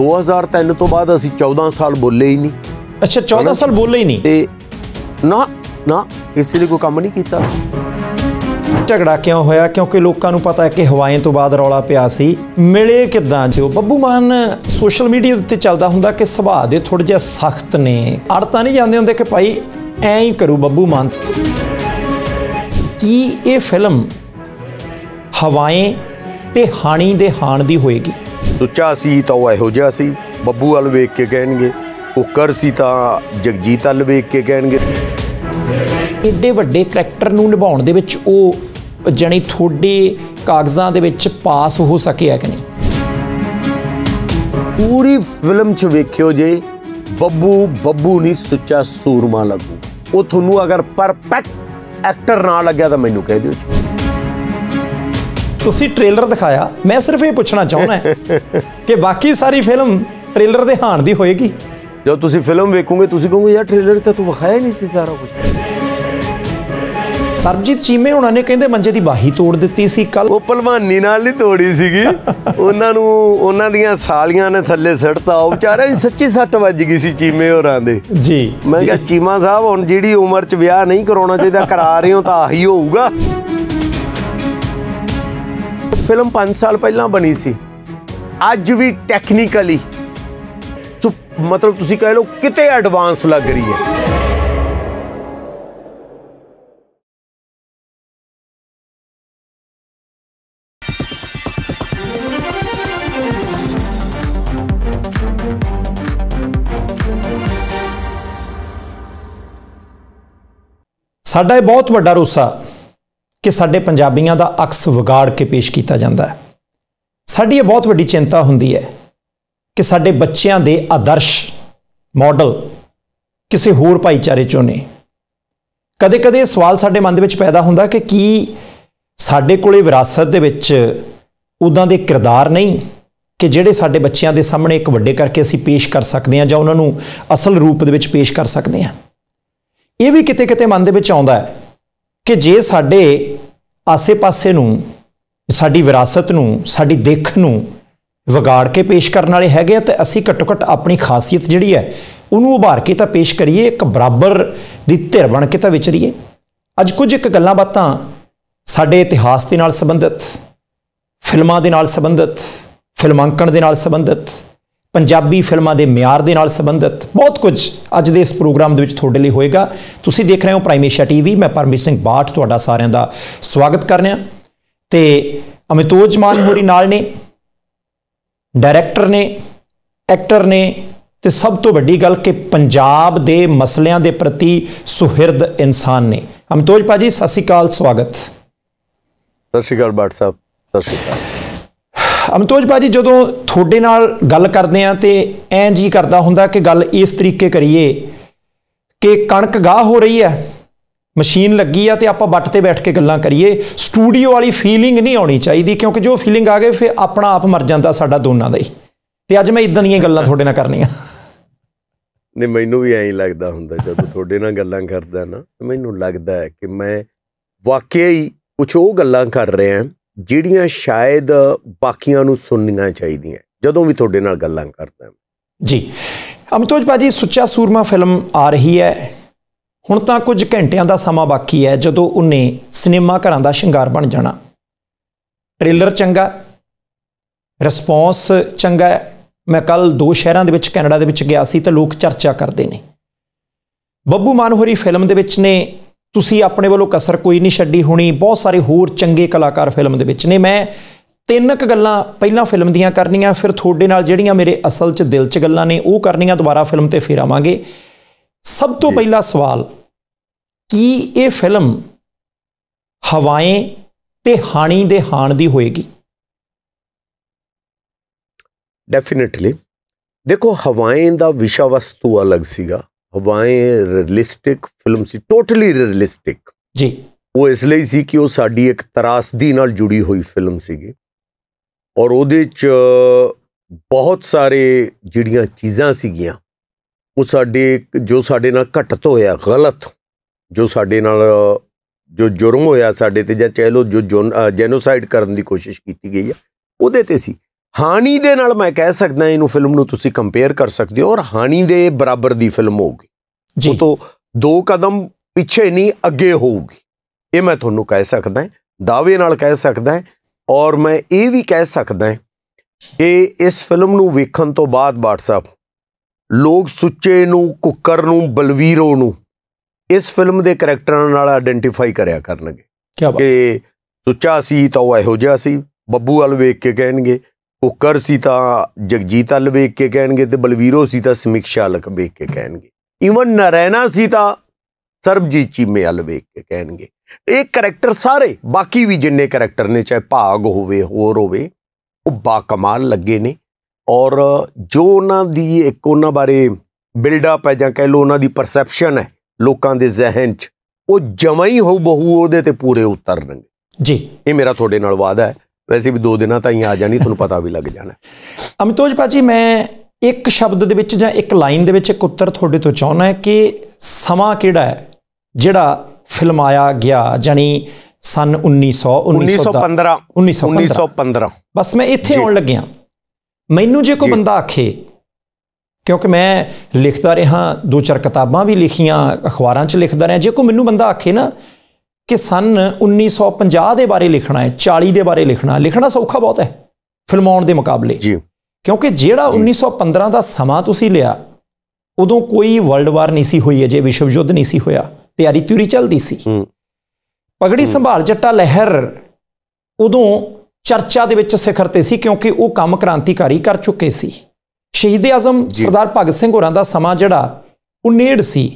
2003 ਤੋਂ ਬਾਅਦ ਅਸੀਂ 14 ਸਾਲ ਬੋਲੇ ਹੀ ਨਹੀਂ ਅੱਛਾ 14 ਸਾਲ ਬੋਲੇ ਹੀ ਨਹੀਂ ਤੇ ਨਾ ਨਾ ਇਸੇ ਲਈ ਕੋਈ ਕੰਮ ਨਹੀਂ ਕੀਤਾ ਸੀ ਝਗੜਾ ਕਿਉਂ ਹੋਇਆ ਕਿਉਂਕਿ ਲੋਕਾਂ ਨੂੰ ਪਤਾ ਹੈ ਕਿ ਹਵਾਏ ਤੋਂ ਬਾਅਦ ਰੌਲਾ ਪਿਆ ਸੀ ਮਿਲੇ ਕਿਦਾਂ ਜੋ ਬੱਬੂ ਮਾਨ ਸੋਸ਼ਲ ਮੀਡੀਆ ਉੱਤੇ ਚੱਲਦਾ ਹੁੰਦਾ ਕਿ ਸੁਭਾਅ ਦੇ ਥੋੜਾ ਜਿਹਾ ਸਖਤ ਨੇ ਅੜ ਤਾਂ ਨਹੀਂ ਜਾਂਦੇ ਹੁੰਦੇ ਕਿ ਭਾਈ ਐਂ ਹੀ ਕਰੂ ਬੱਬੂ ਮਾਨ ਕੀ ਇਹ ਫਿਲਮ ਹਵਾਏ ਤੇ ਹਾਣੀ ਦੇ ਹਾਣ ਦੀ ਹੋਏਗੀ ਸੁੱਚਾ ਸੀ ਤਾਂ ਉਹ ਇਹੋ ਜਿਹਾ ਸੀ ਬੱਬੂ ਵੱਲ ਵੇਖ ਕੇ ਕਹਿਣਗੇ ਕੁੱਕਰ ਸੀ ਤਾਂ ਜਗਜੀਤ ਵੱਲ ਵੇਖ ਕੇ ਕਹਿਣਗੇ ਇੱਡੇ ਵੱਡੇ ਕਰੈਕਟਰ ਨੂੰ ਨਿਭਾਉਣ ਦੇ ਵਿੱਚ ਉਹ ਜਣੀ ਥੋੜੇ ਕਾਗਜ਼ਾਂ ਦੇ ਵਿੱਚ ਪਾਸ ਹੋ ਸਕਿਆ ਕਿ ਨਹੀਂ ਪੂਰੀ ਫਿਲਮ 'ਚ ਵੇਖਿਓ ਜੇ ਬੱਬੂ ਬੱਬੂ ਨਹੀਂ ਸੁੱਚਾ ਸੂਰਮਾ ਲੱਗੂ ਉਹ ਤੁਹਾਨੂੰ ਅਗਰ ਪਰਫੈਕਟ ਐਕਟਰ ਨਾ ਲੱਗਿਆ ਤਾਂ ਮੈਨੂੰ ਕਹਿ ਦਿਓ ਜੀ ਤੁਸੀਂ ਟ੍ਰੇਲਰ ਦਿਖਾਇਆ ਮੈਂ ਸਿਰਫ ਇਹ ਪੁੱਛਣਾ ਚਾਹੁੰਦਾ ਕਿ ਬਾਕੀ ਸਾਰੀ ਫਿਲਮ ਟ੍ਰੇਲਰ ਦੇ ਹਾਣ ਦੀ ਹੋਏਗੀ ਜੋ ਤੁਸੀਂ ਫਿਲਮ ਵੇਖੋਗੇ ਤੁਸੀਂ ਕਹੋਗੇ ਯਾਰ ਟ੍ਰੇਲਰ ਤਾਂ ਤੂੰ ਵਿਖਾਇਆ ਹੀ ਨਹੀਂ ਸੀ ਸਾਰਾ ਕੁਝ ਸਰਬਜੀਤ ਚੀਮੇ ਉਹਨਾਂ ਨੇ ਕਹਿੰਦੇ ਮੰਜੇ ਦੀ ਬਾਹੀ ਤੋੜ ਦਿੱਤੀ ਸੀ ਕੱਲ ਉਹ ਪਹਿਲਵਾਨੀ ਨਾਲ ਨਹੀਂ ਤੋੜੀ ਸੀਗੀ ਉਹਨਾਂ ਨੂੰ ਉਹਨਾਂ ਦੀਆਂ ਸਾਲੀਆਂ ਨੇ ਥੱਲੇ ਸੜਤਾ ਉਹ ਵਿਚਾਰੇ ਸੱਚੀ ਸੱਟ ਵੱਜ ਗਈ ਸੀ ਚੀਮੇ ਹੋਰਾਂ ਦੇ ਜੀ ਮੈਂ ਕਿਹਾ ਚੀਮਾ ਸਾਹਿਬ ਹੁਣ ਜਿਹੜੀ ਉਮਰ 'ਚ ਵਿਆਹ ਨਹੀਂ ਕਰਾਉਣਾ ਚਾਹੀਦਾ ਕਰਾ ਰਹੇ ਹੋ ਤਾਂ ਆਹੀ ਹੋਊਗਾ फिल्म पांच साल पहला बनी सी अज भी टैक्निकली तो मतलब तुम कह लो कि एडवांस लग रही है साडा बहुत व्डा रोसा ਕਿ ਸਾਡੇ ਪੰਜਾਬੀਆਂ ਦਾ ਅਕਸ ਵਿਗਾੜ ਕੇ ਪੇਸ਼ ਕੀਤਾ ਜਾਂਦਾ ਹੈ ਸਾਡੀ ਇਹ ਬਹੁਤ ਵੱਡੀ ਚਿੰਤਾ ਹੁੰਦੀ ਹੈ ਕਿ ਸਾਡੇ ਬੱਚਿਆਂ ਦੇ ਆਦਰਸ਼ ਮਾਡਲ ਕਿਸੇ ਹੋਰ ਭਾਈਚਾਰੇ ਚੋਂ ਨੇ ਕਦੇ-ਕਦੇ ਇਹ ਸਵਾਲ ਸਾਡੇ ਮਨ ਦੇ ਵਿੱਚ ਪੈਦਾ ਹੁੰਦਾ ਕਿ ਕੀ ਸਾਡੇ ਕੋਲੇ ਵਿਰਾਸਤ ਦੇ ਵਿੱਚ ਉਦਾਂ ਦੇ ਕਿਰਦਾਰ ਨਹੀਂ ਕਿ ਜਿਹੜੇ ਸਾਡੇ ਬੱਚਿਆਂ ਦੇ ਸਾਹਮਣੇ ਇੱਕ ਵੱਡੇ ਕਰਕੇ ਅਸੀਂ ਪੇਸ਼ ਕਰ ਸਕਦੇ ਹਾਂ ਜਾਂ ਉਹਨਾਂ ਨੂੰ ਅਸਲ ਰੂਪ ਦੇ ਵਿੱਚ ਪੇਸ਼ ਕਰ ਸਕਦੇ ਹਾਂ ਇਹ ਵੀ ਕਿਤੇ-ਕਿਤੇ ਮਨ ਦੇ ਵਿੱਚ ਆਉਂਦਾ ਹੈ ਕਿ ਜੇ ਸਾਡੇ ਆਸੇ-ਪਾਸੇ ਨੂੰ ਸਾਡੀ ਵਿਰਾਸਤ ਨੂੰ ਸਾਡੀ ਦੇਖ ਨੂੰ ਵਿਗਾੜ ਕੇ ਪੇਸ਼ ਕਰਨ ਵਾਲੇ ਹੈਗੇ ਆ ਤੇ ਅਸੀਂ ਘੱਟੋ-ਘੱਟ ਆਪਣੀ ਖਾਸੀਅਤ ਜਿਹੜੀ ਹੈ ਉਹਨੂੰ ਉਭਾਰ ਕੇ ਤਾਂ ਪੇਸ਼ ਕਰੀਏ ਇੱਕ ਬਰਾਬਰ ਦੀ ਧਿਰ ਬਣ ਕੇ ਤਾਂ ਵਿਚਰੀਏ ਅੱਜ ਕੁਝ ਇੱਕ ਗੱਲਾਂ ਬਾਤਾਂ ਸਾਡੇ ਇਤਿਹਾਸ ਦੇ ਨਾਲ ਸੰਬੰਧਿਤ ਫਿਲਮਾਂ ਦੇ ਨਾਲ ਸੰਬੰਧਿਤ ਫਿਲਮਾਂਕਣ ਦੇ ਨਾਲ ਸੰਬੰਧਿਤ ਪੰਜਾਬੀ ਫਿਲਮਾਂ ਦੇ ਮਿਆਰ ਦੇ ਨਾਲ ਸੰਬੰਧਿਤ ਬਹੁਤ ਕੁਝ ਅੱਜ ਦੇ ਇਸ ਪ੍ਰੋਗਰਾਮ ਦੇ ਵਿੱਚ ਤੁਹਾਡੇ ਲਈ ਹੋਏਗਾ ਤੁਸੀਂ ਦੇਖ ਰਹੇ ਹੋ ਪ੍ਰਾਈਮੇਸ਼ਾ ਟੀਵੀ ਮੈਂ ਪਰਮੇਸ਼ ਸਿੰਘ ਬਾਠ ਤੁਹਾਡਾ ਸਾਰਿਆਂ ਦਾ ਸਵਾਗਤ ਕਰਨਿਆ ਤੇ ਅਮਿਤੋਜ ਮਾਨ ਹੋਰੀ ਨਾਲ ਨੇ ਡਾਇਰੈਕਟਰ ਨੇ ਐਕਟਰ ਨੇ ਤੇ ਸਭ ਤੋਂ ਵੱਡੀ ਗੱਲ ਕਿ ਪੰਜਾਬ ਦੇ ਮਸਲਿਆਂ ਦੇ ਪ੍ਰਤੀ ਸੁਹਿਰਦ ਇਨਸਾਨ ਨੇ ਅਮਿਤੋਜ ਪਾਜੀ ਸਤਿ ਸ੍ਰੀ ਅਕਾਲ ਸਵਾਗਤ ਸਤਿ ਸ੍ਰੀ ਅਕਾਲ ਬਾਠ ਸਾਹਿਬ ਸਤਿ ਸ੍ਰੀ ਅਕਾਲ ਅਮਤੋਜ ਭਾਜੀ ਜਦੋਂ ਤੁਹਾਡੇ ਨਾਲ ਗੱਲ ਕਰਦੇ ਆ ਤੇ ਐਂ ਜੀ ਕਰਦਾ ਹੁੰਦਾ ਕਿ ਗੱਲ ਇਸ ਤਰੀਕੇ ਕਰੀਏ ਕਿ ਕਣਕ ਗਾਹ ਹੋ ਰਹੀ ਹੈ ਮਸ਼ੀਨ ਲੱਗੀ ਆ ਤੇ ਆਪਾਂ ਬੱਟ ਤੇ ਬੈਠ ਕੇ ਗੱਲਾਂ ਕਰੀਏ ਸਟੂਡੀਓ ਵਾਲੀ ਫੀਲਿੰਗ ਨਹੀਂ ਆਉਣੀ ਚਾਹੀਦੀ ਕਿਉਂਕਿ ਜੋ ਫੀਲਿੰਗ ਆ ਗਈ ਫਿਰ ਆਪਣਾ ਆਪ ਮਰ ਜਾਂਦਾ ਸਾਡਾ ਦੋਨਾਂ ਦਾ ਹੀ ਤੇ ਅੱਜ ਮੈਂ ਇਦਾਂ ਦੀਆਂ ਗੱਲਾਂ ਤੁਹਾਡੇ ਨਾਲ ਕਰਨੀਆਂ ਨੇ ਮੈਨੂੰ ਵੀ ਐਂ ਲੱਗਦਾ ਹੁੰਦਾ ਜਦੋਂ ਤੁਹਾਡੇ ਨਾਲ ਗੱਲਾਂ ਕਰਦਾ ਨਾ ਮੈਨੂੰ ਲੱਗਦਾ ਹੈ ਕਿ ਮੈਂ ਵਾਕਈ ਕੁਝ ਉਹ ਗੱਲਾਂ ਕਰ ਰਿਹਾ ਹਾਂ ਜਿਹੜੀਆਂ ਸ਼ਾਇਦ ਬਾਕੀਆਂ ਨੂੰ ਸੁਣਨੀਆਂ ਚਾਹੀਦੀਆਂ ਜਦੋਂ ਵੀ ਤੁਹਾਡੇ ਨਾਲ ਗੱਲਾਂ ਕਰਦਾ ਜੀ ਅਮਤੋਜ ਭਾਜੀ ਸੁੱਚਾ ਸੂਰਮਾ ਫਿਲਮ ਆ ਰਹੀ ਹੈ ਹੁਣ ਤਾਂ ਕੁਝ ਘੰਟਿਆਂ ਦਾ ਸਮਾਂ ਬਾਕੀ ਹੈ ਜਦੋਂ ਉਹਨੇ ਸਿਨੇਮਾ ਘਰਾਂ ਦਾ ਸ਼ਿੰਗਾਰ ਬਣ ਜਾਣਾ ਟ੍ਰੇਲਰ ਚੰਗਾ ਰਿਸਪੌਂਸ ਚੰਗਾ ਹੈ ਮੈਂ ਕੱਲ ਦੋ ਸ਼ਹਿਰਾਂ ਦੇ ਵਿੱਚ ਕੈਨੇਡਾ ਦੇ ਵਿੱਚ ਗਿਆ ਸੀ ਤਾਂ ਲੋਕ ਚਰਚਾ ਕਰਦੇ ਨੇ ਬੱਬੂ ਮਾਨਹੋਰੀ ਫਿਲਮ ਦੇ ਵਿੱਚ ਨੇ ਤੁਸੀਂ ਆਪਣੇ ਵੱਲੋਂ ਕਸਰ ਕੋਈ ਨਹੀਂ ਛੱਡੀ ਹੋਣੀ ਬਹੁਤ ਸਾਰੇ ਹੋਰ ਚੰਗੇ ਕਲਾਕਾਰ ਫਿਲਮ ਦੇ ਵਿੱਚ ਨੇ ਮੈਂ ਤਿੰਨ ਕ ਗੱਲਾਂ ਪਹਿਲਾਂ ਫਿਲਮ ਦੀਆਂ ਕਰਨੀਆਂ ਫਿਰ ਤੁਹਾਡੇ ਨਾਲ ਜਿਹੜੀਆਂ ਮੇਰੇ ਅਸਲ 'ਚ ਦਿਲ 'ਚ ਗੱਲਾਂ ਨੇ ਉਹ ਕਰਨੀਆਂ ਦੁਬਾਰਾ ਫਿਲਮ ਤੇ ਫੇਰ ਆਵਾਂਗੇ ਸਭ ਤੋਂ ਪਹਿਲਾ ਸਵਾਲ ਕੀ ਇਹ ਫਿਲਮ ਹਵਾਏ ਤੇ ਹਾਣੀ ਦੇ ਹਾਣ ਦੀ ਹੋਏਗੀ ਡੈਫੀਨਿਟਲੀ ਦੇਖੋ ਹਵਾਏ ਦਾ ਵਿਸ਼ਾ ਵਸਤੂ ਅਲੱਗ ਸੀਗਾ ਹਵਾਏ ਰੀਅਲਿਸਟਿਕ ਫਿਲਮ ਸੀ ਟੋਟਲੀ ਰੀਅਲਿਸਟਿਕ ਜੀ ਉਹ ਇਸ ਲਈ ਸੀ ਕਿ ਉਹ ਸਾਡੀ ਇੱਕ ਤਰਾਸਦੀ ਨਾਲ ਜੁੜੀ ਹੋਈ ਫਿਲਮ ਸੀਗੀ ਔਰ ਉਹਦੇ ਚ ਬਹੁਤ ਸਾਰੇ ਜਿਹੜੀਆਂ ਚੀਜ਼ਾਂ ਸੀਗੀਆਂ ਉਹ ਸਾਡੇ ਜੋ ਸਾਡੇ ਨਾਲ ਘਟਤ ਹੋਇਆ ਗਲਤ ਜੋ ਸਾਡੇ ਨਾਲ ਜੋ ਜੁਰਮ ਹੋਇਆ ਸਾਡੇ ਤੇ ਜਾਂ ਕਹਿ ਲੋ ਜੋ ਜੈਨੋਸਾਈਡ ਕਰਨ ਦੀ ਕੋਸ਼ਿਸ਼ ਕੀਤੀ ਗਈ ਹੈ ਉਹਦੇ ਤੇ ਸੀ ਹਾਣੀ ਦੇ ਨਾਲ ਮੈਂ ਕਹਿ ਸਕਦਾ ਇਹਨੂੰ ਫਿਲਮ ਨੂੰ ਤੁਸੀਂ ਕੰਪੇਅਰ ਕਰ ਸਕਦੇ ਹੋ ਔਰ ਹਾਣੀ ਦੇ ਬਰਾਬਰ ਦੀ ਫਿਲਮ ਹੋਊਗੀ ਜੀ ਉਹ ਤੋਂ ਦੋ ਕਦਮ ਪਿੱਛੇ ਨਹੀਂ ਅੱਗੇ ਹੋਊਗੀ ਇਹ ਮੈਂ ਤੁਹਾਨੂੰ ਕਹਿ ਸਕਦਾ ਦਾਅਵੇ ਨਾਲ ਕਹਿ ਸਕਦਾ ਔਰ ਮੈਂ ਇਹ ਵੀ ਕਹਿ ਸਕਦਾ ਕਿ ਇਸ ਫਿਲਮ ਨੂੰ ਵੇਖਣ ਤੋਂ ਬਾਅਦ WhatsApp ਲੋਕ ਸੁੱਚੇ ਨੂੰ ਕੁੱਕਰ ਨੂੰ ਬਲਵੀਰੋ ਨੂੰ ਇਸ ਫਿਲਮ ਦੇ ਕੈਰੈਕਟਰਾਂ ਨਾਲ ਆਇਡੈਂਟੀਫਾਈ ਕਰਿਆ ਕਰਨਗੇ ਕਿ ਸੁੱਚਾ ਸੀ ਤਾਂ ਉਹ ਇਹੋ ਜਿਹਾ ਸੀ ਬੱਬੂ ਵਾਲ ਵੇਖ ਕੇ ਕਹਿਣਗੇ ਕੁੱਕਰ ਸੀ ਤਾਂ ਜਗਜੀਤ ਅਲ ਵੇਖ ਕੇ ਕਹਿਣਗੇ ਤੇ ਬਲਵੀਰੋ ਸੀ ਤਾਂ ਸਮੀਖਸ਼ਾ ਲਖ ਵੇਖ ਕੇ ਕਹਿਣਗੇ ਈਵਨ ਨਰੈਣਾ ਸੀ ਤਾਂ ਸਰਬਜੀਤ ਚੀਮੇ ਅਲ ਵੇਖ ਕੇ ਕਹਿਣਗੇ ਇਹ ਕੈਰੈਕਟਰ ਸਾਰੇ ਬਾਕੀ ਵੀ ਜਿੰਨੇ ਕੈਰੈਕਟਰ ਨੇ ਚਾਹੇ ਭਾਗ ਹੋਵੇ ਹੋਰ ਹੋਵੇ ਉਹ ਬਾ ਕਮਾਲ ਲੱਗੇ ਨੇ ਔਰ ਜੋ ਉਹਨਾਂ ਦੀ ਇੱਕ ਉਹਨਾਂ ਬਾਰੇ ਬਿਲਡ ਅਪ ਹੈ ਜਾਂ ਕਹਿ ਲੋ ਉਹਨਾਂ ਦੀ ਪਰਸੈਪਸ਼ਨ ਹੈ ਲੋਕਾਂ ਦੇ ਜ਼ਿਹਨ 'ਚ ਉਹ ਜਮਾਈ ਹੀ ਹੋ ਬਹੂ ਉਹਦੇ ਤੇ ਪੂਰੇ ਉਤਰਨਗੇ ਜੀ ਇਹ ਮੇਰਾ ਤੁਹਾਡੇ ਨਾਲ ਵਾਦਾ ਹੈ ਵੈਸੇ ਵੀ 2 ਦਿਨਾਂ ਤਾਂ ਹੀ ਆ ਜਾਣੀ ਤੁਹਾਨੂੰ ਪਤਾ ਵੀ ਲੱਗ ਜਾਣਾ ਅਮਿਤੋਜ ਪਾਜੀ ਮੈਂ ਇੱਕ ਸ਼ਬਦ ਦੇ ਵਿੱਚ ਜਾਂ ਇੱਕ ਲਾਈਨ ਦੇ ਵਿੱਚ ਇੱਕ ਉੱਤਰ ਤੁਹਾਡੇ ਤੋਂ ਚਾਹੁੰਦਾ ਹੈ ਕਿ ਸਮਾਂ ਕਿਹੜਾ ਹੈ ਜਿਹੜਾ ਫਿਲਮਾਇਆ ਗਿਆ ਜਾਨੀ ਸਨ 1900 1915 1915 ਬਸ ਮੈਂ ਇੱਥੇ ਆਉਣ ਲੱਗਿਆ ਮੈਨੂੰ ਜੇ ਕੋਈ ਬੰਦਾ ਆਖੇ ਕਿਉਂਕਿ ਮੈਂ ਲਿਖਦਾ ਰਿਹਾ ਦੋ ਚਾਰ ਕਿਤਾਬਾਂ ਵੀ ਲਿਖੀਆਂ ਅਖਬਾਰਾਂ 'ਚ ਲਿਖਦਾ ਰਿਹਾ ਜੇ ਕੋਈ ਮੈਨੂੰ ਬੰਦਾ ਆਖੇ ਨਾ ਕਿ ਸਨ 1950 ਦੇ ਬਾਰੇ ਲਿਖਣਾ ਹੈ 40 ਦੇ ਬਾਰੇ ਲਿਖਣਾ ਲਿਖਣਾ ਸੌਖਾ ਬਹੁਤ ਹੈ ਫਿਲਮਾਉਣ ਦੇ ਮੁਕਾਬਲੇ ਜੀ ਕਿਉਂਕਿ ਜਿਹੜਾ 1915 ਦਾ ਸਮਾਂ ਤੁਸੀਂ ਲਿਆ ਉਦੋਂ ਕੋਈ ਵਰਲਡ ਵਾਰ ਨਹੀਂ ਸੀ ਹੋਈ ਅਜੇ ਵਿਸ਼ਵ ਯੁੱਧ ਨਹੀਂ ਸੀ ਹੋਇਆ ਤਿਆਰੀ ਤਿਉਰੀ ਚੱਲਦੀ ਸੀ ਪਗੜੀ ਸੰਭਾਲ ਜੱਟਾ ਲਹਿਰ ਉਦੋਂ ਚਰਚਾ ਦੇ ਵਿੱਚ ਸਿਖਰ ਤੇ ਸੀ ਕਿਉਂਕਿ ਉਹ ਕੰਮ ਕ੍ਰਾਂਤੀਕਾਰੀ ਕਰ ਚੁੱਕੇ ਸੀ ਸ਼ਹੀਦ ਆਜ਼ਮ ਸਰਦਾਰ ਭਗਤ ਸਿੰਘ ਹੋਰਾਂ ਦਾ ਸਮਾਂ ਜਿਹੜਾ ਉਹ ਨੇੜ ਸੀ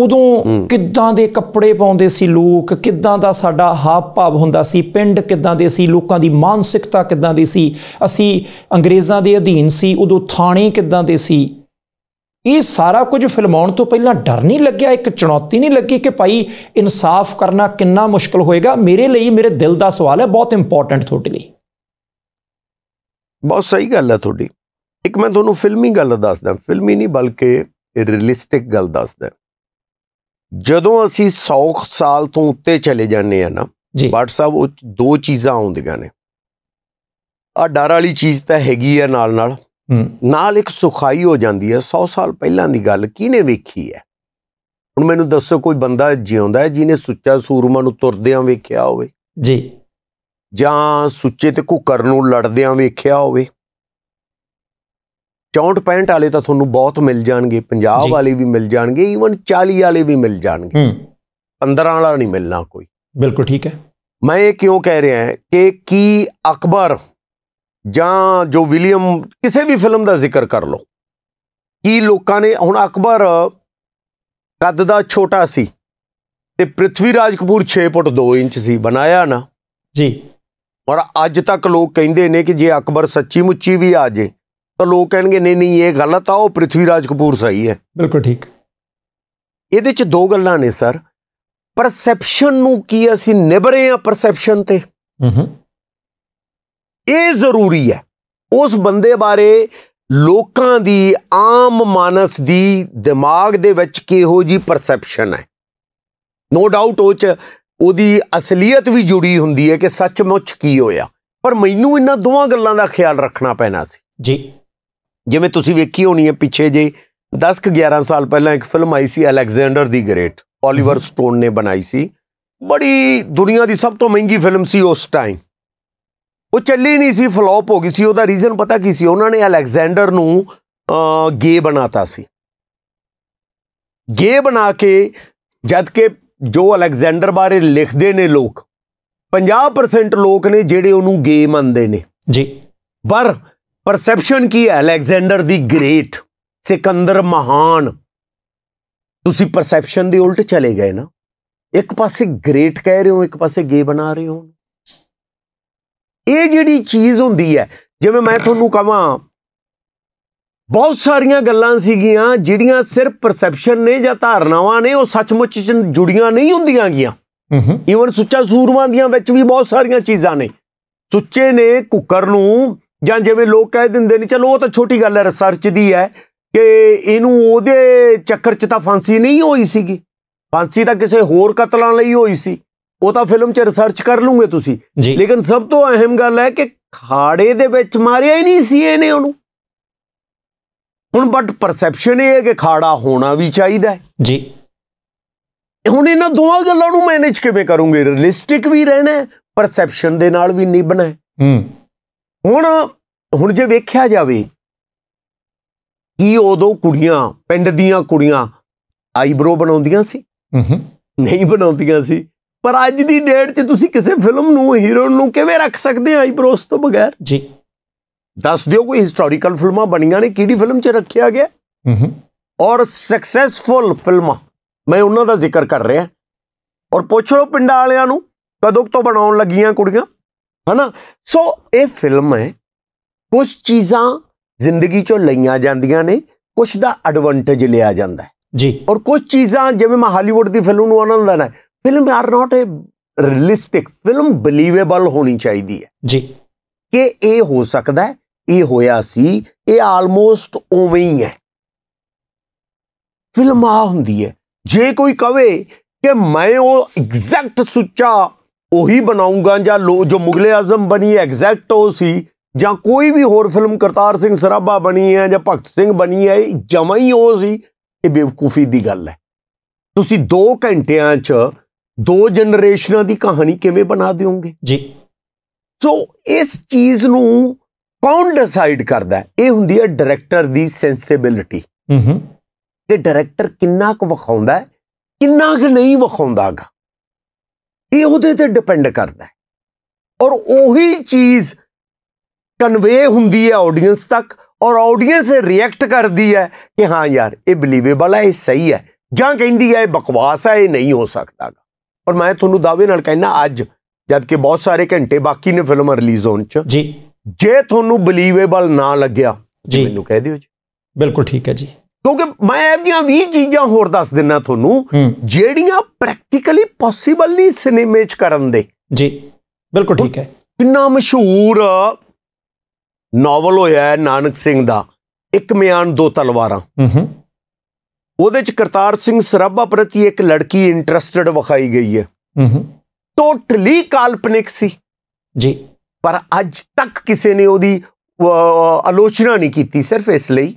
ਉਦੋਂ ਕਿੱਦਾਂ ਦੇ ਕੱਪੜੇ ਪਾਉਂਦੇ ਸੀ ਲੋਕ ਕਿੱਦਾਂ ਦਾ ਸਾਡਾ ਹਾਵ ਭਾਵ ਹੁੰਦਾ ਸੀ ਪਿੰਡ ਕਿੱਦਾਂ ਦੇ ਸੀ ਲੋਕਾਂ ਦੀ ਮਾਨਸਿਕਤਾ ਕਿੱਦਾਂ ਦੀ ਸੀ ਅਸੀਂ ਅੰਗਰੇਜ਼ਾਂ ਦੇ ਅਧੀਨ ਸੀ ਉਦੋਂ ਥਾਣੇ ਕਿੱਦਾਂ ਦੇ ਸੀ ਇਹ ਸਾਰਾ ਕੁਝ ਫਿਲਮਾਉਣ ਤੋਂ ਪਹਿਲਾਂ ਡਰ ਨਹੀਂ ਲੱਗਿਆ ਇੱਕ ਚੁਣੌਤੀ ਨਹੀਂ ਲੱਗੀ ਕਿ ਭਾਈ ਇਨਸਾਫ ਕਰਨਾ ਕਿੰਨਾ ਮੁਸ਼ਕਲ ਹੋਏਗਾ ਮੇਰੇ ਲਈ ਮੇਰੇ ਦਿਲ ਦਾ ਸਵਾਲ ਹੈ ਬਹੁਤ ਇੰਪੋਰਟੈਂਟ ਤੁਹਾਡੇ ਲਈ ਬਹੁਤ ਸਹੀ ਗੱਲ ਹੈ ਤੁਹਾਡੀ ਇੱਕ ਮੈਂ ਤੁਹਾਨੂੰ ਫਿਲਮੀ ਗੱਲ ਦੱਸਦਾ ਫਿਲਮੀ ਨਹੀਂ ਬਲਕਿ ਰੀਅਲਿਸਟਿਕ ਗੱਲ ਦੱਸਦਾ ਜਦੋਂ ਅਸੀਂ 100 ਸਾਲ ਤੋਂ ਉੱਤੇ ਚਲੇ ਜਾਂਦੇ ਆ ਨਾ WhatsApp ਉਹ ਦੋ ਚੀਜ਼ਾਂ ਆਉਂਦੀਆਂ ਨੇ ਆ ਡਰ ਵਾਲੀ ਚੀਜ਼ ਤਾਂ ਹੈਗੀ ਆ ਨਾਲ ਨਾਲ ਨਾਲ ਇੱਕ ਸੁਖਾਈ ਹੋ ਜਾਂਦੀ ਹੈ 100 ਸਾਲ ਪਹਿਲਾਂ ਦੀ ਗੱਲ ਕਿਹਨੇ ਵੇਖੀ ਹੈ ਹੁਣ ਮੈਨੂੰ ਦੱਸੋ ਕੋਈ ਬੰਦਾ ਜਿਉਂਦਾ ਹੈ ਜਿਹਨੇ ਸੁੱਚਾ ਸੂਰਮਾ ਨੂੰ ਤੁਰਦਿਆਂ ਵੇਖਿਆ ਹੋਵੇ ਜੀ ਜਾਂ ਸੁੱਚੇ ਤੇ ਕੁਕਰ ਨੂੰ ਲੜਦਿਆਂ ਵੇਖਿਆ ਹੋਵੇ 64 ਪੈਂਟ ਵਾਲੇ ਤਾਂ ਤੁਹਾਨੂੰ ਬਹੁਤ ਮਿਲ ਜਾਣਗੇ 50 ਵਾਲੇ ਵੀ ਮਿਲ ਜਾਣਗੇ ਈਵਨ 40 ਵਾਲੇ ਵੀ ਮਿਲ ਜਾਣਗੇ 15 ਵਾਲਾ ਨਹੀਂ ਮਿਲਣਾ ਕੋਈ ਬਿਲਕੁਲ ਠੀਕ ਹੈ ਮੈਂ ਇਹ ਕਿਉਂ ਕਹਿ ਰਿਹਾ ਹਾਂ ਕਿ ਕੀ ਅਕਬਰ ਜਾਂ ਜੋ ਵਿਲੀਅਮ ਕਿਸੇ ਵੀ ਫਿਲਮ ਦਾ ਜ਼ਿਕਰ ਕਰ ਲਓ ਕੀ ਲੋਕਾਂ ਨੇ ਹੁਣ ਅਕਬਰ ਕੱਦ ਦਾ ਛੋਟਾ ਸੀ ਤੇ ਪ੍ਰਿਥਵੀ ਰਾਜ ਕਪੂਰ 6 ਫੁੱਟ 2 ਇੰਚ ਸੀ ਬਣਾਇਆ ਨਾ ਜੀ ਔਰ ਅੱਜ ਤੱਕ ਲੋਕ ਕਹਿੰਦੇ ਨੇ ਕਿ ਜੇ ਅਕਬਰ ਸੱਚੀ ਮੁੱਚੀ ਵੀ ਆ ਜੇ ਤਾਂ ਲੋਕ ਕਹਿਣਗੇ ਨਹੀਂ ਨਹੀਂ ਇਹ ਗਲਤ ਆ ਉਹ ਪ੍ਰithvi ਰਾਜ ਕਪੂਰ ਸਹੀ ਹੈ ਬਿਲਕੁਲ ਠੀਕ ਇਹਦੇ ਚ ਦੋ ਗੱਲਾਂ ਨੇ ਸਰ ਪਰਸੈਪਸ਼ਨ ਨੂੰ ਕੀ ਅਸੀਂ ਨਿਭਰੇ ਆ ਪਰਸੈਪਸ਼ਨ ਤੇ ਹੂੰ ਇਹ ਜ਼ਰੂਰੀ ਹੈ ਉਸ ਬੰਦੇ ਬਾਰੇ ਲੋਕਾਂ ਦੀ ਆਮ ਮਾਨਸ ਦੀ ਦਿਮਾਗ ਦੇ ਵਿੱਚ ਕਿਹੋ ਜੀ ਪਰਸੈਪਸ਼ਨ ਹੈ ਨੋ ਡਾਊਟ ਉਹ ਚ ਉਹਦੀ ਅਸਲੀਅਤ ਵੀ ਜੁੜੀ ਹੁੰਦੀ ਹੈ ਕਿ ਸੱਚਮੁੱਚ ਕੀ ਹੋਇਆ ਪਰ ਮੈਨੂੰ ਇਹਨਾਂ ਦੋਵਾਂ ਗੱਲਾਂ ਦਾ ਖਿਆਲ ਰੱਖਣਾ ਪੈਣਾ ਸੀ ਜੀ ਜਿਵੇਂ ਤੁਸੀਂ ਵੇਖੀ ਹੋਣੀ ਹੈ ਪਿੱਛੇ ਜੇ 10 ਕ 11 ਸਾਲ ਪਹਿਲਾਂ ਇੱਕ ਫਿਲਮ ਆਈ ਸੀ Alexander the great Oliver Stone ਨੇ ਬਣਾਈ ਸੀ ਬੜੀ ਦੁਨੀਆ ਦੀ ਸਭ ਤੋਂ ਮਹਿੰਗੀ ਫਿਲਮ ਸੀ ਉਸ ਟਾਈਮ ਉਹ ਚੱਲੀ ਨਹੀਂ ਸੀ ਫਲॉप ਹੋ ਗਈ ਸੀ ਉਹਦਾ ਰੀਜ਼ਨ ਪਤਾ ਕੀ ਸੀ ਉਹਨਾਂ ਨੇ ਅਲੈਗਜ਼ੈਂਡਰ ਨੂੰ ਗੇ ਬਣਾਤਾ ਸੀ ਗੇ ਬਣਾ ਕੇ ਜਦ ਕਿ ਜੋ ਅਲੈਗਜ਼ੈਂਡਰ ਬਾਰੇ ਲਿਖਦੇ ਨੇ ਲੋਕ 50% ਲੋਕ ਨੇ ਜਿਹੜੇ ਉਹਨੂੰ ਗੇ ਮੰਨਦੇ ਨੇ ਜੀ ਪਰ ਪਰਸੈਪਸ਼ਨ ਕੀ ਹੈ ਅਲੈਗਜ਼ੈਂਡਰ ਦੀ ਗ੍ਰੇਟ ਸਿਕੰਦਰ ਮਹਾਨ ਤੁਸੀਂ ਪਰਸੈਪਸ਼ਨ ਦੇ ਉਲਟ ਚਲੇ ਗਏ ਨਾ ਇੱਕ ਪਾਸੇ ਗ੍ਰੇਟ ਕਹਿ ਰਹੇ ਹੋ ਇੱਕ ਪਾਸੇ ਗੇ ਬਣਾ ਰਹੇ ਹੋ ਇਹ ਜਿਹੜੀ ਚੀਜ਼ ਹੁੰਦੀ ਹੈ ਜਿਵੇਂ ਮੈਂ ਤੁਹਾਨੂੰ ਕਹਾਂ ਬਹੁਤ ਸਾਰੀਆਂ ਗੱਲਾਂ ਸੀਗੀਆਂ ਜਿਹੜੀਆਂ ਸਿਰਫ ਪਰਸੈਪਸ਼ਨ ਨੇ ਜਾਂ ਧਾਰਨਾਵਾਂ ਨੇ ਉਹ ਸੱਚਮੁੱਚ ਜੁੜੀਆਂ ਨਹੀਂ ਹੁੰਦੀਆਂ ਗੀਆਂ ਇਵਨ ਸੁੱਚਾ ਸੂਰਮਾਂ ਦੀਆਂ ਵਿੱਚ ਵੀ ਬਹੁਤ ਸਾਰੀਆਂ ਚੀਜ਼ਾਂ ਨੇ ਸੁੱਚੇ ਨੇ ਕੁੱਕਰ ਨੂੰ ਜਾਂ ਜਿਵੇਂ ਲੋਕ ਕਹਿ ਦਿੰਦੇ ਨੇ ਚਲੋ ਉਹ ਤਾਂ ਛੋਟੀ ਗੱਲ ਹੈ ਰਿਸਰਚ ਦੀ ਹੈ ਕਿ ਇਹਨੂੰ ਉਹਦੇ ਚੱਕਰ 'ਚ ਤਾਂ ਫਾਂਸੀ ਨਹੀਂ ਹੋਈ ਸੀਗੀ ਫਾਂਸੀ ਤਾਂ ਕਿਸੇ ਹੋਰ ਕਤਲਾਂ ਲਈ ਹੋਈ ਸੀ ਉਹ ਤਾਂ ਫਿਲਮ 'ਚ ਰਿਸਰਚ ਕਰ ਲੂਗੇ ਤੁਸੀਂ ਲੇਕਿਨ ਸਭ ਤੋਂ ਅਹਿਮ ਗੱਲ ਹੈ ਕਿ ਖਾੜੇ ਦੇ ਵਿੱਚ ਮਾਰਿਆ ਹੀ ਨਹੀਂ ਸੀ ਇਹਨੇ ਉਹਨੂੰ ਹੁਣ ਬਟ ਪਰਸੈਪਸ਼ਨ ਇਹ ਹੈ ਕਿ ਖਾੜਾ ਹੋਣਾ ਵੀ ਚਾਹੀਦਾ ਜੀ ਹੁਣ ਇਹਨਾਂ ਦੋਵਾਂ ਗੱਲਾਂ ਨੂੰ ਮੈਨੇਜ ਕਿਵੇਂ ਕਰੂੰਗੇ ਰਿਅਲਿਸਟਿਕ ਵੀ ਰਹਿਣਾ ਪਰਸੈਪਸ਼ਨ ਦੇ ਨਾਲ ਵੀ ਨਿਭਣਾ ਹੂੰ ਹੁਣ ਹੁਣ ਜੇ ਵੇਖਿਆ ਜਾਵੇ ਕੀ ਉਦੋਂ ਕੁੜੀਆਂ ਪਿੰਡ ਦੀਆਂ ਕੁੜੀਆਂ ਆਈਬ੍ਰੋ ਬਣਾਉਂਦੀਆਂ ਸੀ ਨਹੀਂ ਬਣਾਉਂਦੀਆਂ ਸੀ ਪਰ ਅੱਜ ਦੀ ਡੇਟ 'ਚ ਤੁਸੀਂ ਕਿਸੇ ਫਿਲਮ ਨੂੰ ਹੀਰੋ ਨੂੰ ਕਿਵੇਂ ਰੱਖ ਸਕਦੇ ਆ ਆਈਬ੍ਰੋਸ ਤੋਂ ਬਗੈਰ ਜੀ ਦੱਸ ਦਿਓ ਕੋਈ ਹਿਸਟੋਰੀਕਲ ਫਿਲਮਾਂ ਬਣੀਆਂ ਨੇ ਕਿਹੜੀ ਫਿਲਮ 'ਚ ਰੱਖਿਆ ਗਿਆ ਹੂੰ ਔਰ ਸਕਸੈਸਫੁਲ ਫਿਲਮਾਂ ਮੈਂ ਉਹਨਾਂ ਦਾ ਜ਼ਿਕਰ ਕਰ ਰਿਹਾ ਔਰ ਪੁੱਛ ਲਓ ਪਿੰਡਾਂ ਵਾਲਿਆਂ ਨੂੰ ਕਦੋਂ ਤੋਂ ਬਣਾਉਣ ਲੱਗੀਆਂ ਕੁੜੀਆਂ ਹਨਾ ਸੋ ਇਹ ਫਿਲਮ ਹੈ ਕੁਝ ਚੀਜ਼ਾਂ ਜ਼ਿੰਦਗੀ ਚੋਂ ਲਈਆਂ ਜਾਂਦੀਆਂ ਨੇ ਕੁਝ ਦਾ ਐਡਵਾਂਟੇਜ ਲਿਆ ਜਾਂਦਾ ਹੈ ਜੀ ਔਰ ਕੁਝ ਚੀਜ਼ਾਂ ਜਿਵੇਂ ਮੈਂ ਹਾਲੀਵੁੱਡ ਦੀ ਫਿਲਮ ਨੂੰ ਆਨੰਦ ਲੈਣਾ film are not a realistic film believable ਹੋਣੀ ਚਾਹੀਦੀ ਹੈ ਜੀ ਕਿ ਇਹ ਹੋ ਸਕਦਾ ਹੈ ਇਹ ਹੋਇਆ ਸੀ ਇਹ ਆਲਮੋਸਟ ਉਵੇਂ ਹੀ ਹੈ ਫਿਲਮ ਆ ਹੁੰਦੀ ਹੈ ਜੇ ਕੋਈ ਕਵੇ ਕਿ ਮੈਂ ਉਹ ਐਗਜ਼ੈਕਟ ਸੁੱਚਾ ਉਹੀ ਬਣਾਉਂਗਾ ਜਾਂ ਜੋ ਮੁਗਲੇ ਆਜ਼ਮ ਬਣੀ ਐਗਜ਼ੈਕਟ ਉਹ ਸੀ ਜਾਂ ਕੋਈ ਵੀ ਹੋਰ ਫਿਲਮ ਕਰਤਾਰ ਸਿੰਘ ਸਰਾਭਾ ਬਣੀ ਹੈ ਜਾਂ ਭਗਤ ਸਿੰਘ ਬਣੀ ਹੈ ਜਮਾ ਹੀ ਉਹ ਸੀ ਇਹ ਬੇਵਕੂਫੀ ਦੀ ਗੱਲ ਹੈ ਤੁਸੀਂ 2 ਘੰਟਿਆਂ 'ਚ ਦੋ ਜਨਰੇਸ਼ਨਾਂ ਦੀ ਕਹਾਣੀ ਕਿਵੇਂ ਬਣਾ ਦਿਓਗੇ ਜੀ ਸੋ ਇਸ ਚੀਜ਼ ਨੂੰ ਕੌਣ ਡਿਸਾਈਡ ਕਰਦਾ ਇਹ ਹੁੰਦੀ ਹੈ ਡਾਇਰੈਕਟਰ ਦੀ ਸੈਂਸਿਬਿਲਿਟੀ ਹੂੰ ਹੂੰ ਕਿ ਡਾਇਰੈਕਟਰ ਕਿੰਨਾ ਕੁ ਵਿਖਾਉਂਦਾ ਕਿੰਨਾ ਕੁ ਨਹੀਂ ਵਿਖਾਉਂਦਾਗਾ ਇਹ ਉਹਦੇ ਤੇ ਡਿਪੈਂਡ ਕਰਦਾ ਹੈ ਔਰ ਉਹੀ ਚੀਜ਼ ਕਨਵੇ ਹੁੰਦੀ ਹੈ ਆਡੀਅנס ਤੱਕ ਔਰ ਆਡੀਅנס ਰਿਐਕਟ ਕਰਦੀ ਹੈ ਕਿ ਹਾਂ ਯਾਰ ਇਹ ਬਲੀਵੇਬਲ ਹੈ ਇਹ ਸਹੀ ਹੈ ਜਾਂ ਕਹਿੰਦੀ ਹੈ ਇਹ ਬਕਵਾਸ ਹੈ ਇਹ ਨਹੀਂ ਹੋ ਸਕਦਾ ਔਰ ਮੈਂ ਤੁਹਾਨੂੰ ਦਾਅਵੇ ਨਾਲ ਕਹਿਣਾ ਅੱਜ ਜਦ ਕਿ ਬਹੁਤ ਸਾਰੇ ਘੰਟੇ ਬਾਕੀ ਨੇ ਫਿਲਮ ਰਿਲੀਜ਼ ਹੋਣ ਚ ਜੀ ਜੇ ਤੁਹਾਨੂੰ ਬਲੀਵੇਬਲ ਨਾ ਲੱਗਿਆ ਜੀ ਮੈਨੂੰ ਕਹਿ ਦਿਓ ਜੀ ਬਿਲਕੁਲ ਠੀਕ ਹੈ ਜੀ ਕਿਉਂਕਿ ਮੈਂ ਇਹ ਜੀਆਂ 20 ਚੀਜ਼ਾਂ ਹੋਰ ਦੱਸ ਦਿੰਨਾ ਤੁਹਾਨੂੰ ਜਿਹੜੀਆਂ ਪ੍ਰੈਕਟੀਕਲੀ ਪੋਸੀਬਲ ਨਹੀਂ ਸਿਨੇਮੇ 'ਚ ਕਰਨ ਦੇ ਜੀ ਬਿਲਕੁਲ ਠੀਕ ਹੈ ਕਿੰਨਾ ਮਸ਼ਹੂਰ ਨਾਵਲ ਹੋਇਆ ਹੈ ਨਾਨਕ ਸਿੰਘ ਦਾ ਇੱਕ ਮਿਆਨ ਦੋ ਤਲਵਾਰਾਂ ਹੂੰ ਉਹਦੇ 'ਚ ਕਰਤਾਰ ਸਿੰਘ ਸਰਾਭਾ ਪ੍ਰਤੀ ਇੱਕ ਲੜਕੀ ਇੰਟਰਸਟਿਡ ਵਿਖਾਈ ਗਈ ਹੈ ਹੂੰ ਟੋਟਲੀ ਕਾਲਪਨਿਕ ਸੀ ਜੀ ਪਰ ਅੱਜ ਤੱਕ ਕਿਸੇ ਨੇ ਉਹਦੀ ਆਲੋਚਨਾ ਨਹੀਂ ਕੀਤੀ ਸਿਰਫ ਇਸ ਲਈ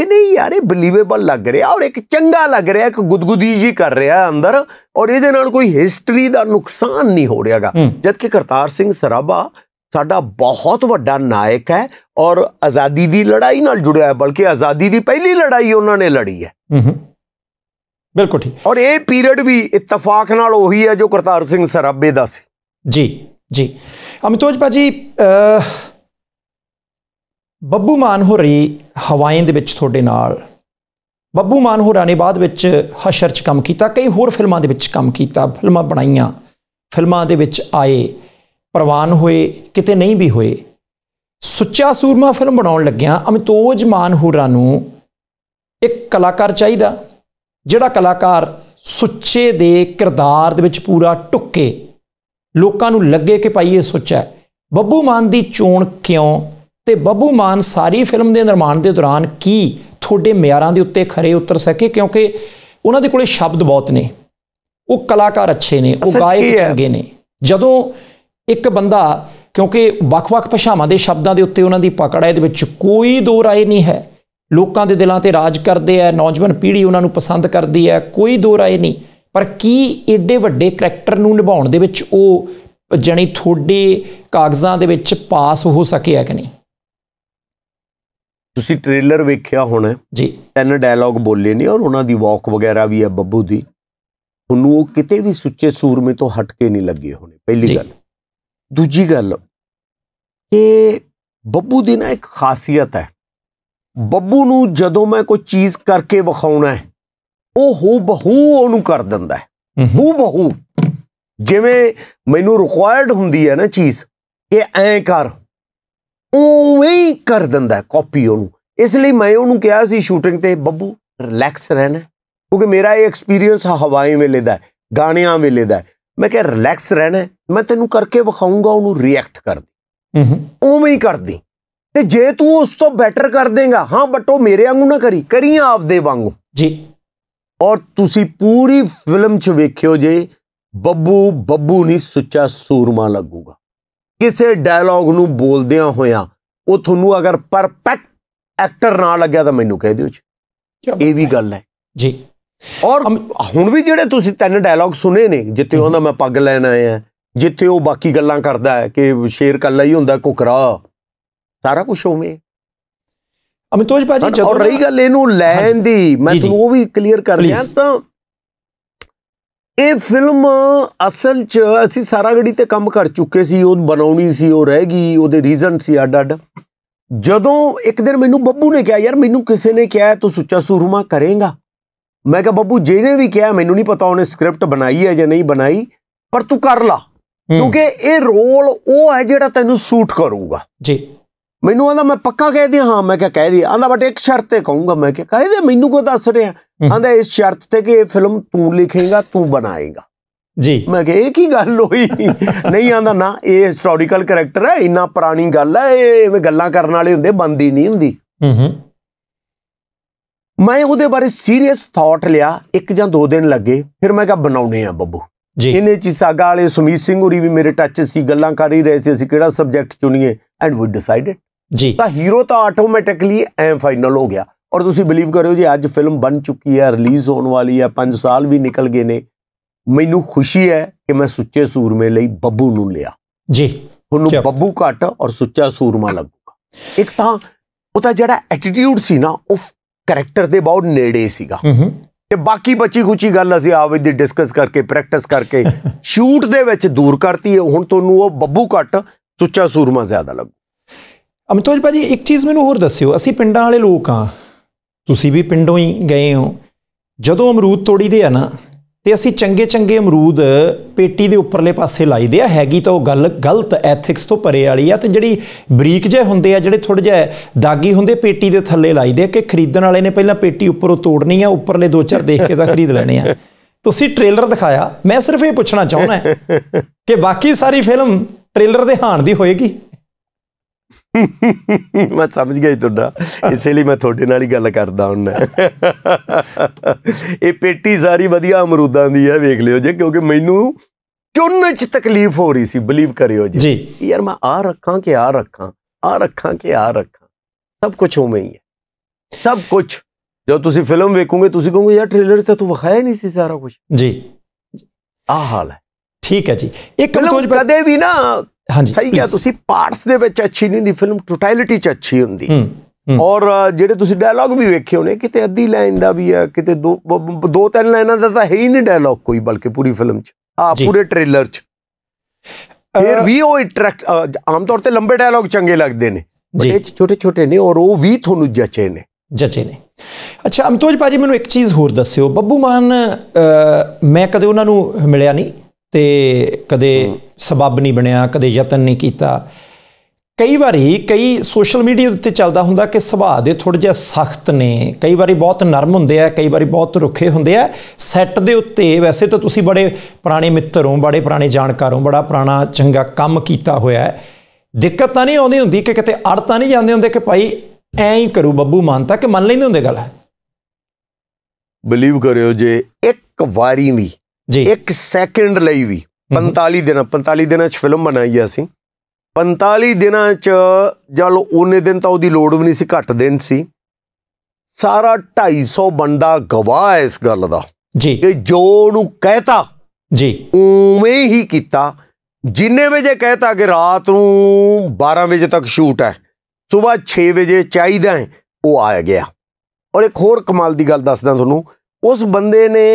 ਕਿ ਨਹੀਂ ਯਾਰ ਇਹ ਬਲੀਵੇਬਲ ਲੱਗ ਰਿਹਾ ਔਰ ਇੱਕ ਚੰਗਾ ਲੱਗ ਰਿਹਾ ਇੱਕ ਗੁਦਗੁਦੀ ਜੀ ਕਰ ਰਿਹਾ ਅੰਦਰ ਔਰ ਇਹਦੇ ਨਾਲ ਕੋਈ ਹਿਸਟਰੀ ਦਾ ਨੁਕਸਾਨ ਨਹੀਂ ਹੋ ਰਿਹਾਗਾ ਜਦ ਕਿ ਕਰਤਾਰ ਸਿੰਘ ਸਰਾਭਾ ਸਾਡਾ ਬਹੁਤ ਵੱਡਾ ਨਾਇਕ ਹੈ ਔਰ ਆਜ਼ਾਦੀ ਦੀ ਲੜਾਈ ਨਾਲ ਜੁੜਿਆ ਹੈ ਬਲਕਿ ਆਜ਼ਾਦੀ ਦੀ ਪਹਿਲੀ ਲੜਾਈ ਉਹਨਾਂ ਨੇ ਲੜੀ ਹੈ ਬਿਲਕੁਲ ਠੀਕ ਔਰ ਇਹ ਪੀਰੀਅਡ ਵੀ ਇਤਫਾਕ ਨਾਲ ਉਹੀ ਹੈ ਜੋ ਕਰਤਾਰ ਸਿੰਘ ਸਰਾਭੇ ਦਾ ਸੀ ਜੀ ਜੀ ਅਮਿਤੋਜ ਭਾਜੀ ਅ ਬੱਬੂ ਮਾਨ ਹੋਰੀ ਹਵਾਏਂ ਦੇ ਵਿੱਚ ਤੁਹਾਡੇ ਨਾਲ ਬੱਬੂ ਮਾਨ ਹੋ ਨੇ ਬਾਅਦ ਵਿੱਚ ਹਸ਼ਰ 'ਚ ਕੰਮ ਕੀਤਾ ਕਈ ਹੋਰ ਫਿਲਮਾਂ ਦੇ ਵਿੱਚ ਕੰਮ ਕੀਤਾ ਫਿਲਮਾਂ ਬਣਾਈਆਂ ਫਿਲਮਾਂ ਦੇ ਵਿੱਚ ਆਏ ਪ੍ਰਵਾਨ ਹੋਏ ਕਿਤੇ ਨਹੀਂ ਵੀ ਹੋਏ ਸੁੱਚਾ ਸੂਰਮਾ ਫਿਲਮ ਬਣਾਉਣ ਲੱਗਿਆਂ ਅਮਿਤੋਜ ਮਾਨ ਹੋਰਾਂ ਨੂੰ ਇੱਕ ਕਲਾਕਾਰ ਚਾਹੀਦਾ ਜਿਹੜਾ ਕਲਾਕਾਰ ਸੁੱਚੇ ਦੇ ਕਿਰਦਾਰ ਦੇ ਵਿੱਚ ਪੂਰਾ ਟੁੱਕੇ ਲੋਕਾਂ ਨੂੰ ਲੱਗੇ ਕਿ ਭਾਈ ਇਹ ਸੁੱਚਾ ਹੈ ਬੱਬੂ ਮਾਨ ਦੀ ਚੋਣ ਕਿਉਂ ਤੇ ਬੱਬੂ ਮਾਨ ਸਾਰੀ ਫਿਲਮ ਦੇ ਨਿਰਮਾਣ ਦੇ ਦੌਰਾਨ ਕੀ ਤੁਹਾਡੇ ਮਿਆਰਾਂ ਦੇ ਉੱਤੇ ਖਰੇ ਉਤਰ ਸਕੇ ਕਿਉਂਕਿ ਉਹਨਾਂ ਦੇ ਕੋਲੇ ਸ਼ਬਦ ਬਹੁਤ ਨੇ ਉਹ ਕਲਾਕਾਰ ਅੱਛੇ ਨੇ ਉਹ ਗਾਇਕ ਚੰਗੇ ਨੇ ਜਦੋਂ ਇੱਕ ਬੰਦਾ ਕਿਉਂਕਿ ਵੱਖ-ਵੱਖ ਭਾਸ਼ਾਵਾਂ ਦੇ ਸ਼ਬਦਾਂ ਦੇ ਉੱਤੇ ਉਹਨਾਂ ਦੀ ਪਕੜ ਹੈ ਇਹਦੇ ਵਿੱਚ ਕੋਈ ਦੋ ਰਾਏ ਨਹੀਂ ਹੈ ਲੋਕਾਂ ਦੇ ਦਿਲਾਂ ਤੇ ਰਾਜ ਕਰਦੇ ਆ ਨੌਜਵਾਨ ਪੀੜ੍ਹੀ ਉਹਨਾਂ ਨੂੰ ਪਸੰਦ ਕਰਦੀ ਹੈ ਕੋਈ ਦੋ ਰਾਏ ਨਹੀਂ ਪਰ ਕੀ ਏਡੇ ਵੱਡੇ ਕੈਰੈਕਟਰ ਨੂੰ ਨਿਭਾਉਣ ਦੇ ਵਿੱਚ ਉਹ ਜਣੀ ਥੋੜੇ ਕਾਗਜ਼ਾਂ ਦੇ ਵਿੱਚ ਪਾਸ ਹੋ ਸਕਿਆ ਕਿ ਨਹੀਂ ਤੁਸੀਂ ਟ੍ਰੇਲਰ ਵੇਖਿਆ ਹੋਣਾ ਜੀ ਤਿੰਨ ਡਾਇਲੌਗ ਬੋਲੇ ਨੇ ਔਰ ਉਹਨਾਂ ਦੀ ਵਾਕ ਵਗੈਰਾ ਵੀ ਹੈ ਬੱਬੂ ਦੀ ਤੁਹਾਨੂੰ ਉਹ ਕਿਤੇ ਵੀ ਸੁੱਚੇ ਸੂਰਮੇ ਤੋਂ ਹਟ ਕੇ ਨਹੀਂ ਲੱਗੇ ਹੋਣੇ ਪਹਿਲੀ ਗੱਲ ਦੂਜੀ ਗੱਲ ਕਿ ਬੱਬੂ ਦੀ ਨਾ ਇੱਕ ਖਾਸੀਅਤ ਹੈ ਬੱਬੂ ਨੂੰ ਜਦੋਂ ਮੈਂ ਕੋਈ ਚੀਜ਼ ਕਰਕੇ ਵਿਖਾਉਣਾ ਹੈ ਉਹ ਹੋ ਬਹੂ ਉਹਨੂੰ ਕਰ ਦਿੰਦਾ ਹੈ ਹੂ ਬਹੂ ਜਿਵੇਂ ਮੈਨੂੰ ਰਿਕੁਆਇਰਡ ਹੁੰਦੀ ਹੈ ਨਾ ਚੀਜ਼ ਕਿ ਐਂ ਕਰ ਉਵੇਂ ਹੀ ਕਰ ਦਿੰਦਾ ਕਾਪੀ ਉਹਨੂੰ ਇਸ ਲਈ ਮੈਂ ਉਹਨੂੰ ਕਿਹਾ ਸੀ ਸ਼ੂਟਿੰਗ ਤੇ ਬੱਬੂ ਰਿਲੈਕਸ ਰਹਿਣਾ ਕਿਉਂਕਿ ਮੇਰਾ ਇਹ ਐਕਸਪੀਰੀਅੰਸ ਹਵਾਈ ਵੇਲੇ ਦਾ ਗਾਣਿਆਂ ਵੇਲੇ ਦਾ ਮੈਂ ਕਿਹਾ ਰਿਲੈਕਸ ਰਹਿਣਾ ਮੈਂ ਤੈਨੂੰ ਕਰਕੇ ਵਿਖਾਉਂਗਾ ਉਹਨੂੰ ਰਿਐਕਟ ਕਰ ਦੇ ਉਵੇਂ ਹੀ ਕਰ ਦੇ ਤੇ ਜੇ ਤੂੰ ਉਸ ਤੋਂ ਬੈਟਰ ਕਰ ਦੇਗਾ ਹਾਂ ਬਟ ਉਹ ਮੇਰੇ ਵਾਂਗੂ ਨਾ ਕਰੀ ਕਰੀ ਆਪਦੇ ਵਾਂਗੂ ਜੀ ਔਰ ਤੁਸੀਂ ਪੂਰੀ ਫਿਲਮ 'ਚ ਵੇਖਿਓ ਜੇ ਬੱਬੂ ਬੱਬੂ ਨਹੀਂ ਸੁੱਚਾ ਸੂਰਮਾ ਲੱਗੂਗਾ ਕਿਸੇ ਡਾਇਲੌਗ ਨੂੰ ਬੋਲਦਿਆਂ ਹੋਇਆਂ ਉਹ ਤੁਹਾਨੂੰ ਅਗਰ ਪਰਫੈਕਟ ਐਕਟਰ ਨਾ ਲੱਗਿਆ ਤਾਂ ਮੈਨੂੰ ਕਹਿ ਦਿਓ ਜੀ ਇਹ ਵੀ ਗੱਲ ਹੈ ਜੀ ਔਰ ਹੁਣ ਵੀ ਜਿਹੜੇ ਤੁਸੀਂ ਤਿੰਨ ਡਾਇਲੌਗ ਸੁਨੇ ਨੇ ਜਿੱਥੇ ਉਹਦਾ ਮੈਂ ਪੱਗ ਲੈਣ ਆਇਆ ਜਿੱਥੇ ਉਹ ਬਾਕੀ ਗੱਲਾਂ ਕਰਦਾ ਹੈ ਕਿ ਸ਼ੇਰ ਕੱਲਾ ਹੀ ਹੁੰਦਾ ਕੁਕਰਾ ਸਾਰਾ ਕੁਝ ਉਵੇਂ ਅਮਿਤੋਜ ਭਾਜੀ ਜਦੋਂ ਰਹੀ ਗੱਲ ਇਹਨੂੰ ਲੈਣ ਦੀ ਮੈਂ ਤੁਹਾਨੂੰ ਉਹ ਵੀ ਕਲੀਅਰ ਕਰ ਲਿਆ ਤਾਂ ਇਹ ਫਿਲਮ ਅਸਲ 'ਚ ਅਸੀਂ ਸਾਰਾ ਗੜੀ ਤੇ ਕੰਮ ਕਰ ਚੁੱਕੇ ਸੀ ਉਹ ਬਣਾਉਣੀ ਸੀ ਉਹ ਰਹਿ ਗਈ ਉਹਦੇ ਰੀਜ਼ਨ ਸੀ ਅੱਡ ਅੱਡ ਜਦੋਂ ਇੱਕ ਦਿਨ ਮੈਨੂੰ ਬੱਬੂ ਨੇ ਕਿਹਾ ਯਾਰ ਮੈਨੂੰ ਕਿਸੇ ਨੇ ਕਿਹਾ ਤੂੰ ਸੁੱਚਾ ਸੂਰਮਾ ਕਰੇਗਾ ਮੈਂ ਕਿਹਾ ਬੱਬੂ ਜਿਹਨੇ ਵੀ ਕਿਹਾ ਮੈਨੂੰ ਨਹੀਂ ਪਤਾ ਉਹਨੇ ਸਕ੍ਰਿਪਟ ਬਣਾਈ ਹੈ ਜਾਂ ਨਹੀਂ ਬਣਾਈ ਪਰ ਤੂੰ ਕਰ ਲਾ ਕਿਉਂਕਿ ਇਹ ਰੋਲ ਉਹ ਹੈ ਜਿਹੜਾ ਤੈਨੂੰ ਸੂਟ ਕਰੂਗਾ ਜੀ ਮੈਨੂੰ ਆਂਦਾ ਮੈਂ ਪੱਕਾ ਕਹਿ ਦਿਆਂ ਹਾਂ ਮੈਂ ਕਿਹਾ ਕਹਿ ਦਿਆ ਆਂਦਾ ਬਟ ਇੱਕ ਸ਼ਰਤ ਤੇ ਕਹੂੰਗਾ ਮੈਂ ਕਿਹਾ ਕਹਿ ਦੇ ਮੈਨੂੰ ਕੋ ਦੱਸ ਰਿਹਾ ਆਂਦਾ ਇਸ ਸ਼ਰਤ ਤੇ ਕਿ ਇਹ ਫਿਲਮ ਤੂੰ ਲਿਖੇਗਾ ਤੂੰ ਬਣਾਏਗਾ ਜੀ ਮੈਂ ਕਿਹਾ ਇਹ ਕੀ ਗੱਲ ਹੋਈ ਨਹੀਂ ਆਂਦਾ ਨਾ ਇਹ ਹਿਸਟੋਰੀਕਲ ਕੈਰੈਕਟਰ ਹੈ ਇੰਨਾ ਪੁਰਾਣੀ ਗੱਲ ਹੈ ਇਹ ਐਵੇਂ ਗੱਲਾਂ ਕਰਨ ਵਾਲੇ ਹੁੰਦੇ ਬੰਦੀ ਨਹੀਂ ਹੁੰਦੀ ਹੂੰ ਹੂੰ ਮੈਂ ਉਹਦੇ ਬਾਰੇ ਸੀਰੀਅਸ ਥਾਟ ਲਿਆ ਇੱਕ ਜਾਂ ਦੋ ਦਿਨ ਲੱਗੇ ਫਿਰ ਮੈਂ ਕਿਹਾ ਬਣਾਉਣੇ ਆ ਬੱਬੂ ਜੀ ਇਹਨੇ ਚ ਸਾਗਾ ਵਾਲੇ ਸੁਮੀਤ ਸਿੰਘ ਹੋਰੀ ਵੀ ਮੇਰੇ ਟੱਚ ਸੀ ਗੱਲਾਂ ਕਰ ਹੀ ਰਹੇ ਸੀ ਅਸੀਂ ਕਿਹੜਾ ਸਬਜੈਕਟ ਚੁਣੀਏ ਐਂਡ ਵੀ ਡਿਸਾਈਡਡ ਜੀ ਤਾਂ ਹੀਰੋ ਤਾਂ ਆਟੋਮੈਟਿਕਲੀ ਐ ਫਾਈਨਲ ਹੋ ਗਿਆ ਔਰ ਤੁਸੀਂ ਬਲੀਵ ਹੋ ਜੀ ਅੱਜ ਫਿਲਮ ਬਣ ਚੁੱਕੀ ਹੈ ਰਿਲੀਜ਼ ਹੋਣ ਵਾਲੀ ਹੈ 5 ਸਾਲ ਵੀ ਨਿਕਲ ਗਏ ਨੇ ਮੈਨੂੰ ਖੁਸ਼ੀ ਹੈ ਕਿ ਮੈਂ ਸੁੱਚੇ ਸੂਰਮੇ ਲਈ ਬੱਬੂ ਨੂੰ ਲਿਆ ਜੀ ਉਹਨੂੰ ਬੱਬੂ ਘਟ ਔਰ ਸੁੱਚਾ ਸੂਰਮਾ ਲੱਗੂਗਾ ਇੱਕ ਤਾਂ ਉਹ ਤਾਂ ਜਿਹੜਾ ਐਟੀਟਿਊਡ ਸੀ ਨਾ ਉਹ ਕੈਰੈਕਟਰ ਦੇ ਬਹੁਤ ਨੇੜੇ ਸੀਗਾ ਤੇ ਬਾਕੀ ਬਚੀ ਖੁਚੀ ਗੱਲ ਅਸੀਂ ਆਵੇ ਦੀ ਡਿਸਕਸ ਕਰਕੇ ਪ੍ਰੈਕਟਿਸ ਕਰਕੇ ਸ਼ੂਟ ਦੇ ਵਿੱਚ ਦੂਰ ਕਰਤੀ ਹੁਣ ਤੁਹਾਨੂੰ ਉਹ ਬੱਬੂ ਘਟ ਸੁੱਚਾ ਸੂਰਮਾ ਜ਼ਿਆਦਾ ਲੱਗੂ ਅਮਤੋਜ ਭਾਜੀ ਇੱਕ ਚੀਜ਼ ਮੈਨੂੰ ਹੋਰ ਦੱਸਿਓ ਅਸੀਂ ਪਿੰਡਾਂ ਵਾਲੇ ਲੋਕ ਆ ਤੁਸੀਂ ਵੀ ਪਿੰਡੋਂ ਹੀ ਗਏ ਹੋ ਜਦੋਂ ਅਮਰੂਦ ਤੋੜੀਦੇ ਆ ਨਾ ਤੇ ਅਸੀਂ ਚੰਗੇ ਚੰਗੇ ਅਮਰੂਦ ਪੇਟੀ ਦੇ ਉੱਪਰਲੇ ਪਾਸੇ ਲਾਈਦੇ ਆ ਹੈਗੀ ਤਾਂ ਉਹ ਗੱਲ ਗਲਤ ਐਥਿਕਸ ਤੋਂ ਪਰੇ ਵਾਲੀ ਆ ਤੇ ਜਿਹੜੀ ਬਰੀਕ ਜੇ ਹੁੰਦੇ ਆ ਜਿਹੜੇ ਥੋੜੇ ਜਿਹਾ ਦਾਗੀ ਹੁੰਦੇ ਪੇਟੀ ਦੇ ਥੱਲੇ ਲਾਈਦੇ ਆ ਕਿ ਖਰੀਦਣ ਵਾਲੇ ਨੇ ਪਹਿਲਾਂ ਪੇਟੀ ਉੱਪਰੋਂ ਤੋੜਨੀ ਆ ਉੱਪਰਲੇ ਦੋ ਚਾਰ ਦੇਖ ਕੇ ਤਾਂ ਖਰੀਦ ਲੈਣੇ ਆ ਤੁਸੀਂ ਟ੍ਰੇਲਰ ਦਿਖਾਇਆ ਮੈਂ ਸਿਰਫ ਇਹ ਪੁੱਛਣਾ ਚਾਹੁੰਦਾ ਕਿ ਬਾਕੀ ਸਾਰੀ ਫਿਲਮ ਟ੍ਰੇਲਰ ਦੇ ਹਾਣ ਦੀ ਹੋਏਗੀ ਮੈਂ ਸਮਝ ਗਿਆ ਤੁਹਾਡਾ ਇਸੇ ਲਈ ਮੈਂ ਤੁਹਾਡੇ ਨਾਲ ਹੀ ਗੱਲ ਕਰਦਾ ਹੁਣ ਇਹ ਪੇਟੀ ਸਾਰੀ ਵਧੀਆ ਅਮਰੂਦਾਂ ਦੀ ਹੈ ਵੇਖ ਲਿਓ ਜੇ ਕਿਉਂਕਿ ਮੈਨੂੰ ਚੁੰਨ ਚ ਤਕਲੀਫ ਹੋ ਰਹੀ ਸੀ ਬਲੀਵ ਕਰਿਓ ਜੀ ਯਾਰ ਮੈਂ ਆ ਰੱਖਾਂ ਕਿ ਆ ਰੱਖਾਂ ਆ ਰੱਖਾਂ ਕਿ ਆ ਰੱਖਾਂ ਸਭ ਕੁਝ ਉਵੇਂ ਹੀ ਹੈ ਸਭ ਕੁਝ ਜੋ ਤੁਸੀਂ ਫਿਲਮ ਵੇਖੋਗੇ ਤੁਸੀਂ ਕਹੋਗੇ ਯਾਰ ਟ੍ਰੇਲਰ ਤਾਂ ਤੂੰ ਵਿਖਾਇਆ ਨਹੀਂ ਸੀ ਸਾਰਾ ਕੁਝ ਜੀ ਆ ਹਾਲ ਹੈ ਠੀਕ ਹੈ ਜੀ ਇੱਕ ਕਦੇ ਵੀ ਨਾ ਹਾਂਜੀ ਸਹੀ ਗਿਆ ਤੁਸੀਂ ਪਾਰਟਸ ਦੇ ਵਿੱਚ ਅੱਛੀ ਨਹੀਂ ਹੁੰਦੀ ਫਿਲਮ ਟੋਟੈਲਿਟੀ 'ਚ ਅੱਛੀ ਹੁੰਦੀ ਔਰ ਜਿਹੜੇ ਤੁਸੀਂ ਡਾਇਲੌਗ ਵੀ ਵੇਖੇ ਹੋਣੇ ਕਿਤੇ ਅੱਧੀ ਲਾਈਨ ਦਾ ਵੀ ਆ ਕਿਤੇ ਦੋ ਦੋ ਤਿੰਨ ਲਾਈਨਾਂ ਦਾ ਤਾਂ ਹੈ ਹੀ ਨਹੀਂ ਡਾਇਲੌਗ ਕੋਈ ਬਲਕਿ ਪੂਰੀ ਫਿਲਮ 'ਚ ਆ ਪੂਰੇ ਟ੍ਰੇਲਰ 'ਚ ਫਿਰ ਵੀ ਉਹ ਇੰਟਰੈਕਟ ਆਮ ਤੌਰ ਤੇ ਲੰਬੇ ਡਾਇਲੌਗ ਚੰਗੇ ਲੱਗਦੇ ਨੇ ਇਹ ਛੋਟੇ ਛੋਟੇ ਨੇ ਔਰ ਉਹ ਵੀ ਤੁਹਾਨੂੰ ਜਚੇ ਨੇ ਜਚੇ ਨੇ ਅੱਛਾ ਅਮਤੋਜ ਭਾਜੀ ਮੈਨੂੰ ਇੱਕ ਚੀਜ਼ ਹੋਰ ਦੱਸਿਓ ਬੱਬੂ ਮਾਨ ਮੈਂ ਕਦੇ ਉਹਨਾਂ ਨੂੰ ਮਿਲਿਆ ਨਹੀਂ ਤੇ ਕਦੇ ਸਬਬ ਨਹੀਂ ਬਣਿਆ ਕਦੇ ਯਤਨ ਨਹੀਂ ਕੀਤਾ ਕਈ ਵਾਰੀ ਕਈ ਸੋਸ਼ਲ ਮੀਡੀਆ ਉੱਤੇ ਚੱਲਦਾ ਹੁੰਦਾ ਕਿ ਸੁਭਾਅ ਦੇ ਥੋੜੇ ਜਿਹਾ ਸਖਤ ਨੇ ਕਈ ਵਾਰੀ ਬਹੁਤ ਨਰਮ ਹੁੰਦੇ ਆ ਕਈ ਵਾਰੀ ਬਹੁਤ ਰੁੱਖੇ ਹੁੰਦੇ ਆ ਸੈੱਟ ਦੇ ਉੱਤੇ ਵੈਸੇ ਤਾਂ ਤੁਸੀਂ ਬੜੇ ਪੁਰਾਣੇ ਮਿੱਤਰ ਹੋ ਬੜੇ ਪੁਰਾਣੇ ਜਾਣਕਾਰ ਹੋ ਬੜਾ ਪੁਰਾਣਾ ਚੰਗਾ ਕੰਮ ਕੀਤਾ ਹੋਇਆ ਹੈ ਦਿੱਕਤ ਤਾਂ ਨਹੀਂ ਆਉਂਦੀ ਹੁੰਦੀ ਕਿ ਕਿਤੇ ਅੜ ਤਾਂ ਨਹੀਂ ਜਾਂਦੇ ਹੁੰਦੇ ਕਿ ਭਾਈ ਐਂ ਹੀ ਕਰੂ ਬੱਬੂ ਮਾਨਤਾ ਕਿ ਮੰਨ ਲੈਂਦੇ ਹੁੰਦੇ ਗੱਲ ਹੈ ਬਲੀਵ ਕਰਿਓ ਜੇ ਇੱਕ ਵਾਰੀ ਵੀ ਜੀ ਇੱਕ ਸੈਕਿੰਡ ਲਈ ਵੀ 45 ਦਿਨ 45 ਦਿਨਾਂ 'ਚ ਫਿਲਮ ਬਣਾਈ ਆ ਸੀ 45 ਦਿਨਾਂ 'ਚ ਜਲ ਉਹਨੇ ਦਿਨ ਤਾਂ ਉਹਦੀ ਲੋੜ ਵੀ ਨਹੀਂ ਸੀ ਘੱਟ ਦਿਨ ਸੀ ਸਾਰਾ 250 ਬੰਦਾ ਗਵਾਹ ਇਸ ਗੱਲ ਦਾ ਜੀ ਕਿ ਜੋ ਉਹਨੂੰ ਕਹਿਤਾ ਜੀ ਉਵੇਂ ਹੀ ਕੀਤਾ ਜਿੰਨੇ ਵਜੇ ਕਹਿਤਾ ਕਿ ਰਾਤ ਨੂੰ 12 ਵਜੇ ਤੱਕ ਸ਼ੂਟ ਹੈ ਸਵੇਰ 6 ਵਜੇ ਚਾਹੀਦਾ ਹੈ ਉਹ ਆ ਗਿਆ ਔਰ ਇੱਕ ਹੋਰ ਕਮਾਲ ਦੀ ਗੱਲ ਦੱਸਦਾ ਤੁਹਾਨੂੰ ਉਸ ਬੰਦੇ ਨੇ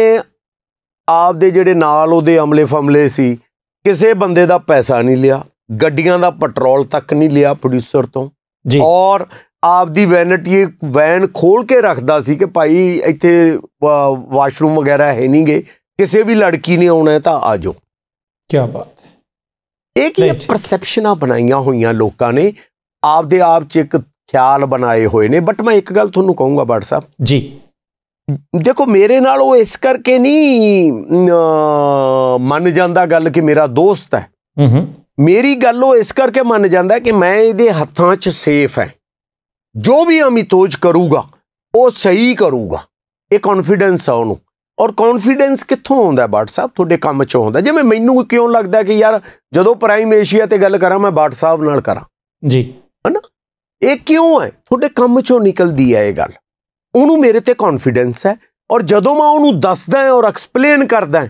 ਆਪ ਦੇ ਜਿਹੜੇ ਨਾਲ ਉਹਦੇ ਅਮਲੇ ਫਮਲੇ ਸੀ ਕਿਸੇ ਬੰਦੇ ਦਾ ਪੈਸਾ ਨਹੀਂ ਲਿਆ ਗੱਡੀਆਂ ਦਾ ਪੈਟਰੋਲ ਤੱਕ ਨਹੀਂ ਲਿਆ ਪ੍ਰੋਡਿਊਸਰ ਤੋਂ ਜੀ ਔਰ ਆਪ ਦੀ ਵੈਨਟੀ ਵੈਨ ਖੋਲ ਕੇ ਰੱਖਦਾ ਸੀ ਕਿ ਭਾਈ ਇੱਥੇ ਵਾਸ਼ਰੂਮ ਵਗੈਰਾ ਹੈ ਨਹੀਂਗੇ ਕਿਸੇ ਵੀ ਲੜਕੀ ਨੇ ਆਉਣਾ ਤਾਂ ਆ ਜਾਓ ਕੀ ਬਾਤ ਹੈ ਇਹ ਕੀ ਪਰਸੈਪਸ਼ਨਾਂ ਬਣਾਈਆਂ ਹੋਈਆਂ ਲੋਕਾਂ ਨੇ ਆਪ ਦੇ ਆਪ ਚ ਇੱਕ ਖਿਆਲ ਬਣਾਏ ਹੋਏ ਨੇ ਬਟ ਮੈਂ ਇੱਕ ਗੱਲ ਤੁਹਾਨੂੰ ਕਹੂੰਗਾ ਬਾਟ ਸਾਹਿਬ ਜੀ ਦੇਖੋ ਮੇਰੇ ਨਾਲ ਉਹ ਇਸ ਕਰਕੇ ਨਹੀਂ ਮੰਨ ਜਾਂਦਾ ਗੱਲ ਕਿ ਮੇਰਾ ਦੋਸਤ ਹੈ ਹੂੰ ਮੇਰੀ ਗੱਲ ਉਹ ਇਸ ਕਰਕੇ ਮੰਨ ਜਾਂਦਾ ਕਿ ਮੈਂ ਇਹਦੇ ਹੱਥਾਂ 'ਚ ਸੇਫ ਹੈ ਜੋ ਵੀ ਅਮਿਤੋਜ ਕਰੂਗਾ ਉਹ ਸਹੀ ਕਰੂਗਾ ਇਹ ਕੌਨਫੀਡੈਂਸ ਆ ਉਹਨੂੰ ਔਰ ਕੌਨਫੀਡੈਂਸ ਕਿੱਥੋਂ ਆਉਂਦਾ ਬਾਟ ਸਾਹਿਬ ਤੁਹਾਡੇ ਕੰਮ 'ਚੋਂ ਆਉਂਦਾ ਜਿਵੇਂ ਮੈਨੂੰ ਕਿਉਂ ਲੱਗਦਾ ਕਿ ਯਾਰ ਜਦੋਂ ਪ੍ਰਾਈਮ ਏਸ਼ੀਆ ਤੇ ਗੱਲ ਕਰਾਂ ਮੈਂ ਬਾਟ ਸਾਹਿਬ ਨਾਲ ਕਰਾਂ ਜੀ ਹਨਾ ਇਹ ਕਿਉਂ ਹੈ ਤੁਹਾਡੇ ਕੰਮ 'ਚੋਂ ਨਿਕਲਦੀ ਹੈ ਇਹ ਗੱਲ ਉਹਨੂੰ ਮੇਰੇ ਤੇ ਕੌਨਫੀਡੈਂਸ ਹੈ ਔਰ ਜਦੋਂ ਮੈਂ ਉਹਨੂੰ ਦੱਸਦਾ ਔਰ ਐਕਸਪਲੇਨ ਕਰਦਾ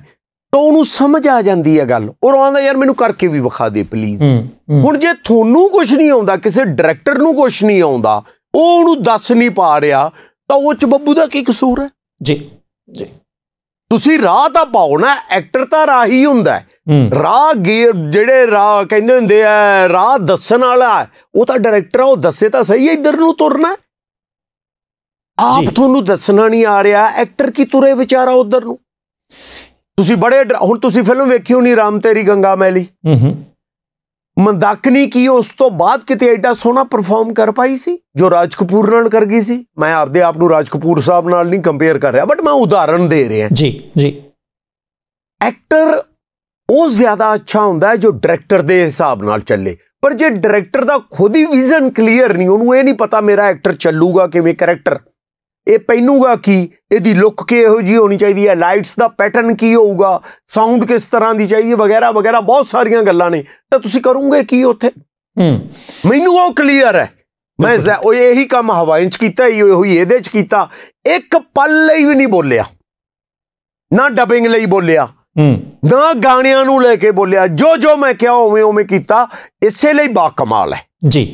ਤਾਂ ਉਹਨੂੰ ਸਮਝ ਆ ਜਾਂਦੀ ਹੈ ਗੱਲ ਔਰ ਆਂਦਾ ਯਾਰ ਮੈਨੂੰ ਕਰਕੇ ਵੀ ਵਿਖਾ ਦੇ ਪਲੀਜ਼ ਹੁਣ ਜੇ ਤੁਹਾਨੂੰ ਕੁਝ ਨਹੀਂ ਆਉਂਦਾ ਕਿਸੇ ਡਾਇਰੈਕਟਰ ਨੂੰ ਕੁਝ ਨਹੀਂ ਆਉਂਦਾ ਉਹ ਉਹਨੂੰ ਦੱਸ ਨਹੀਂ ਪਾ ਰਿਹਾ ਤਾਂ ਉਹ ਚ ਬੱਬੂ ਦਾ ਕੀ ਕਸੂਰ ਹੈ ਜੀ ਜੀ ਤੁਸੀਂ ਰਾਹ ਤਾਂ ਪਾਓ ਨਾ ਐਕਟਰ ਤਾਂ ਰਾਹੀ ਹੁੰਦਾ ਰਾਹ ਜਿਹੜੇ ਰਾਹ ਕਹਿੰਦੇ ਹੁੰਦੇ ਆ ਰਾਹ ਦੱਸਣ ਵਾਲਾ ਉਹ ਤਾਂ ਡਾਇਰੈਕਟਰ ਆ ਉਹ ਦੱਸੇ ਤਾਂ ਸਹੀ ਹੈ ਇੱਧਰ ਨੂੰ ਤੁਰਨਾ ਆਪ ਤੁਹਾਨੂੰ ਦੱਸਣਾ ਨਹੀਂ ਆ ਰਿਹਾ ਐਕਟਰ ਕੀ ਤੁਰੇ ਵਿਚਾਰਾ ਉਧਰ ਨੂੰ ਤੁਸੀਂ ਬੜੇ ਹੁਣ ਤੁਸੀਂ ਫਿਲਮ ਵੇਖੀ ਹੋਣੀ ਰਾਮ ਤੇਰੀ ਗੰਗਾ ਮੈਲੀ ਹੂੰ ਹੂੰ ਕੀ ਉਸ ਤੋਂ ਬਾਅਦ ਕਿਤੇ ਐਡਾ ਸੋਹਣਾ ਪਰਫਾਰਮ ਕਰ ਪਾਈ ਸੀ ਜੋ ਰਾਜ ਕਪੂਰ ਨਾਲ ਕਰ ਗਈ ਸੀ ਮੈਂ ਆਪਦੇ ਆਪ ਨੂੰ ਰਾਜ ਕਪੂਰ ਸਾਹਿਬ ਨਾਲ ਨਹੀਂ ਕੰਪੇਅਰ ਕਰ ਰਿਹਾ ਬਟ ਮੈਂ ਉਦਾਹਰਣ ਦੇ ਰਿਹਾ ਜੀ ਜੀ ਐਕਟਰ ਉਹ ਜ਼ਿਆਦਾ ਅੱਛਾ ਹੁੰਦਾ ਹੈ ਜੋ ਡਾਇਰੈਕਟਰ ਦੇ ਹਿਸਾਬ ਨਾਲ ਚੱਲੇ ਪਰ ਜੇ ਡਾਇਰੈਕਟਰ ਦਾ ਖੁਦ ਹੀ ਵਿਜ਼ਨ ਕਲੀਅਰ ਨਹੀਂ ਉਹਨੂੰ ਇਹ ਨਹੀਂ ਪਤਾ ਮੇਰਾ ਐਕਟਰ ਚੱਲੂਗਾ ਕਿਵੇਂ ਕੈਰੈਕਟਰ ਇਹ ਪੈਨੂਗਾ ਕੀ ਇਹਦੀ ਲੁੱਕ ਕਿ ਇਹੋ ਜੀ ਹੋਣੀ ਚਾਹੀਦੀ ਹੈ ਲਾਈਟਸ ਦਾ ਪੈਟਰਨ ਕੀ ਹੋਊਗਾ ਸਾਊਂਡ ਕਿਸ ਤਰ੍ਹਾਂ ਦੀ ਚਾਹੀਦੀ ਹੈ ਵਗੈਰਾ ਵਗੈਰਾ ਬਹੁਤ ਸਾਰੀਆਂ ਗੱਲਾਂ ਨੇ ਤਾਂ ਤੁਸੀਂ ਕਰੋਗੇ ਕੀ ਉੱਥੇ ਹੂੰ ਮੈਨੂੰ ਉਹ ਕਲੀਅਰ ਹੈ ਮੈਂ ਉਹ ਇਹੀ ਕੰਮ ਹਵਾਈਂ ਚ ਕੀਤਾ ਹੀ ਹੋਈ ਇਹਦੇ ਚ ਕੀਤਾ ਇੱਕ ਪਲ ਲਈ ਵੀ ਨਹੀਂ ਬੋਲਿਆ ਨਾ ਡਬਿੰਗ ਲਈ ਬੋਲਿਆ ਹੂੰ ਨਾ ਗਾਣਿਆਂ ਨੂੰ ਲੈ ਕੇ ਬੋਲਿਆ ਜੋ ਜੋ ਮੈਂ ਕਿਹਾ ਉਵੇਂ ਉਵੇਂ ਕੀਤਾ ਇਸੇ ਲਈ ਬਾ ਕਮਾਲ ਹੈ ਜੀ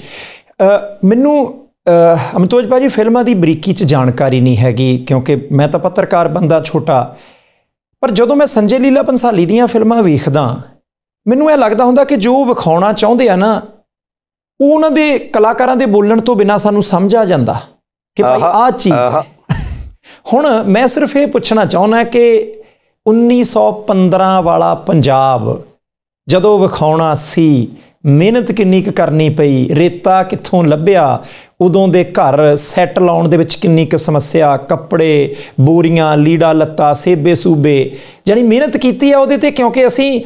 ਮੈਨੂੰ ਅਮਤੋਜ ਭਾਜੀ ਫਿਲਮਾਂ ਦੀ ਬਰੀਕੀ 'ਚ ਜਾਣਕਾਰੀ ਨਹੀਂ ਹੈਗੀ ਕਿਉਂਕਿ ਮੈਂ ਤਾਂ ਪੱਤਰਕਾਰ ਬੰਦਾ ਛੋਟਾ ਪਰ ਜਦੋਂ ਮੈਂ ਸੰਜੇ ਲੀਲਾ ਪੰਸਾਲੀ ਦੀਆਂ ਫਿਲਮਾਂ ਵੇਖਦਾ ਮੈਨੂੰ ਇਹ ਲੱਗਦਾ ਹੁੰਦਾ ਕਿ ਜੋ ਵਿਖਾਉਣਾ ਚਾਹੁੰਦੇ ਆ ਨਾ ਉਹ ਉਹਨਾਂ ਦੇ ਕਲਾਕਾਰਾਂ ਦੇ ਬੋਲਣ ਤੋਂ ਬਿਨਾ ਸਾਨੂੰ ਸਮਝ ਆ ਜਾਂਦਾ ਕਿ ਭਾਈ ਆ ਚੀਜ਼ ਹੁਣ ਮੈਂ ਸਿਰਫ ਇਹ ਪੁੱਛਣਾ ਚਾਹੁੰਦਾ ਕਿ 1915 ਵਾਲਾ ਪੰਜਾਬ ਜਦੋਂ ਵਿਖਾਉਣਾ ਸੀ ਮਿਹਨਤ ਕਿੰਨੀ ਕੁ ਕਰਨੀ ਪਈ ਰੇਤਾ ਕਿੱਥੋਂ ਲੱਭਿਆ ਉਦੋਂ ਦੇ ਘਰ ਸੈੱਟ ਲਾਉਣ ਦੇ ਵਿੱਚ ਕਿੰਨੀ ਕੁ ਸਮੱਸਿਆ ਕੱਪੜੇ ਬੋਰੀਆਂ ਲੀੜਾ ਲੱਤਾ ਸੇਬੇ ਸੂਬੇ ਜਾਨੀ ਮਿਹਨਤ ਕੀਤੀ ਆ ਉਹਦੇ ਤੇ ਕਿਉਂਕਿ ਅਸੀਂ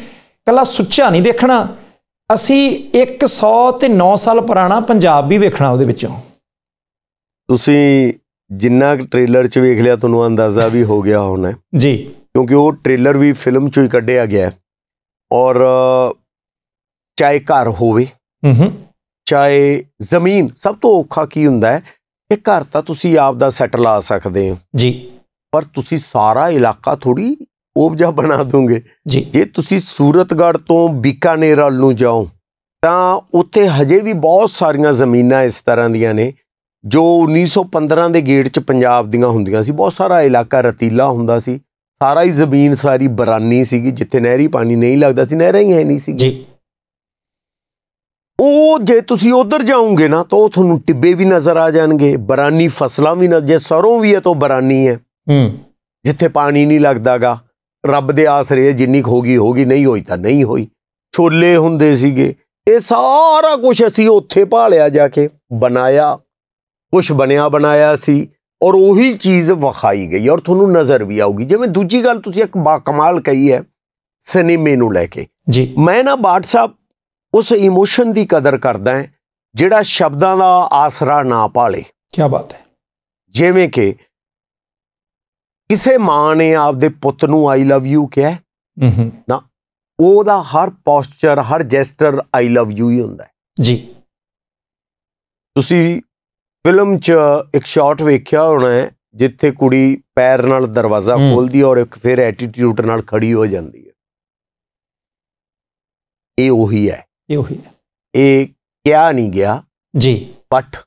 ਕੱਲਾ ਸੁੱਚਾ ਨਹੀਂ ਦੇਖਣਾ ਅਸੀਂ 100 ਤੇ 9 ਸਾਲ ਪੁਰਾਣਾ ਪੰਜਾਬ ਵੀ ਵੇਖਣਾ ਉਹਦੇ ਵਿੱਚੋਂ ਤੁਸੀਂ ਜਿੰਨਾ ਟ੍ਰੇਲਰ ਚ ਵੇਖ ਲਿਆ ਤੁਹਾਨੂੰ ਅੰਦਾਜ਼ਾ ਵੀ ਹੋ ਗਿਆ ਹੋਣਾ ਜੀ ਕਿਉਂਕਿ ਉਹ ਟ੍ਰੇਲਰ ਵੀ ਫਿਲਮ ਚੋਂ ਹੀ ਕੱਢਿਆ ਗਿਆ ਔਰ ਚਾਹੇ ਘਰ ਹੋਵੇ ਹੂੰ ਚਾਹੇ ਜ਼ਮੀਨ ਸਭ ਤੋਂ ਔਖਾ ਕੀ ਹੁੰਦਾ ਹੈ ਕਿ ਘਰ ਤਾਂ ਤੁਸੀਂ ਆਪ ਦਾ ਸੈਟ ਲਾ ਸਕਦੇ ਹੋ ਜੀ ਪਰ ਤੁਸੀਂ ਸਾਰਾ ਇਲਾਕਾ ਥੋੜੀ ਉਪਜਾ ਬਣਾ ਦੋਗੇ ਜੀ ਜੇ ਤੁਸੀਂ ਸੂਰਤਗੜ ਤੋਂ ਬੀਕਾਨੇਰ ਵੱਲ ਨੂੰ ਜਾਓ ਤਾਂ ਉੱਥੇ ਹਜੇ ਵੀ ਬਹੁਤ ਸਾਰੀਆਂ ਜ਼ਮੀਨਾਂ ਇਸ ਤਰ੍ਹਾਂ ਦੀਆਂ ਨੇ ਜੋ 1915 ਦੇ ਗੇੜ 'ਚ ਪੰਜਾਬ ਦੀਆਂ ਹੁੰਦੀਆਂ ਸੀ ਬਹੁਤ ਸਾਰਾ ਇਲਾਕਾ ਰਤੀਲਾ ਹੁੰਦਾ ਸੀ ਸਾਰਾ ਹੀ ਜ਼ਮੀਨ ਸਾਰੀ ਬਰਾਨੀ ਸੀਗੀ ਜਿੱਥੇ ਨਹਿਰੀ ਪਾਣੀ ਨਹੀਂ ਲੱਗਦਾ ਸੀ ਨਹਿਰਾਂ ਹੀ ਹੈ ਨਹੀਂ ਸੀ ਜੀ ਉਹ ਜੇ ਤੁਸੀਂ ਉਧਰ ਜਾਓਗੇ ਨਾ ਤਾਂ ਉਹ ਤੁਹਾਨੂੰ ਟਿੱਬੇ ਵੀ ਨਜ਼ਰ ਆ ਜਾਣਗੇ ਬਰਾਨੀ ਫਸਲਾਂ ਵੀ ਨਾ ਜੇ ਸਰੋਂ ਵੀ ਹੈ ਤਾਂ ਬਰਾਨੀ ਹੈ ਹੂੰ ਜਿੱਥੇ ਪਾਣੀ ਨਹੀਂ ਲੱਗਦਾਗਾ ਰੱਬ ਦੇ ਆਸਰੇ ਜਿੰਨੀ ਹੋਗੀ ਹੋਗੀ ਨਹੀਂ ਹੋਈ ਤਾਂ ਨਹੀਂ ਹੋਈ ਛੋਲੇ ਹੁੰਦੇ ਸੀਗੇ ਇਹ ਸਾਰਾ ਕੁਝ ਅਸੀਂ ਉੱਥੇ ਭਾਲਿਆ ਜਾ ਕੇ ਬਣਾਇਆ ਕੁਝ ਬਣਿਆ ਬਣਾਇਆ ਸੀ ਔਰ ਉਹੀ ਚੀਜ਼ ਵਿਖਾਈ ਗਈ ਔਰ ਤੁਹਾਨੂੰ ਨਜ਼ਰ ਵੀ ਆਊਗੀ ਜਿਵੇਂ ਦੂਜੀ ਗੱਲ ਤੁਸੀਂ ਇੱਕ ਬਾਕਮਾਲ ਕਮਾਲ ਕਹੀ ਹੈ ਸਿਨੇਮੇ ਨੂੰ ਲੈ ਕੇ ਜੀ ਮੈਂ ਨਾ ਬਾਟ ਸਾਹਿਬ ਉਸ ਇਮੋਸ਼ਨ ਦੀ ਕਦਰ ਕਰਦਾ ਹੈ ਜਿਹੜਾ ਸ਼ਬਦਾਂ ਦਾ ਆਸਰਾ ਨਾ ਪਾਲੇ ਕੀ ਬਾਤ ਹੈ ਜਿਵੇਂ ਕਿ ਕਿਸੇ ਮਾਂ ਨੇ ਆਪਦੇ ਪੁੱਤ ਨੂੰ ਆਈ ਲਵ ਯੂ ਕਿਹਾ ਹੂੰ ਨਾ ਉਹਦਾ ਹਰ posture Har ਜੈਸਟਰ I love you ਹੀ ਹੁੰਦਾ ਹੈ ਜੀ ਤੁਸੀਂ ਫਿਲਮ 'ਚ ਇੱਕ ਸ਼ਾਟ ਵੇਖਿਆ ਹੋਣਾ ਹੈ ਜਿੱਥੇ ਕੁੜੀ ਪੈਰ ਨਾਲ ਦਰਵਾਜ਼ਾ ਖੋਲਦੀ ਔਰ ਇੱਕ ਫਿਰ ਐਟੀਟਿਊਡ ਨਾਲ ਖੜੀ ਹੋ ਜਾਂਦੀ ਹੈ ਇਹ ਉਹੀ ਹੈ ਇਹ ਉਹੀ ਹੈ ਇਹ ਕਿਹਾ ਨਹੀਂ ਗਿਆ ਜੀ ਪਠ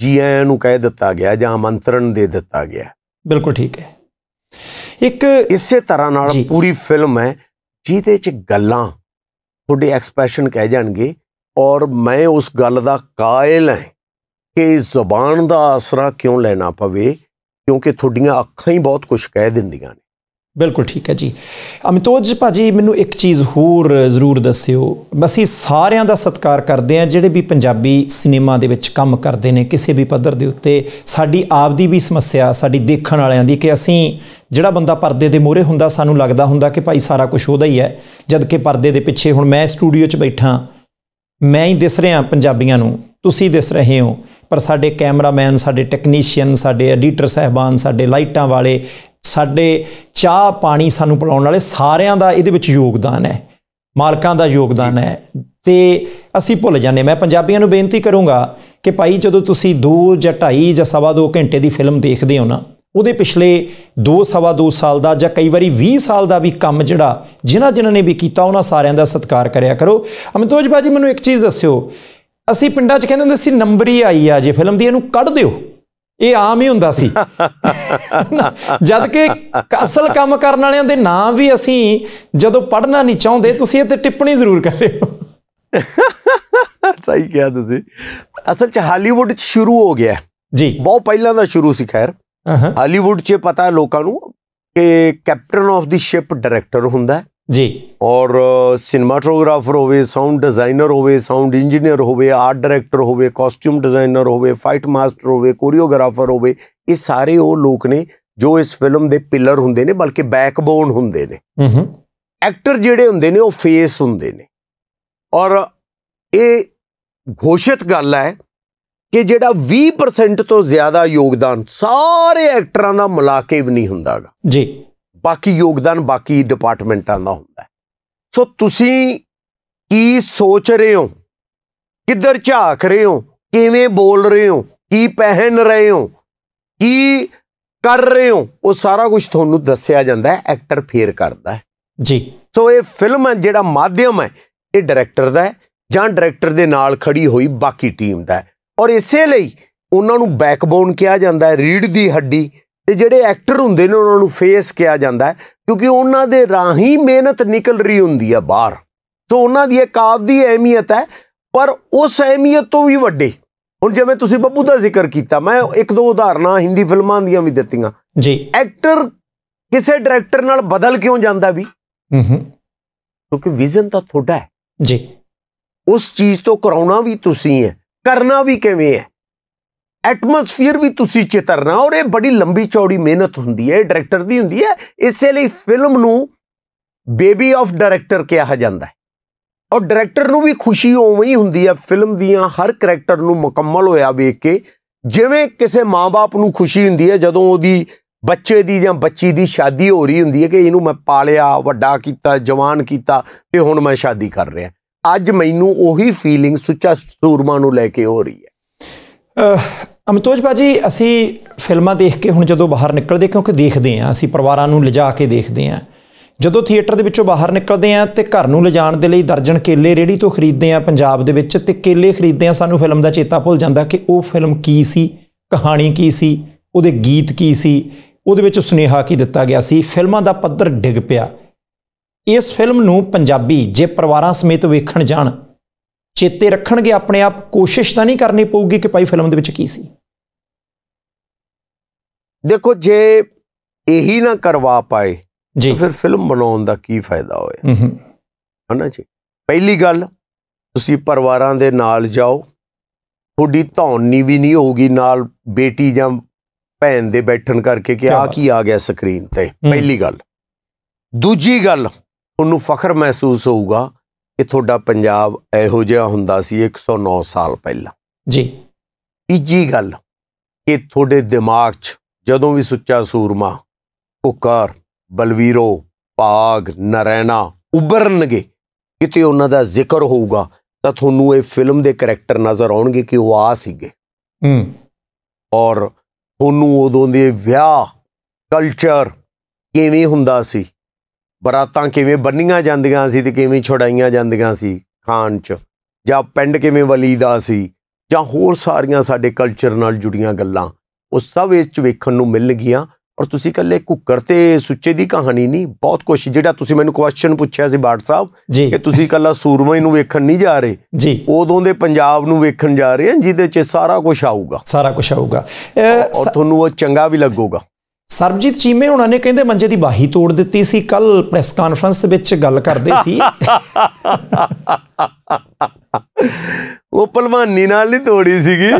ਜੀ ਆਇਆਂ ਨੂੰ ਕਹਿ ਦਿੱਤਾ ਗਿਆ ਜਾਂ ਮੰਤਰਣ ਦੇ ਦਿੱਤਾ ਗਿਆ ਬਿਲਕੁਲ ਠੀਕ ਹੈ ਇੱਕ ਇਸੇ ਤਰ੍ਹਾਂ ਨਾਲ ਪੂਰੀ ਫਿਲਮ ਹੈ ਜਿਹਦੇ ਚ ਗੱਲਾਂ ਤੁਹਾਡੇ ਐਕਸਪ੍ਰੈਸ਼ਨ ਕਹਿ ਜਾਣਗੇ ਔਰ ਮੈਂ ਉਸ ਗੱਲ ਦਾ ਕਾਇਲ ਹਾਂ ਕਿ ਜ਼ੁਬਾਨ ਦਾ ਆਸਰਾ ਕਿਉਂ ਲੈਣਾ ਪਵੇ ਕਿਉਂਕਿ ਤੁਹਾਡੀਆਂ ਅੱਖਾਂ ਹੀ ਬਹੁਤ ਕੁਝ ਕਹਿ ਦਿੰਦੀਆਂ ਨੇ ਬਿਲਕੁਲ ਠੀਕ ਹੈ ਜੀ ਅਮਿਤੋਜ ਭਾਜੀ ਮੈਨੂੰ ਇੱਕ ਚੀਜ਼ ਹੋਰ ਜ਼ਰੂਰ ਦੱਸਿਓ ਅਸੀਂ ਸਾਰਿਆਂ ਦਾ ਸਤਿਕਾਰ ਕਰਦੇ ਹਾਂ ਜਿਹੜੇ ਵੀ ਪੰਜਾਬੀ ਸਿਨੇਮਾ ਦੇ ਵਿੱਚ ਕੰਮ ਕਰਦੇ ਨੇ ਕਿਸੇ ਵੀ ਪੱਧਰ ਦੇ ਉੱਤੇ ਸਾਡੀ ਆਪ ਦੀ ਵੀ ਸਮੱਸਿਆ ਸਾਡੀ ਦੇਖਣ ਵਾਲਿਆਂ ਦੀ ਕਿ ਅਸੀਂ ਜਿਹੜਾ ਬੰਦਾ ਪਰਦੇ ਦੇ ਮੋਹਰੇ ਹੁੰਦਾ ਸਾਨੂੰ ਲੱਗਦਾ ਹੁੰਦਾ ਕਿ ਭਾਈ ਸਾਰਾ ਕੁਝ ਉਹਦਾ ਹੀ ਹੈ ਜਦ ਕਿ ਪਰਦੇ ਦੇ ਪਿੱਛੇ ਹੁਣ ਮੈਂ ਸਟੂਡੀਓ 'ਚ ਬੈਠਾ ਮੈਂ ਹੀ ਦਿਸ ਰਿਹਾ ਪੰਜਾਬੀਆਂ ਨੂੰ ਤੁਸੀਂ ਦਿਸ ਰਹੇ ਹੋ ਪਰ ਸਾਡੇ ਕੈਮਰਾਮੈਨ ਸਾਡੇ ਟੈਕਨੀਸ਼ੀਅਨ ਸਾਡੇ ਐਡੀਟਰ ਸਹਿਬਾਨ ਸਾਡੇ ਲਾਈਟਾਂ ਵਾਲੇ ਸਾਡੇ ਚਾਹ ਪਾਣੀ ਸਾਨੂੰ ਪਿਲਾਉਣ ਵਾਲੇ ਸਾਰਿਆਂ ਦਾ ਇਹਦੇ ਵਿੱਚ ਯੋਗਦਾਨ ਹੈ ਮਾਲਕਾਂ ਦਾ ਯੋਗਦਾਨ ਹੈ ਤੇ ਅਸੀਂ ਭੁੱਲ ਜਾਂਦੇ ਮੈਂ ਪੰਜਾਬੀਆਂ ਨੂੰ ਬੇਨਤੀ ਕਰੂੰਗਾ ਕਿ ਭਾਈ ਜਦੋਂ ਤੁਸੀਂ 2 ਜਾਂ 2.5 ਜਾਂ ਸਵਾ 2 ਘੰਟੇ ਦੀ ਫਿਲਮ ਦੇਖਦੇ ਹੋ ਨਾ ਉਹਦੇ ਪਿਛਲੇ 2 ਸਵਾ 2 ਸਾਲ ਦਾ ਜਾਂ ਕਈ ਵਾਰੀ 20 ਸਾਲ ਦਾ ਵੀ ਕੰਮ ਜਿਹੜਾ ਜਿਨ੍ਹਾਂ ਜਿਨ੍ਹਾਂ ਨੇ ਵੀ ਕੀਤਾ ਉਹਨਾਂ ਸਾਰਿਆਂ ਦਾ ਸਤਿਕਾਰ ਕਰਿਆ ਕਰੋ ਅਮਿਤੋਜ ਬਾਜੀ ਮੈਨੂੰ ਇੱਕ ਚੀਜ਼ ਦੱਸਿਓ ਅਸੀਂ ਪਿੰਡਾਂ 'ਚ ਕਹਿੰਦੇ ਹੁੰਦੇ ਸੀ ਨੰਬਰੀ ਆਈ ਆ ਜੇ ਫਿਲਮ ਦੀ ਇਹਨੂੰ ਕੱਢ ਦਿਓ ਇਹ ਆਮ ਹੀ ਹੁੰਦਾ ਸੀ ਜਦ ਕਿ ਅਸਲ ਕੰਮ ਕਰਨ ਵਾਲਿਆਂ ਦੇ ਨਾਮ ਵੀ ਅਸੀਂ ਜਦੋਂ ਪੜਨਾ ਨਹੀਂ ਚਾਹੁੰਦੇ ਤੁਸੀਂ ਇਹ ਤੇ ਟਿੱਪਣੀ ਜ਼ਰੂਰ ਕਰ ਰਹੇ ਹੋ ਸਹੀ ਕਿਹਾ ਤੁਸੀਂ ਅਸਲ ਚ ਹਾਲੀਵੁੱਡ ਚ ਸ਼ੁਰੂ ਹੋ ਗਿਆ ਜੀ ਬਹੁਤ ਪਹਿਲਾਂ ਦਾ ਸ਼ੁਰੂ ਸੀ ਖੈਰ ਹਾਲੀਵੁੱਡ ਚ ਪਤਾ ਲੋਕਾਂ ਨੂੰ ਕਿ captain of the ship director ਹੁੰਦਾ ਹੈ ਜੀ ਔਰ ਸਿਨੇਮਾਟੋਗ੍ਰਾਫਰ ਹੋਵੇ ਸਾਊਂਡ ਡਿਜ਼ਾਈਨਰ ਹੋਵੇ ਸਾਊਂਡ ਇੰਜੀਨੀਅਰ ਹੋਵੇ ਆਰਟ ਡਾਇਰੈਕਟਰ ਹੋਵੇ ਕਾਸਟਿਊਮ ਡਿਜ਼ਾਈਨਰ ਹੋਵੇ ਫਾਈਟ ਮਾਸਟਰ ਹੋਵੇ ਕੋਰੀਓਗ੍ਰਾਫਰ ਹੋਵੇ ਇਹ ਸਾਰੇ ਉਹ ਲੋਕ ਨੇ ਜੋ ਇਸ ਫਿਲਮ ਦੇ ਪਿਲਰ ਹੁੰਦੇ ਨੇ ਬਲਕਿ ਬੈਕਬੋਨ ਹੁੰਦੇ ਨੇ ਹਮਮ ਐਕਟਰ ਜਿਹੜੇ ਹੁੰਦੇ ਨੇ ਉਹ ਫੇਸ ਹੁੰਦੇ ਨੇ ਔਰ ਇਹ ਘੋਸ਼ਿਤ ਗੱਲ ਹੈ ਕਿ ਜਿਹੜਾ 20% ਤੋਂ ਜ਼ਿਆਦਾ ਯੋਗਦਾਨ ਸਾਰੇ ਐਕਟਰਾਂ ਦਾ ਮਿਲਾ ਕੇ ਵੀ ਨਹੀਂ ਹੁੰਦਾਗਾ ਜੀ ਬਾਕੀ ਯੋਗਦਾਨ ਬਾਕੀ ਡਿਪਾਰਟਮੈਂਟਾਂ ਦਾ ਹੁੰਦਾ ਸੋ ਤੁਸੀਂ ਕੀ ਸੋਚ ਰਹੇ ਹੋ ਕਿੱਧਰ ਝਾਕ ਰਹੇ ਹੋ ਕਿਵੇਂ ਬੋਲ ਰਹੇ ਹੋ ਕੀ ਪਹਿਨ ਰਹੇ ਹੋ ਕੀ ਕਰ ਰਹੇ ਹੋ ਉਹ ਸਾਰਾ ਕੁਝ ਤੁਹਾਨੂੰ ਦੱਸਿਆ ਜਾਂਦਾ ਹੈ ਐਕਟਰ ਫੇਰ ਕਰਦਾ ਹੈ ਜੀ ਸੋ ਇਹ ਫਿਲਮ ਹੈ ਜਿਹੜਾ ਮਾਧਿਅਮ ਹੈ ਇਹ ਡਾਇਰੈਕਟਰ ਦਾ ਹੈ ਜਾਂ ਡਾਇਰੈਕਟਰ ਦੇ ਨਾਲ ਖੜੀ ਹੋਈ ਬਾਕੀ ਟੀਮ ਦਾ ਹੈ ਔਰ ਇਸੇ ਲਈ ਉਹਨਾਂ ਨੂੰ ਬੈਕਬੋਨ ਕਿਹਾ ਜਾਂਦਾ ਹੈ ਰੀੜ ਦੀ ਹੱਡੀ ਤੇ ਜਿਹੜੇ ਐਕਟਰ ਹੁੰਦੇ ਨੇ ਉਹਨਾਂ ਨੂੰ ਫੇਸ ਕਿਹਾ ਜਾਂਦਾ ਹੈ ਕਿਉਂਕਿ ਉਹਨਾਂ ਦੇ ਰਾਹੀਂ ਮਿਹਨਤ ਨਿਕਲ ਰਹੀ ਹੁੰਦੀ ਹੈ ਬਾਹਰ ਸੋ ਉਹਨਾਂ ਦੀ ਇਹ ਕਾਵ ਦੀ ਅਹਿਮੀਅਤ ਹੈ ਪਰ ਉਸ ਅਹਿਮੀਅਤ ਤੋਂ ਵੀ ਵੱਡੇ ਹੁਣ ਜਿਵੇਂ ਤੁਸੀਂ ਬੱਬੂ ਦਾ ਜ਼ਿਕਰ ਕੀਤਾ ਮੈਂ ਇੱਕ ਦੋ ਉਦਾਹਰਨਾਂ ਹਿੰਦੀ ਫਿਲਮਾਂ ਦੀਆਂ ਵੀ ਦਿੱਤੀਆਂ ਜੀ ਐਕਟਰ ਕਿਸੇ ਡਾਇਰੈਕਟਰ ਨਾਲ ਬਦਲ ਕਿਉਂ ਜਾਂਦਾ ਵੀ ਹੂੰ ਹੂੰ ਕਿਉਂਕਿ ਵਿਜ਼ਨ ਤਾਂ ਤੁਹਾਡਾ ਹੈ ਜੀ ਉਸ ਚੀਜ਼ ਤੋਂ ਕਰਾਉਣਾ ਵੀ ਤੁਸੀਂ ਹੈ ਕਰਨਾ ਵੀ ਕਿਵੇਂ ਹੈ ਐਟਮੋਸਫੀਅਰ ਵੀ ਤੁਸੀਂ ਚਿਤਰਨਾ ਔਰ ਇਹ ਬੜੀ ਲੰਬੀ ਚੌੜੀ ਮਿਹਨਤ ਹੁੰਦੀ ਹੈ ਡਾਇਰੈਕਟਰ ਦੀ ਹੁੰਦੀ ਹੈ ਇਸੇ ਲਈ ਫਿਲਮ ਨੂੰ ਬੇਬੀ ਆਫ ਡਾਇਰੈਕਟਰ ਕਿਹਾ ਜਾਂਦਾ ਹੈ ਔਰ ਡਾਇਰੈਕਟਰ ਨੂੰ ਵੀ ਖੁਸ਼ੀ ਉਵੇਂ ਹੀ ਹੁੰਦੀ ਹੈ ਫਿਲਮ ਦੀਆਂ ਹਰ ਕੈਰੈਕਟਰ ਨੂੰ ਮੁਕੰਮਲ ਹੋਇਆ ਵੇਖ ਕੇ ਜਿਵੇਂ ਕਿਸੇ ਮਾਪੇ ਨੂੰ ਖੁਸ਼ੀ ਹੁੰਦੀ ਹੈ ਜਦੋਂ ਉਹਦੀ ਬੱਚੇ ਦੀ ਜਾਂ ਬੱਚੀ ਦੀ ਸ਼ਾਦੀ ਹੋ ਰਹੀ ਹੁੰਦੀ ਹੈ ਕਿ ਇਹਨੂੰ ਮੈਂ ਪਾਲਿਆ ਵੱਡਾ ਕੀਤਾ ਜਵਾਨ ਕੀਤਾ ਤੇ ਹੁਣ ਮੈਂ ਸ਼ਾਦੀ ਕਰ ਰਿਹਾ ਅੱਜ ਮੈਨੂੰ ਉਹੀ ਫੀਲਿੰਗ ਸੁੱਚਾ ਸੂਰਮਾ ਨੂੰ ਲੈ ਕੇ ਹੋ ਰਹੀ ਹੈ ਅਮਤੋਜ ਭਾਜੀ ਅਸੀਂ ਫਿਲਮਾਂ ਦੇਖ ਕੇ ਹੁਣ ਜਦੋਂ ਬਾਹਰ ਨਿਕਲਦੇ ਕਿਉਂਕਿ ਦੇਖਦੇ ਆਂ ਅਸੀਂ ਪਰਿਵਾਰਾਂ ਨੂੰ ਲਿਜਾ ਕੇ ਦੇਖਦੇ ਆਂ ਜਦੋਂ ਥੀਏਟਰ ਦੇ ਵਿੱਚੋਂ ਬਾਹਰ ਨਿਕਲਦੇ ਆਂ ਤੇ ਘਰ ਨੂੰ ਲਿਜਾਣ ਦੇ ਲਈ ਦਰਜਨ ਕੇਲੇ ਰੇੜੀ ਤੋਂ ਖਰੀਦਦੇ ਆਂ ਪੰਜਾਬ ਦੇ ਵਿੱਚ ਤੇ ਕੇਲੇ ਖਰੀਦਦੇ ਆਂ ਸਾਨੂੰ ਫਿਲਮ ਦਾ ਚੇਤਾ ਭੁੱਲ ਜਾਂਦਾ ਕਿ ਉਹ ਫਿਲਮ ਕੀ ਸੀ ਕਹਾਣੀ ਕੀ ਸੀ ਉਹਦੇ ਗੀਤ ਕੀ ਸੀ ਉਹਦੇ ਵਿੱਚ ਸੁਨੇਹਾ ਕੀ ਦਿੱਤਾ ਗਿਆ ਸੀ ਫਿਲਮਾਂ ਦਾ ਪੱਧਰ ਡਿੱਗ ਪਿਆ ਇਸ ਫਿਲਮ ਨੂੰ ਪੰਜਾਬੀ ਜੇ ਪਰਿਵਾਰਾਂ ਸਮੇਤ ਵੇਖਣ ਜਾਣ ਚੇਤੇ ਰੱਖਣਗੇ ਆਪਣੇ ਆਪ ਕੋਸ਼ਿਸ਼ ਤਾਂ ਨਹੀਂ ਕਰਨੀ ਪਊਗੀ ਕਿ ਭਾਈ ਫਿਲਮ ਦੇ ਵਿੱਚ ਕੀ ਸੀ ਦੇਖੋ ਜੇ ਇਹੀ ਨਾ ਕਰਵਾ ਪਾਏ ਜੀ ਫਿਰ ਫਿਲਮ ਬਣਾਉਣ ਦਾ ਕੀ ਫਾਇਦਾ ਹੋਏ ਹਾਂ ਨਾ ਜੀ ਪਹਿਲੀ ਗੱਲ ਤੁਸੀਂ ਪਰਿਵਾਰਾਂ ਦੇ ਨਾਲ ਜਾਓ ਤੁਹਾਡੀ ਧੌਣੀ ਵੀ ਨਹੀਂ ਹੋਊਗੀ ਨਾਲ ਬੇਟੀ ਜਾਂ ਭੈਣ ਦੇ ਬੈਠਣ ਕਰਕੇ ਕਿ ਆ ਕੀ ਆ ਗਿਆ ਸਕਰੀਨ ਤੇ ਪਹਿਲੀ ਗੱਲ ਦੂਜੀ ਗੱਲ ਉਹਨੂੰ ਫਖਰ ਮਹਿਸੂਸ ਹੋਊਗਾ ਇਹ ਤੁਹਾਡਾ ਪੰਜਾਬ ਇਹੋ ਜਿਹਾ ਹੁੰਦਾ ਸੀ 109 ਸਾਲ ਪਹਿਲਾਂ ਜੀ ਤੀਜੀ ਗੱਲ ਕਿ ਤੁਹਾਡੇ ਦਿਮਾਗ 'ਚ ਜਦੋਂ ਵੀ ਸੁੱਚਾ ਸੂਰਮਾ ਕੁਕਾਰ ਬਲਵੀਰੋ ਪਾਗ ਨਰੈਣਾ ਉਬਰਨਗੇ ਕਿਤੇ ਉਹਨਾਂ ਦਾ ਜ਼ਿਕਰ ਹੋਊਗਾ ਤਾਂ ਤੁਹਾਨੂੰ ਇਹ ਫਿਲਮ ਦੇ ਕੈਰੈਕਟਰ ਨਜ਼ਰ ਆਉਣਗੇ ਕਿ ਉਹ ਆ ਸੀਗੇ ਹੂੰ ਔਰ ਤੁਹਾਨੂੰ ਉਦੋਂ ਦੇ ਵਿਆਹ ਕਲਚਰ ਕਿਵੇਂ ਹੁੰਦਾ ਸੀ ਬਰਾਤਾਂ ਕਿਵੇਂ ਬੰਨੀਆਂ ਜਾਂਦੀਆਂ ਸੀ ਤੇ ਕਿਵੇਂ ਛੁੜਾਈਆਂ ਜਾਂਦੀਆਂ ਸੀ ਖਾਨ 'ਚ ਜਾਂ ਪਿੰਡ ਕਿਵੇਂ ਵਲੀਦਾ ਸੀ ਜਾਂ ਹੋਰ ਸਾਰੀਆਂ ਸਾਡੇ ਕਲਚਰ ਨਾਲ ਜੁੜੀਆਂ ਗੱਲਾਂ ਉਹ ਸਭ ਇਸ 'ਚ ਵੇਖਣ ਨੂੰ ਮਿਲ ਗਈਆਂ ਔਰ ਤੁਸੀਂ ਕੱਲੇ ਕੁੱਕਰ ਤੇ ਸੁੱਚੇ ਦੀ ਕਹਾਣੀ ਨਹੀਂ ਬਹੁਤ ਕੁਝ ਜਿਹੜਾ ਤੁਸੀਂ ਮੈਨੂੰ ਕੁਐਸਚਨ ਪੁੱਛਿਆ ਸੀ ਬਾਟ ਸਾਹਿਬ ਕਿ ਤੁਸੀਂ ਕੱਲਾ ਸੂਰਮਈ ਨੂੰ ਵੇਖਣ ਨਹੀਂ ਜਾ ਰਹੇ ਜੀ ਉਦੋਂ ਦੇ ਪੰਜਾਬ ਨੂੰ ਵੇਖਣ ਜਾ ਰਹੇ ਹਾਂ ਜਿਹਦੇ 'ਚ ਸਾਰਾ ਕੁਝ ਆਊਗਾ ਸਾਰਾ ਕੁਝ ਆਊਗਾ ਔਰ ਤੁਹਾਨੂੰ ਉਹ ਚੰਗਾ ਵੀ ਲੱਗੂਗਾ ਸਰਬਜੀਤ ਚੀਮੇ ਉਹਨਾਂ ਨੇ ਕਹਿੰਦੇ ਮੰਜੇ ਦੀ ਬਾਹੀ ਤੋੜ ਦਿੱਤੀ ਸੀ ਕੱਲ ਪ੍ਰੈਸ ਕਾਨਫਰੰਸ ਦੇ ਵਿੱਚ ਗੱਲ ਕਰਦੇ ਸੀ ਉਹ ਪਹਿਲਵਾਨੀ ਨਾਲ ਨਹੀਂ ਤੋੜੀ ਸੀਗੀ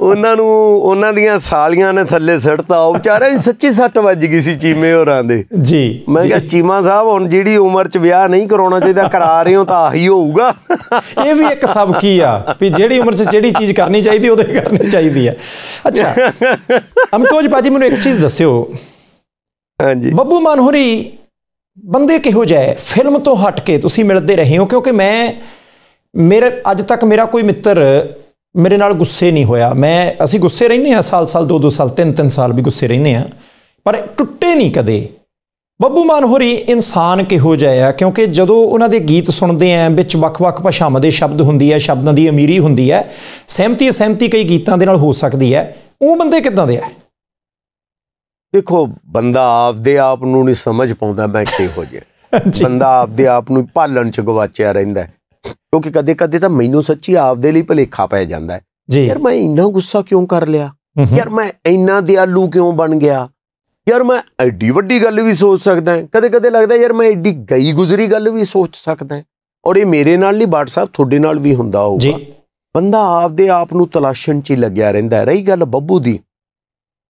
ਉਹਨਾਂ ਨੂੰ ਉਹਨਾਂ ਦੀਆਂ ਸਾਲੀਆਂ ਨੇ ਥੱਲੇ ਸੜਤਾ ਉਹ ਵਿਚਾਰੇ ਸੱਚੀ ਸੱਟ ਵੱਜ ਗਈ ਸੀ ਚੀਮੇ ਹੋਰਾਂ ਦੇ ਜੀ ਮੈਂ ਕਿਹਾ ਚੀਮਾ ਸਾਹਿਬ ਹੁਣ ਜਿਹੜੀ ਉਮਰ 'ਚ ਵਿਆਹ ਨਹੀਂ ਕਰਾਉਣਾ ਚਾਹੀਦਾ ਕਰਾ ਰਹੇ ਹੋ ਤਾਂ ਆਹੀ ਹੋਊਗਾ ਇਹ ਵੀ ਇੱਕ ਸਬਕ ਹੀ ਆ ਵੀ ਜਿਹੜੀ ਉਮਰ 'ਚ ਜਿਹੜੀ ਚੀਜ਼ ਕਰਨੀ ਚਾਹੀਦੀ ਉਹਦੇ ਕਰਨੀ ਚਾਹੀਦੀ ਆ ਅੱਛਾ ਅਮਕੋਜ ਪਾਜੀ ਮੈਨੂੰ ਇੱਕ ਚੀਜ਼ ਦੱਸਿਓ ਹਾਂਜੀ ਬੱਬੂ ਮਾਨਹੁਰੀ ਬੰਦੇ ਕਿਹੋ ਜਾਏ ਫਿਲਮ ਤੋਂ ਹਟ ਕੇ ਤੁਸੀਂ ਮਿਲਦੇ ਰਹੇ ਹੋ ਕਿਉਂਕਿ ਮੈਂ ਮੇਰੇ ਅੱਜ ਤੱਕ ਮੇਰਾ ਕੋਈ ਮਿੱਤਰ ਮੇਰੇ ਨਾਲ ਗੁੱਸੇ ਨਹੀਂ ਹੋਇਆ ਮੈਂ ਅਸੀਂ ਗੁੱਸੇ ਰਹਿੰਨੇ ਆ ਸਾਲ-ਸਾਲ ਦੋ-ਦੋ ਸਾਲ ਤਿੰਨ-ਤਿੰਨ ਸਾਲ ਵੀ ਗੁੱਸੇ ਰਹਿੰਨੇ ਆ ਪਰ ਟੁੱਟੇ ਨਹੀਂ ਕਦੇ ਬੱਬੂ ਮਾਨ ਹੋਰੀ ਇਨਸਾਨ ਕਿਹੋ ਜਿਹਾ ਜਾਇਆ ਕਿਉਂਕਿ ਜਦੋਂ ਉਹਨਾਂ ਦੇ ਗੀਤ ਸੁਣਦੇ ਆ ਵਿੱਚ ਵੱਖ-ਵੱਖ ਭਾਸ਼ਾਵਾਂ ਦੇ ਸ਼ਬਦ ਹੁੰਦੀ ਹੈ ਸ਼ਬਦਾਂ ਦੀ ਅਮੀਰੀ ਹੁੰਦੀ ਹੈ ਸਹਿਮਤੀ ਸਹਿਮਤੀ ਕਈ ਗੀਤਾਂ ਦੇ ਨਾਲ ਹੋ ਸਕਦੀ ਹੈ ਉਹ ਬੰਦੇ ਕਿਦਾਂ ਦੇ ਆ ਦੇਖੋ ਬੰਦਾ ਆਪਦੇ ਆਪ ਨੂੰ ਨਹੀਂ ਸਮਝ ਪਾਉਂਦਾ ਮੈਂ ਕਿਹੋ ਜਿਹਾ ਬੰਦਾ ਆਪਦੇ ਆਪ ਨੂੰ ਭਾਲਣ ਚ ਗਵਾਚਿਆ ਰਹਿੰਦਾ ਹੈ ਕਿਉਂਕਿ ਕਦੇ ਕਦੇ ਤਾਂ ਮੈਨੂੰ ਸੱਚੀ ਆਪਦੇ ਲਈ ਭਲੇਖਾ ਪੈ ਜਾਂਦਾ ਯਾਰ ਮੈਂ ਇੰਨਾ ਗੁੱਸਾ ਕਿਉਂ ਕਰ ਲਿਆ ਯਾਰ ਮੈਂ ਇੰਨਾ ਦਿਆਲੂ ਕਿਉਂ ਬਣ ਗਿਆ ਯਾਰ ਮੈਂ ਐਡੀ ਵੱਡੀ ਗੱਲ ਵੀ ਸੋਚ ਸਕਦਾ ਕਦੇ ਕਦੇ ਲੱਗਦਾ ਯਾਰ ਮੈਂ ਐਡੀ ਗਈ ਗੁਜ਼ਰੀ ਗੱਲ ਵੀ ਸੋਚ ਸਕਦਾ ਔਰ ਇਹ ਮੇਰੇ ਨਾਲ ਨਹੀਂ WhatsApp ਤੁਹਾਡੇ ਨਾਲ ਵੀ ਹੁੰਦਾ ਹੋਊਗਾ ਬੰਦਾ ਆਪਦੇ ਆਪ ਨੂੰ ਤਲਾਸ਼ਣ 'ਚ ਲੱਗਿਆ ਰਹਿੰਦਾ ਰਹੀ ਗੱਲ ਬੱਬੂ ਦੀ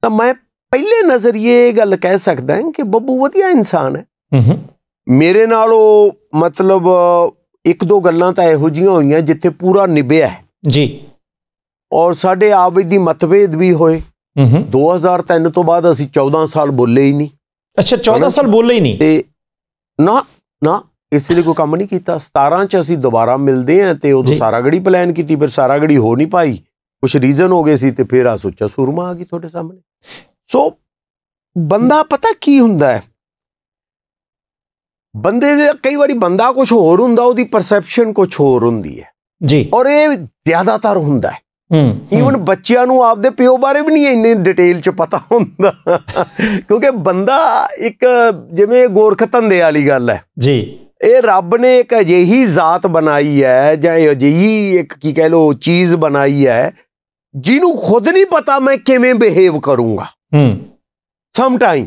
ਤਾਂ ਮੈਂ ਪਹਿਲੇ ਨਜ਼ਰੀਏ ਇਹ ਗੱਲ ਕਹਿ ਸਕਦਾ ਕਿ ਬੱਬੂ ਵਧੀਆ ਇਨਸਾਨ ਹੈ ਮੇਰੇ ਨਾਲ ਉਹ ਮਤਲਬ ਇੱਕ ਦੋ ਗੱਲਾਂ ਤਾਂ ਇਹੋ ਜੀਆਂ ਹੋਈਆਂ ਜਿੱਥੇ ਪੂਰਾ ਨਿਭਿਆ ਜੀ ਔਰ ਸਾਡੇ ਆਪ ਵਿੱਚ ਦੀ ਮਤਭੇਦ ਵੀ ਹੋਏ 2003 ਤੋਂ ਬਾਅਦ ਅਸੀਂ 14 ਸਾਲ ਬੋਲੇ ਹੀ ਨਹੀਂ ਅੱਛਾ 14 ਸਾਲ ਬੋਲੇ ਹੀ ਨਹੀਂ ਤੇ ਨਾ ਨਾ ਇਸ ਲਈ ਕੋਈ ਕੰਮ ਨਹੀਂ ਕੀਤਾ 17 ਚ ਅਸੀਂ ਦੁਬਾਰਾ ਮਿਲਦੇ ਆ ਤੇ ਉਦੋਂ ਸਾਰਾਗੜੀ ਪਲਾਨ ਕੀਤੀ ਫਿਰ ਸਾਰਾਗੜੀ ਹੋ ਨਹੀਂ ਪਾਈ ਕੁਝ ਰੀਜ਼ਨ ਹੋ ਗਏ ਸੀ ਤੇ ਫਿਰ ਆ ਸੋਚਿਆ ਸੁਰਮਾ ਆ ਗਈ ਤੁਹਾਡੇ ਸਾਹਮਣੇ ਸੋ ਬੰਦਾ ਪਤਾ ਕੀ ਹੁੰਦਾ ਹੈ ਬੰਦੇ ਦੇ ਕਈ ਵਾਰੀ ਬੰਦਾ ਕੁਝ ਹੋਰ ਹੁੰਦਾ ਉਹਦੀ ਪਰਸੈਪਸ਼ਨ ਕੁਝ ਹੋਰ ਹੁੰਦੀ ਹੈ ਜੀ ਔਰ ਇਹ ਜ਼ਿਆਦਾਤਰ ਹੁੰਦਾ ਹੈ ਈਵਨ ਬੱਚਿਆਂ ਨੂੰ ਆਪਦੇ ਪਿਓ ਬਾਰੇ ਵੀ ਨਹੀਂ ਇੰਨੇ ਡਿਟੇਲ ਚ ਪਤਾ ਹੁੰਦਾ ਕਿਉਂਕਿ ਬੰਦਾ ਇੱਕ ਜਿਵੇਂ ਗੋਰਖ ਧੰਦੇ ਵਾਲੀ ਗੱਲ ਹੈ ਜੀ ਇਹ ਰੱਬ ਨੇ ਇੱਕ ਅਜਿਹੀ ਜ਼ਾਤ ਬਣਾਈ ਹੈ ਜਾਂ ਅਜਿਹੀ ਇੱਕ ਕੀ ਕਹਿ ਲੋ ਚੀਜ਼ ਬਣਾਈ ਹੈ ਜਿਹਨੂੰ ਖੁਦ ਨਹੀਂ ਪਤਾ ਮੈਂ ਕਿਵੇਂ ਬਿਹੇਵ ਕਰੂੰਗਾ ਹੂੰ ਸਮ ਟਾਈਮ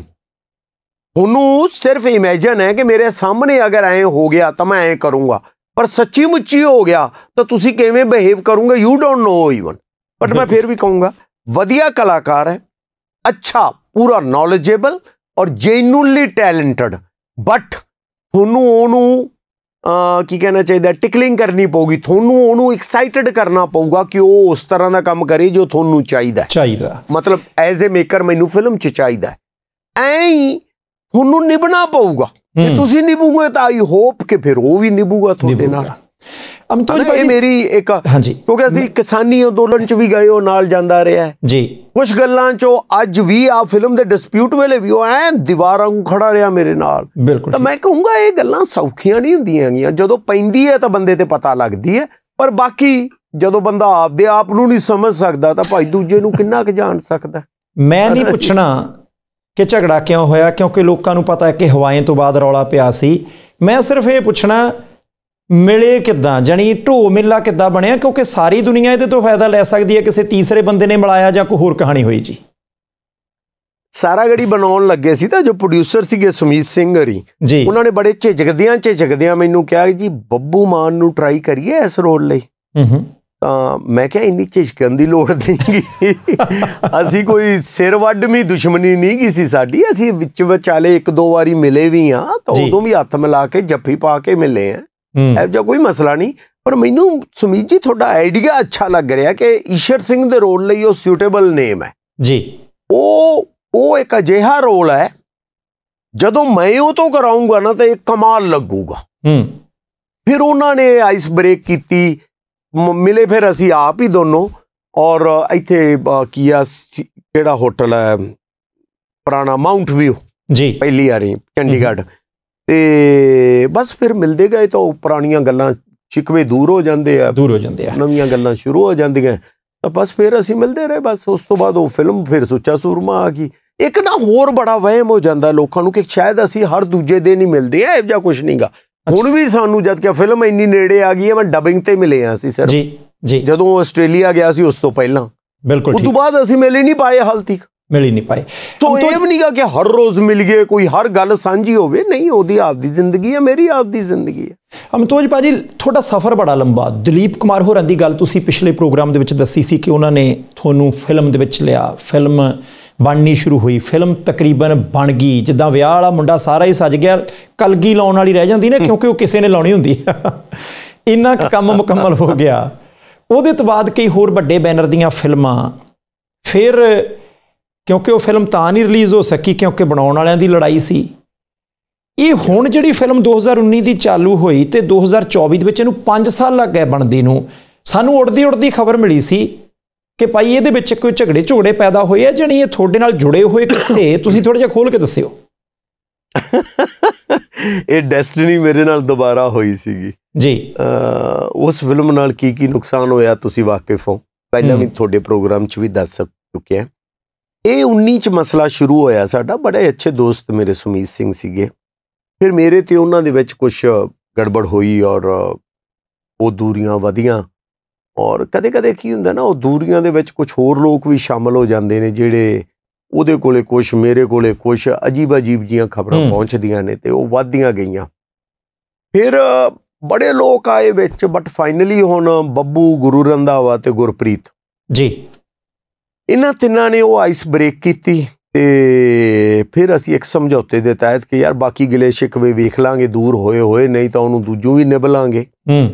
ਉਹਨੂੰ ਸਿਰਫ ਇਮੇਜਿਨ ਹੈ ਕਿ ਮੇਰੇ ਸਾਹਮਣੇ ਅਗਰ ਐ ਹੋ ਗਿਆ ਤਾਂ ਮੈਂ ਐ ਕਰੂੰਗਾ ਪਰ ਸੱਚੀ ਮੁੱਚੀ ਹੋ ਗਿਆ ਤਾਂ ਤੁਸੀਂ ਕਿਵੇਂ ਬਿਹੇਵ ਕਰੋਗੇ you don't know even but ਮੈਂ ਫਿਰ ਵੀ ਕਹੂੰਗਾ ਵਧੀਆ ਕਲਾਕਾਰ ਹੈ ਅੱਛਾ ਪੂਰਾ ਨੋਲੇਜੇਬਲ ਔਰ ਜੈਨੂਨਲੀ ਟੈਲੈਂਟਡ ਬਟ ਤੁਹਾਨੂੰ ਉਹਨੂੰ ਕੀ ਕਹਿਣਾ ਚਾਹੀਦਾ ਟਿਕਲਿੰਗ ਕਰਨੀ ਪਊਗੀ ਤੁਹਾਨੂੰ ਉਹਨੂੰ ਐਕਸਾਈਟਡ ਕਰਨਾ ਪਊਗਾ ਕਿ ਉਹ ਉਸ ਤਰ੍ਹਾਂ ਦਾ ਕੰਮ ਕਰੇ ਜੋ ਤੁਹਾਨੂੰ ਚਾਹੀਦਾ ਚਾਹੀਦਾ ਮਤਲਬ ਐਜ਼ ਅ ਮੇਕਰ ਮੈਨੂੰ ਫਿਲਮ 'ਚ ਚਾਹੀਦਾ ਐਂ ਤੁਹਾਨੂੰ ਨਿਭਣਾ ਪਊਗਾ ਜੇ ਤੁਸੀਂ ਨਿਭੂਗੇ ਤਾਂ ਆਈ ਹੋਪ ਕਿ ਫਿਰ ਉਹ ਵੀ ਨਿਭੂਗਾ ਤੁਹਾਡੇ ਨਾਲ ਜੀ ਇਹ ਮੇਰੀ ਇੱਕ ਹਾਂਜੀ ਕਿਉਂਕਿ ਅਸੀਂ ਕਿਸਾਨੀ ਅੰਦੋਲਨ ਚ ਵੀ ਗਏ ਉਹ ਨਾਲ ਜਾਂਦਾ ਰਿਹਾ ਜੀ ਕੁਝ ਗੱਲਾਂ ਚੋਂ ਅੱਜ ਵੀ ਆ ਫਿਲਮ ਦੇ ਡਿਸਪਿਊਟ ਵੇਲੇ ਵੀ ਉਹ ਐਂ ਦੀਵਾਰਾਂ ਨੂੰ ਖੜਾ ਰਿਹਾ ਮੇਰੇ ਨਾਲ ਤਾਂ ਮੈਂ ਕਹੂੰਗਾ ਇਹ ਗੱਲਾਂ ਸੌਖੀਆਂ ਨਹੀਂ ਹੁੰਦੀਆਂ ਹੈਗੀਆਂ ਜਦੋਂ ਪੈਂਦੀ ਹੈ ਤਾਂ ਬੰਦੇ ਤੇ ਪਤਾ ਲੱਗਦੀ ਹੈ ਪਰ ਬਾਕੀ ਜਦੋਂ ਬੰਦਾ ਆਪਦੇ ਆਪ ਨੂੰ ਨਹੀਂ ਸਮਝ ਸਕਦਾ ਤਾਂ ਭਾਈ ਦੂਜੇ ਨੂੰ ਕਿੰਨਾ ਕੁ ਜਾਣ ਸਕਦਾ ਮੈਂ ਨਹੀਂ ਪੁੱਛਣਾ ਕਿ ਝਗੜਾ ਕਿਉਂ ਹੋਇਆ ਕਿਉਂਕਿ ਲੋਕਾਂ ਨੂੰ ਪਤਾ ਹੈ ਕਿ ਹਵਾਏ ਤੋਂ ਬਾਅਦ ਰੌਲਾ ਪਿਆ ਸੀ ਮੈਂ ਸਿਰਫ ਇਹ ਪੁੱਛਣਾ ਮਿਲੇ ਕਿੱਦਾਂ ਜਣੀ ਢੋ ਮਿਲਾ ਕਿੱਦਾਂ ਬਣਿਆ ਕਿਉਂਕਿ ਸਾਰੀ ਦੁਨੀਆ ਇਹਦੇ ਤੋਂ ਫਾਇਦਾ ਲੈ ਸਕਦੀ ਹੈ ਕਿਸੇ ਤੀਸਰੇ ਬੰਦੇ ਨੇ ਮਿਲਾਇਆ ਜਾਂ ਕੋਈ ਹੋਰ ਕਹਾਣੀ ਹੋਈ ਜੀ ਸਾਰਾ ਗੜੀ ਬਣਾਉਣ ਲੱਗੇ ਸੀ ਤਾਂ ਜੋ ਪ੍ਰੋਡਿਊਸਰ ਸੀਗੇ ਸੁਮੀਤ ਸਿੰਘ ਹਰੀ ਜੀ ਉਹਨਾਂ ਨੇ ਬੜੇ ਝਿਜਕਦਿਆਂ ਝਿਜਕਦਿਆਂ ਮੈਨੂੰ ਕਿਹਾ ਜੀ ਬੱਬੂ ਮਾਨ ਨੂੰ ਟਰਾਈ ਕਰੀਏ ਇਸ ਰੋਲ ਲਈ ਹੂੰ ਹੂੰ ਤਾਂ ਮੈਂ ਕਿਹਾ ਇੰਨੀ ਝਿਜਕਣ ਦੀ ਲੋੜ ਨਹੀਂਗੀ ਅਸੀਂ ਕੋਈ ਸਿਰ ਵੱਢਵੀਂ ਦੁਸ਼ਮਣੀ ਨਹੀਂ ਕੀਤੀ ਸੀ ਸਾਡੀ ਅਸੀਂ ਵਿੱਚ ਵਿਚਾਲੇ ਇੱਕ ਦੋ ਵਾਰੀ ਮਿਲੇ ਵੀ ਆ ਤਾਂ ਉਦੋਂ ਵੀ ਹੱਥ ਮਿਲਾ ਕੇ ਜੱਫੀ ਪਾ ਕੇ ਮਿਲੇ ਆ ਇਹ ਜੋ ਕੋਈ ਮਸਲਾ ਨਹੀਂ ਪਰ ਮੈਨੂੰ ਸੁਮੀਤ ਜੀ ਤੁਹਾਡਾ ਆਈਡੀਆ ਅੱਛਾ ਲੱਗ ਰਿਹਾ ਕਿ ਈਸ਼ਰ ਸਿੰਘ ਦੇ ਰੋਲ ਲਈ ਉਹ ਸੂਟੇਬਲ ਨੇਮ ਹੈ ਜੀ ਉਹ ਉਹ ਇੱਕ ਅਜਿਹਾ ਰੋਲ ਹੈ ਜਦੋਂ ਮੈਂ ਉਹ ਤੋਂ ਕਰਾਉਂਗਾ ਨਾ ਤਾਂ ਇਹ ਕਮਾਲ ਲੱਗੂਗਾ ਹੂੰ ਫਿਰ ਉਹਨਾਂ ਨੇ ਆਈਸ ਬ੍ਰੇਕ ਕੀਤੀ ਮਿਲੇ ਫਿਰ ਅਸੀਂ ਆਪ ਹੀ ਦੋਨੋਂ ਔਰ ਇੱਥੇ ਕੀ ਆ ਕਿਹੜਾ ਹੋਟਲ ਹੈ ਪੁਰਾਣਾ ਮਾਉਂਟ ਵਿਊ ਜੀ ਪਹਿਲੀ ਆ ਰਹੀ ਚੰਡੀਗੜ੍ਹ ਤੇ ਬਸ ਫਿਰ ਮਿਲਦੇ ਗਏ ਤਾਂ ਪੁਰਾਣੀਆਂ ਗੱਲਾਂ ਚਿਕਵੇ ਦੂਰ ਹੋ ਜਾਂਦੇ ਆ ਦੂਰ ਹੋ ਜਾਂਦੇ ਆ ਨਵੀਆਂ ਗੱਲਾਂ ਸ਼ੁਰੂ ਹੋ ਜਾਂਦੀਆਂ ਤਾਂ ਬਸ ਫਿਰ ਅਸੀਂ ਮਿਲਦੇ ਰਹੇ ਬਸ ਉਸ ਤੋਂ ਬਾਅਦ ਉਹ ਫਿਲਮ ਫਿਰ ਸੁੱਚਾ ਸੂਰਮਾ ਆ ਗਈ ਇੱਕ ਨਾ ਹੋਰ ਬੜਾ ਵਹਿਮ ਹੋ ਜਾਂਦਾ ਲੋਕਾਂ ਨੂੰ ਕਿ ਸ਼ਾਇਦ ਅਸੀਂ ਹਰ ਦੂਜੇ ਦਿਨ ਹੀ ਮਿਲਦੇ ਆ ਇਹ ਜਾਂ ਕੁਝ ਨਹੀਂਗਾ ਹੁਣ ਵੀ ਸਾਨੂੰ ਜਦ ਕਿ ਫਿਲਮ ਇੰਨੀ ਨੇੜੇ ਆ ਗਈ ਹੈ ਮੈਂ ਡਬਿੰਗ ਤੇ ਮਿਲੇ ਆ ਸੀ ਸਿਰਫ ਜੀ ਜੀ ਜਦੋਂ ਆਸਟ੍ਰੇਲੀਆ ਗਿਆ ਸੀ ਉਸ ਤੋਂ ਪਹਿਲਾਂ ਬਿਲਕੁਲ ਉਸ ਤੋਂ ਬਾਅਦ ਅਸੀਂ ਮਿਲੇ ਨਹੀਂ ਪਾਏ ਹਾਲ ਤੱਕ ਮਿਲੇ ਨਹੀਂ ਪਾਏ ਤੋਂ ਇਹ ਵੀ ਨਹੀਂ ਕਿ ਹਰ ਰੋਜ਼ ਮਿਲ ਗਏ ਕੋਈ ਹਰ ਗੱਲ ਸਾਂਝੀ ਹੋਵੇ ਨਹੀਂ ਉਹਦੀ ਆਪਦੀ ਜ਼ਿੰਦਗੀ ਹੈ ਮੇਰੀ ਆਪਦੀ ਜ਼ਿੰਦਗੀ ਹੈ ਅਮਤੋਜ ਭਾਜੀ ਤੁਹਾਡਾ ਸਫ਼ਰ ਬੜਾ ਲੰਬਾ ਦਲੀਪ ਕੁਮਾਰ ਹੋਰਾਂ ਦੀ ਗੱਲ ਤੁਸੀਂ ਪਿਛਲੇ ਪ੍ਰੋਗਰਾਮ ਦੇ ਵਿੱਚ ਦੱਸੀ ਸੀ ਕਿ ਉਹਨਾਂ ਨੇ ਤੁਹਾਨੂੰ ਫਿਲਮ ਦੇ ਵਿੱਚ ਲਿਆ ਫਿਲਮ ਬਣਨੀ ਸ਼ੁਰੂ ਹੋਈ ਫਿਲਮ ਤਕਰੀਬਨ ਬਣ ਗਈ ਜਿੱਦਾਂ ਵਿਆਹ ਵਾਲਾ ਮੁੰਡਾ ਸਾਰਾ ਹੀ ਸਜ ਗਿਆ ਕਲਗੀ ਲਾਉਣ ਵਾਲੀ ਰਹਿ ਜਾਂਦੀ ਨਾ ਕਿਉਂਕਿ ਉਹ ਕਿਸੇ ਨੇ ਲਾਉਣੀ ਹੁੰਦੀ ਇੰਨਾ ਕੰਮ ਮੁਕੰਮਲ ਹੋ ਗਿਆ ਉਹਦੇ ਤੋਂ ਬਾਅਦ ਕਈ ਹੋਰ ਵੱਡੇ ਬੈਨਰ ਦੀਆਂ ਫਿਲਮਾਂ ਫਿਰ ਕਿਉਂਕਿ ਉਹ ਫਿਲਮ ਤਾਂ ਨਹੀਂ ਰਿਲੀਜ਼ ਹੋ ਸਕੀ ਕਿਉਂਕਿ ਬਣਾਉਣ ਵਾਲਿਆਂ ਦੀ ਲੜਾਈ ਸੀ ਇਹ ਹੁਣ ਜਿਹੜੀ ਫਿਲਮ 2019 ਦੀ ਚਾਲੂ ਹੋਈ ਤੇ 2024 ਦੇ ਵਿੱਚ ਇਹਨੂੰ 5 ਸਾਲ ਲੱਗ ਗਏ ਬਣਦੀ ਨੂੰ ਸਾਨੂੰ ਉੜਦੀ ਉੜਦੀ ਖਬਰ ਮਿਲੀ ਸੀ ਕਿ ਭਾਈ ਇਹਦੇ ਵਿੱਚ ਕੋਈ ਝਗੜੇ ਝੋੜੇ ਪੈਦਾ ਹੋਏ ਆ ਜਣੀ ਇਹ ਤੁਹਾਡੇ ਨਾਲ ਜੁੜੇ ਹੋਏ ਕਿਸੇ ਤੁਸੀਂ ਥੋੜਾ ਜਿਹਾ ਖੋਲ ਕੇ ਦੱਸਿਓ ਇਹ ਡੈਸਟੀਨੀ ਮੇਰੇ ਨਾਲ ਦੁਬਾਰਾ ਹੋਈ ਸੀਗੀ ਜੀ ਉਸ ਫਿਲਮ ਨਾਲ ਕੀ ਕੀ ਨੁਕਸਾਨ ਹੋਇਆ ਤੁਸੀਂ ਵਾਕਿਫ ਹੋ ਪਹਿਲਾਂ ਵੀ ਤੁਹਾਡੇ ਪ੍ਰੋਗਰਾਮ 'ਚ ਵੀ ਦੱਸ ਚੁੱਕੇ ਆ ਇਹ 19 ਚ ਮਸਲਾ ਸ਼ੁਰੂ ਹੋਇਆ ਸਾਡਾ ਬੜੇ ਅੱਛੇ ਦੋਸਤ ਮੇਰੇ ਸੁਮੀਤ ਸਿੰਘ ਸੀਗੇ ਫਿਰ ਮੇਰੇ ਤੇ ਉਹਨਾਂ ਦੇ ਵਿੱਚ ਕੁਝ ਗੜਬੜ ਹੋਈ ਔਰ ਉਹ ਦੂਰੀਆਂ ਵਧੀਆਂ ਔਰ ਕਦੇ-ਕਦੇ ਕੀ ਹੁੰਦਾ ਨਾ ਉਹ ਦੂਰੀਆਂ ਦੇ ਵਿੱਚ ਕੁਝ ਹੋਰ ਲੋਕ ਵੀ ਸ਼ਾਮਲ ਹੋ ਜਾਂਦੇ ਨੇ ਜਿਹੜੇ ਉਹਦੇ ਕੋਲੇ ਕੁਝ ਮੇਰੇ ਕੋਲੇ ਕੁਝ ਅਜੀਬ ਅਜੀਬ ਜੀਆਂ ਖਬਰਾਂ ਪਹੁੰਚਦੀਆਂ ਨੇ ਤੇ ਉਹ ਵਾਧੀਆਂ ਗਈਆਂ ਫਿਰ ਬੜੇ ਲੋਕ ਆਏ ਵਿੱਚ ਬਟ ਫਾਈਨਲੀ ਹੁਣ ਬੱਬੂ ਗੁਰੂ ਰੰਧਾਵਾ ਤੇ ਗੁਰਪ੍ਰੀਤ ਜੀ ਇਹਨਾਂ ਤਿੰਨਾਂ ਨੇ ਉਹ ਆਈਸ ਬ੍ਰੇਕ ਕੀਤੀ ਤੇ ਫਿਰ ਅਸੀਂ ਇੱਕ ਸਮਝੌਤੇ ਦੇ ਤਹਿਤ ਕਿ ਯਾਰ ਬਾਕੀ ਗਲੇਸ਼ਿਕ ਸ਼ਿਕਵੇ ਵੇਖ ਲਾਂਗੇ ਦੂਰ ਹੋਏ ਹੋਏ ਨਹੀਂ ਤਾਂ ਉਹਨੂੰ ਦੂਜੂ ਵੀ ਨਿਭ ਲਾਂਗੇ ਹੂੰ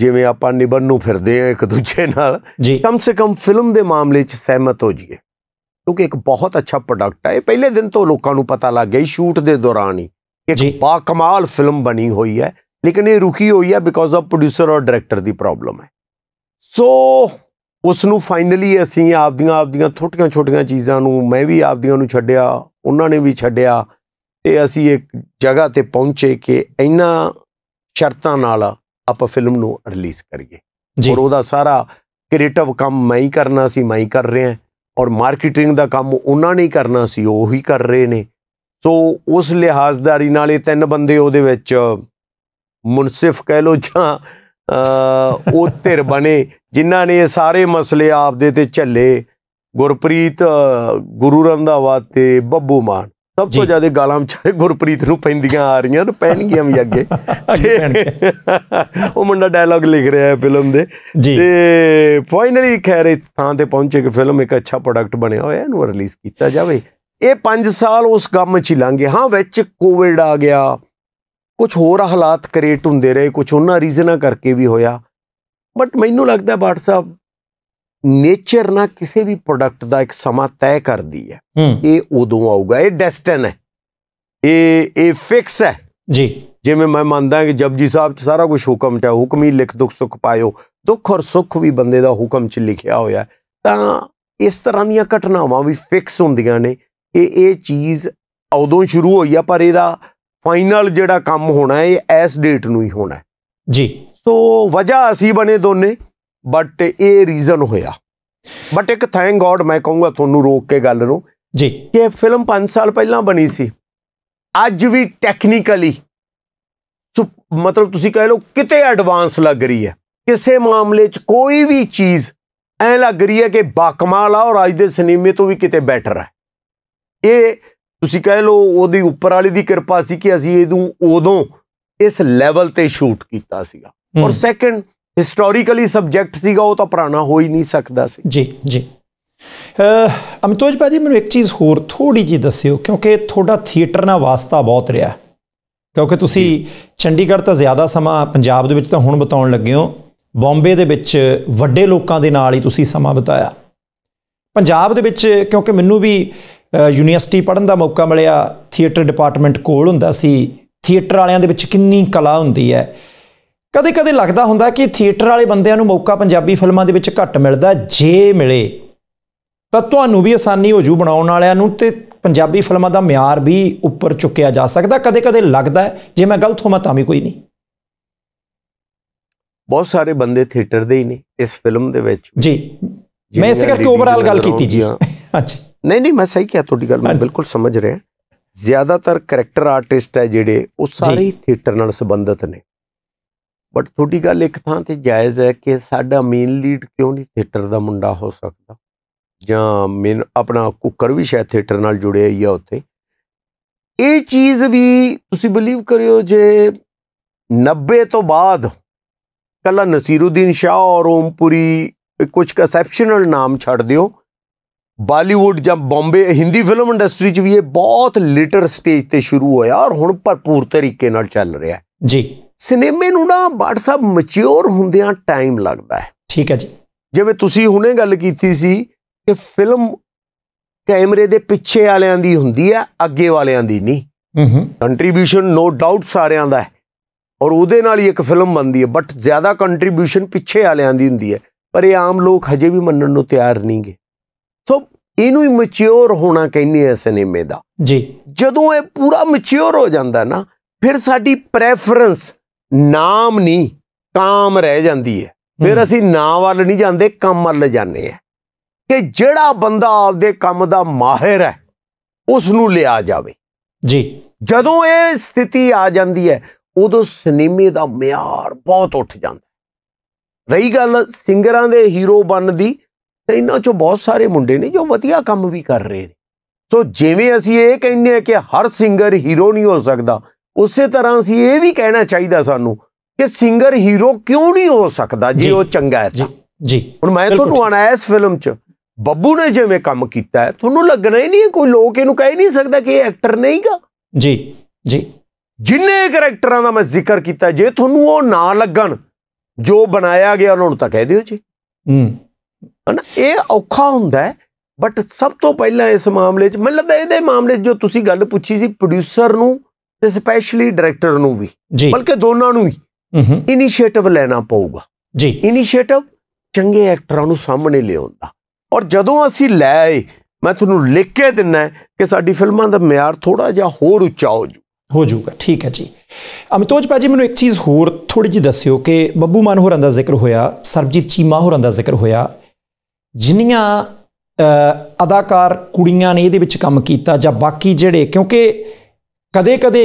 ਜਿਵੇਂ ਆਪਾਂ ਨਿਬੰਨ ਨੂੰ ਫਿਰਦੇ ਆ ਇੱਕ ਦੂਜੇ ਨਾਲ ਕਮ ਸੇ ਕਮ ਫਿਲਮ ਦੇ ਮਾਮਲੇ 'ਚ ਸਹਿਮਤ ਹੋ ਜੀਏ ਕਿਉਂਕਿ ਇੱਕ ਬਹੁਤ ਅੱਛਾ ਪ੍ਰੋਡਕਟ ਹੈ ਇਹ ਪਹਿਲੇ ਦਿਨ ਤੋਂ ਲੋਕਾਂ ਨੂੰ ਪਤਾ ਲੱਗ ਗਿਆ ਸ਼ੂਟ ਦੇ ਦੌਰਾਨ ਹੀ ਕਿ ਬਾ ਕਮਾਲ ਫਿਲਮ ਬਣੀ ਹੋਈ ਹੈ ਲੇਕਿਨ ਇਹ ਰੁਕੀ ਹੋਈ ਹੈ ਬਿਕੋਜ਼ ਆਫ ਪ੍ਰੋਡਿਊਸਰ ਔਰ ਡਾਇਰੈਕਟਰ ਦੀ ਪ੍ਰੋਬਲਮ ਹੈ ਸੋ ਉਸ ਨੂੰ ਫਾਈਨਲੀ ਅਸੀਂ ਆਪਦੀਆਂ ਆਪਦੀਆਂ ਛੋਟੀਆਂ-ਛੋਟੀਆਂ ਚੀਜ਼ਾਂ ਨੂੰ ਮੈਂ ਵੀ ਆਪਦੀਆਂ ਨੂੰ ਛੱਡਿਆ ਉਹਨਾਂ ਨੇ ਵੀ ਛੱਡਿਆ ਤੇ ਅਸੀਂ ਇੱਕ ਜਗ੍ਹਾ ਤੇ ਪਹੁੰਚੇ ਕਿ ਇੰਨਾ ਸ਼ਰਤਾਂ ਨਾਲ ਆਪਾਂ ਫਿਲਮ ਨੂੰ ਰਿਲੀਜ਼ ਕਰੀਏ ਔਰ ਉਹਦਾ ਸਾਰਾ ਕ੍ਰੀਏਟਿਵ ਕੰਮ ਮੈਂ ਹੀ ਕਰਨਾ ਸੀ ਮੈਂ ਹੀ ਕਰ ਰਿਹਾ ਔਰ ਮਾਰਕੀਟਿੰਗ ਦਾ ਕੰਮ ਉਹਨਾਂ ਨੇ ਕਰਨਾ ਸੀ ਉਹ ਹੀ ਕਰ ਰਹੇ ਨੇ ਸੋ ਉਸ ਲਿਹਾਜ਼ਦਾਰੀ ਨਾਲ ਇਹ ਤਿੰਨ ਬੰਦੇ ਉਹਦੇ ਵਿੱਚ ਮੁਨਸਿਫ ਕਹਿ ਲੋ ਜਾਂ ਉਹ ਧਿਰ ਬਣੇ ਜਿਨ੍ਹਾਂ ਨੇ ਇਹ ਸਾਰੇ ਮਸਲੇ ਆਪਦੇ ਤੇ ਝੱਲੇ ਗੁਰਪ੍ਰੀਤ ਗੁਰੂ ਰੰਧਾਵਾ ਤੇ ਬੱਬੂ ਮਾਨ ਸਭ ਤੋਂ ਜ਼ਿਆਦਾ ਗਾਲਾਂ ਵਿਚਾਰੇ ਗੁਰਪ੍ਰੀਤ ਨੂੰ ਪੈਂਦੀਆਂ ਆ ਰਹੀਆਂ ਤੇ ਪੈਣਗੀਆਂ ਵੀ ਅੱਗੇ ਉਹ ਮੁੰਡਾ ਡਾਇਲੌਗ ਲਿਖ ਰਿਹਾ ਹੈ ਫਿਲਮ ਦੇ ਤੇ ਫਾਈਨਲੀ ਖੈਰ ਇਸ ਥਾਂ ਤੇ ਪਹੁੰਚੇ ਕਿ ਫਿਲਮ ਇੱਕ ਅੱਛਾ ਪ੍ਰੋਡਕਟ ਬਣਿਆ ਹੋਇਆ ਇਹਨੂੰ ਰਿਲੀਜ਼ ਕੀਤਾ ਜਾਵੇ ਇਹ 5 ਸਾਲ ਉਸ ਕੰਮ 'ਚ ਲੰਘੇ ਹਾਂ ਵਿੱਚ ਕੋਵਿਡ ਆ ਗਿਆ ਕੁਝ ਹੋਰ ਹਾਲਾਤ ਕ੍ਰੀਏਟ ਹੁੰਦੇ ਰਹੇ ਕੁਝ ਉਹਨਾਂ ਰੀਜ਼ਨਾਂ ਕਰਕੇ ਵੀ ਹੋਇਆ ਬਟ ਮੈਨੂੰ ਲੱਗਦਾ ਬਾਟ ਸਾਹਿਬ ਨੇਚਰ ਨਾ ਕਿਸੇ ਵੀ ਪ੍ਰੋਡਕਟ ਦਾ ਇੱਕ ਸਮਾਂ ਤੈਅ ਕਰਦੀ ਹੈ ਇਹ ਉਦੋਂ ਆਊਗਾ ਇਹ ਡੈਸਟਨ ਹੈ ਇਹ ਇਹ ਫਿਕਸ ਹੈ ਜੀ ਜਿਵੇਂ ਮੈਂ ਮੰਨਦਾ ਕਿ ਜਪਜੀ ਸਾਹਿਬ ਚ ਸਾਰਾ ਕੁਝ ਹੁਕਮ ਚ ਹੁਕਮ ਹੀ ਲਿਖ ਦੁੱਖ ਸੁੱਖ ਪਾਇਓ ਦੁੱਖ ਔਰ ਸੁੱਖ ਵੀ ਬੰਦੇ ਦਾ ਹੁਕਮ ਚ ਲਿਖਿਆ ਹੋਇਆ ਤਾਂ ਇਸ ਤਰ੍ਹਾਂ ਦੀਆਂ ਘਟਨਾਵਾਂ ਵੀ ਫਿਕਸ ਹੁੰਦੀਆਂ ਨੇ ਇਹ ਇਹ ਚੀਜ਼ ਉਦੋਂ ਸ਼ੁਰੂ ਹੋਈ ਆ ਪਰ ਇਹਦਾ ਫਾਈਨਲ ਜਿਹੜਾ ਕੰਮ ਹੋਣਾ ਹੈ ਇਹ ਇਸ ਡੇਟ ਨੂੰ ਹੀ ਹੋਣਾ ਹੈ ਜੀ ਸੋ ਵਜ੍ਹਾ ਅਸੀਂ ਬਣੇ ਦੋਨੇ ਬਟ ਇਹ ਰੀਜ਼ਨ ਹੋਇਆ ਬਟ ਇੱਕ ਥੈਂਕ ਗੋਡ ਮੈਂ ਕਹੂੰਗਾ ਤੁਹਾਨੂੰ ਰੋਕ ਕੇ ਗੱਲ ਨੂੰ ਜੀ ਕਿ ਫਿਲਮ 5 ਸਾਲ ਪਹਿਲਾਂ ਬਣੀ ਸੀ ਅੱਜ ਵੀ ਟੈਕਨੀਕਲੀ ਮਤਲਬ ਤੁਸੀਂ ਕਹਿ ਲਓ ਕਿਤੇ ਐਡਵਾਂਸ ਲੱਗ ਰਹੀ ਹੈ ਕਿਸੇ ਮਾਮਲੇ 'ਚ ਕੋਈ ਵੀ ਚੀਜ਼ ਐ ਲੱਗ ਰਹੀ ਹੈ ਕਿ ਬਾਕਮਾਲ ਆ ਔਰ ਅੱਜ ਦੇ ਸਿਨੇਮੇ ਤੋਂ ਵੀ ਕਿਤੇ ਬੈਟਰ ਹੈ ਇਹ ਤੁਸੀਂ ਕਹਿ ਲਓ ਉਹਦੀ ਉੱਪਰ ਵਾਲੀ ਦੀ ਕਿਰਪਾ ਸੀ ਕਿ ਅਸੀਂ ਇਹਨੂੰ ਉਦੋਂ ਇਸ ਲੈਵਲ ਤੇ ਸ਼ੂਟ ਕੀਤਾ ਸੀਗਾ ਔਰ ਸੈਕੰਡ ਹਿਸਟੋਰੀਕਲੀ ਸਬਜੈਕਟ ਸੀਗਾ ਉਹ ਤਾਂ ਪੁਰਾਣਾ ਹੋ ਹੀ ਨਹੀਂ ਸਕਦਾ ਸੀ ਜੀ ਜੀ ਅਮਤੋਜ ਭਾਜੀ ਮੈਨੂੰ ਇੱਕ ਚੀਜ਼ ਹੋਰ ਥੋੜੀ ਜੀ ਦੱਸਿਓ ਕਿਉਂਕਿ ਤੁਹਾਡਾ ਥੀਏਟਰ ਨਾਲ ਵਾਸਤਾ ਬਹੁਤ ਰਿਹਾ ਕਿਉਂਕਿ ਤੁਸੀਂ ਚੰਡੀਗੜ੍ਹ ਤਾਂ ਜ਼ਿਆਦਾ ਸਮਾਂ ਪੰਜਾਬ ਦੇ ਵਿੱਚ ਤਾਂ ਹੁਣ ਬਤਾਉਣ ਲੱਗੇ ਹੋ ਬੰਬੇ ਦੇ ਵਿੱਚ ਵੱਡੇ ਲੋਕਾਂ ਦੇ ਨਾਲ ਹੀ ਤੁਸੀਂ ਸਮਾਂ ਬਿਤਾਇਆ ਪੰਜਾਬ ਦੇ ਵਿੱਚ ਕਿਉਂਕਿ ਮੈਨੂੰ ਵੀ ਯੂਨੀਵਰਸਿਟੀ ਪੜ੍ਹਨ ਦਾ ਮੌਕਾ ਮਿਲਿਆ ਥੀਏਟਰ ਡਿਪਾਰਟਮੈਂਟ ਕੋਲ ਹੁੰਦਾ ਸੀ ਥੀਏਟਰ ਵਾਲਿਆਂ ਦੇ ਵਿੱਚ ਕਿੰਨੀ ਕਲਾ ਹੁੰਦੀ ਹੈ ਕਦੇ-ਕਦੇ ਲੱਗਦਾ ਹੁੰਦਾ ਕਿ ਥੀਏਟਰ ਵਾਲੇ ਬੰਦਿਆਂ ਨੂੰ ਮੌਕਾ ਪੰਜਾਬੀ ਫਿਲਮਾਂ ਦੇ ਵਿੱਚ ਘੱਟ ਮਿਲਦਾ ਜੇ ਮਿਲੇ ਤਾਂ ਤੁਹਾਨੂੰ ਵੀ ਆਸਾਨੀ ਹੋ ਜੂ ਬਣਾਉਣ ਵਾਲਿਆਂ ਨੂੰ ਤੇ ਪੰਜਾਬੀ ਫਿਲਮਾਂ ਦਾ ਮਿਆਰ ਵੀ ਉੱਪਰ ਚੁੱਕਿਆ ਜਾ ਸਕਦਾ ਕਦੇ-ਕਦੇ ਲੱਗਦਾ ਜੇ ਮੈਂ ਗਲਤ ਹੋਵਾਂ ਤਾਂ ਵੀ ਕੋਈ ਨਹੀਂ ਬਹੁਤ ਸਾਰੇ ਬੰਦੇ ਥੀਏਟਰ ਦੇ ਹੀ ਨੇ ਇਸ ਫਿਲਮ ਦੇ ਵਿੱਚ ਜੀ ਮੈਂ ਇਸੇ ਕਰਕੇ ਓਵਰਆਲ ਗੱਲ ਕੀਤੀ ਜੀ ਅੱਛਾ ਨਹੀਂ ਨਹੀਂ ਮੈਂ ਸਹੀ ਕਿਹਾ ਤੁਹਾਡੀ ਗੱਲ ਮੈਂ ਬਿਲਕੁਲ ਸਮਝ ਰਿਹਾ ਜ਼ਿਆਦਾਤਰ ਕੈਰੈਕਟਰ ਆਰਟਿਸਟ ਹੈ ਜਿਹੜੇ ਉਹ ਸਾਰੇ ਥੀਏਟਰ ਨਾਲ ਸੰਬੰਧਿਤ ਨੇ ਬਟ ਤੁਹਾਡੀ ਗੱਲ ਇੱਕ ਥਾਂ ਤੇ ਜਾਇਜ਼ ਹੈ ਕਿ ਸਾਡਾ ਮੇਨ ਲੀਡ ਕਿਉਂ ਨਹੀਂ ਥੀਏਟਰ ਦਾ ਮੁੰਡਾ ਹੋ ਸਕਦਾ ਜਾਂ ਮੇਨ ਆਪਣਾ ਕੁੱਕਰ ਵੀ ਸ਼ਾਇਦ ਥੀਏਟਰ ਨਾਲ ਜੁੜਿਆ ਹੀ ਆ ਉੱਥੇ ਇਹ ਚੀਜ਼ ਵੀ ਤੁਸੀਂ ਬਲੀਵ ਕਰਿਓ ਜੇ 90 ਤੋਂ ਬਾਅਦ ਕੱਲਾ ਨਸੀਰਉਦੀਨ ਸ਼ਾਹ ਔਰ ਓਮਪੁਰੀ ਕੁਝ ਕਨਸੈਪਸ਼ਨਲ ਨਾਮ ਛੱਡ ਦਿਓ ਬਾਲੀਵੁੱਡ ਜਾਂ ਬੰਬੇ ਹਿੰਦੀ ਫਿਲਮ ਇੰਡਸਟਰੀ 'ਚ ਵੀ ਇਹ ਬਹੁਤ ਲਿਟਰ ਸਟੇਜ ਤੇ ਸ਼ੁਰੂ ਹੋਇਆ ਔਰ ਹੁਣ ਭਰਪੂਰ ਤਰੀਕੇ ਨਾਲ ਚੱਲ ਰਿਹਾ ਜੀ ਸਿਨੇਮੇ ਨੂੰ ਨਾ ਬਾਟ ਸਾਹਿਬ ਮੈਚਿਓਰ ਹੁੰਦਿਆਂ ਟਾਈਮ ਲੱਗਦਾ ਹੈ ਠੀਕ ਹੈ ਜੀ ਜਿਵੇਂ ਤੁਸੀਂ ਹੁਣੇ ਗੱਲ ਕੀਤੀ ਸੀ ਕਿ ਫਿਲਮ ਕੈਮਰੇ ਦੇ ਪਿੱਛੇ ਵਾਲਿਆਂ ਦੀ ਹੁੰਦੀ ਹੈ ਅੱਗੇ ਵਾਲਿਆਂ ਦੀ ਨਹੀਂ ਹੂੰ ਹੂੰ ਕੰਟਰੀਬਿਊਸ਼ਨ ਨੋ ਡਾਊਟ ਸਾਰਿਆਂ ਦਾ ਹੈ ਔਰ ਉਹਦੇ ਨਾਲ ਹੀ ਇੱਕ ਫਿਲਮ ਬਣਦੀ ਹੈ ਬਟ ਜ਼ਿਆਦਾ ਕੰਟਰੀਬਿਊਸ਼ਨ ਪਿੱਛੇ ਵਾਲਿਆਂ ਦੀ ਹੁੰਦੀ ਹੈ ਪਰ ਇਹ ਆਮ ਲੋਕ ਹਜੇ ਵੀ ਮੰਨਣ ਨੂੰ ਤਿਆਰ ਨਹੀਂਗੇ ਸੋ ਇਹਨੂੰ ਹੀ ਮੈਚਿਓਰ ਹੋਣਾ ਕਹਿੰਦੇ ਆ ਸਿਨੇਮੇ ਦਾ ਜੀ ਜਦੋਂ ਇਹ ਪੂਰਾ ਮੈਚਿਓਰ ਹੋ ਜਾਂਦਾ ਨਾ ਫਿਰ ਸਾਡੀ ਪ੍ਰੈਫਰੈਂਸ ਨਾਮ ਨਹੀਂ ਕਾਮ ਰਹਿ ਜਾਂਦੀ ਹੈ ਫਿਰ ਅਸੀਂ ਨਾਂ ਵੱਲ ਨਹੀਂ ਜਾਂਦੇ ਕੰਮ ਵੱਲ ਜਾਂਦੇ ਆ ਕਿ ਜਿਹੜਾ ਬੰਦਾ ਆਪਦੇ ਕੰਮ ਦਾ ਮਾਹਿਰ ਹੈ ਉਸ ਨੂੰ ਲਿਆ ਜਾਵੇ ਜੀ ਜਦੋਂ ਇਹ ਸਥਿਤੀ ਆ ਜਾਂਦੀ ਹੈ ਉਦੋਂ ਸਿਨੇਮੇ ਦਾ ਮਿਆਰ ਬਹੁਤ ਉੱਠ ਜਾਂਦਾ ਰਹੀ ਗੱਲ ਸਿੰਗਰਾਂ ਦੇ ਹੀਰੋ ਬਣਨ ਦੀ ਤੇ ਇਹਨਾਂ ਚੋਂ ਬਹੁਤ ਸਾਰੇ ਮੁੰਡੇ ਨੇ ਜੋ ਵਧੀਆ ਕੰਮ ਵੀ ਕਰ ਰਹੇ ਨੇ ਸੋ ਜਿਵੇਂ ਅਸੀਂ ਇਹ ਕਹਿੰਦੇ ਆ ਕਿ ਹਰ ਸਿੰਗਰ ਹੀਰੋ ਨਹੀਂ ਹੋ ਸਕਦਾ ਉਸੇ ਤਰ੍ਹਾਂ ਸੀ ਇਹ ਵੀ ਕਹਿਣਾ ਚਾਹੀਦਾ ਸਾਨੂੰ ਕਿ ਸਿੰਗਰ ਹੀਰੋ ਕਿਉਂ ਨਹੀਂ ਹੋ ਸਕਦਾ ਜੇ ਉਹ ਚੰਗਾ ਹੈ ਜੀ ਜੀ ਹੁਣ ਮੈਂ ਤੁਹਾਨੂੰ ਆਣਾ ਇਸ ਫਿਲਮ 'ਚ ਬੱਬੂ ਨੇ ਜਿਵੇਂ ਕੰਮ ਕੀਤਾ ਤੁਹਾਨੂੰ ਲੱਗਣਾ ਹੀ ਨਹੀਂ ਕੋਈ ਲੋਕ ਇਹਨੂੰ ਕਹਿ ਨਹੀਂ ਸਕਦਾ ਕਿ ਇਹ ਐਕਟਰ ਨਹੀਂਗਾ ਜੀ ਜੀ ਜਿੰਨੇ ਕੈਰੈਕਟਰਾਂ ਦਾ ਮੈਂ ਜ਼ਿਕਰ ਕੀਤਾ ਜੇ ਤੁਹਾਨੂੰ ਉਹ ਨਾ ਲੱਗਣ ਜੋ ਬਣਾਇਆ ਗਿਆ ਉਹਨਾਂ ਨੂੰ ਤਾਂ ਕਹਿ ਦਿਓ ਜੀ ਹੂੰ ਹਨਾ ਇਹ ਔਖਾ ਹੁੰਦਾ ਬਟ ਸਭ ਤੋਂ ਪਹਿਲਾਂ ਇਸ ਮਾਮਲੇ 'ਚ ਮੈਨੂੰ ਲੱਗਦਾ ਇਹਦੇ ਮਾਮਲੇ 'ਚ ਜੋ ਤੁਸੀਂ ਗੱਲ ਪੁੱਛੀ ਸੀ ਪ੍ਰੋਡਿਊਸਰ ਨੂੰ ਤੇ ਸਪੈਸ਼ਲੀ ਡਾਇਰੈਕਟਰ ਨੂੰ ਵੀ ਬਲਕਿ ਦੋਨਾਂ ਨੂੰ ਹੀ ਇਨੀਸ਼ੀਏਟਿਵ ਲੈਣਾ ਪਊਗਾ ਜੀ ਇਨੀਸ਼ੀਏਟਿਵ ਚੰਗੇ ਐਕਟਰਾਂ ਨੂੰ ਸਾਹਮਣੇ ਲਿਆਉਂਦਾ ਔਰ ਜਦੋਂ ਅਸੀਂ ਲੈ ਆਏ ਮੈਂ ਤੁਹਾਨੂੰ ਲਿਖ ਕੇ ਦਿੰਨਾ ਕਿ ਸਾਡੀ ਫਿਲਮਾਂ ਦਾ ਮਿਆਰ ਥੋੜਾ ਜਿਹਾ ਹੋਰ ਉੱਚਾ ਹੋ ਜੂ ਹੋ ਜਾਊਗਾ ਠੀਕ ਹੈ ਜੀ ਅਮਿਤੋਜ ਭਾਜੀ ਮੈਨੂੰ ਇੱਕ ਚੀਜ਼ ਹੋਰ ਥੋੜੀ ਜਿਹੀ ਦੱਸਿਓ ਕਿ ਬੱਬੂ ਮਾਨ ਹੋਰਾਂ ਦਾ ਜ਼ਿਕਰ ਹੋਇਆ ਸਰਬਜੀਤ ਚੀਮਾ ਹੋਰਾਂ ਦਾ ਜ਼ਿਕਰ ਹੋਇਆ ਜਿੰਨੀਆਂ ਅਦਾਕਾਰ ਕੁੜੀਆਂ ਨੇ ਇਹਦੇ ਵਿੱਚ ਕੰਮ ਕੀਤਾ ਜਾਂ ਬਾਕੀ ਜਿਹੜੇ ਕਿਉਂਕਿ ਕਦੇ-ਕਦੇ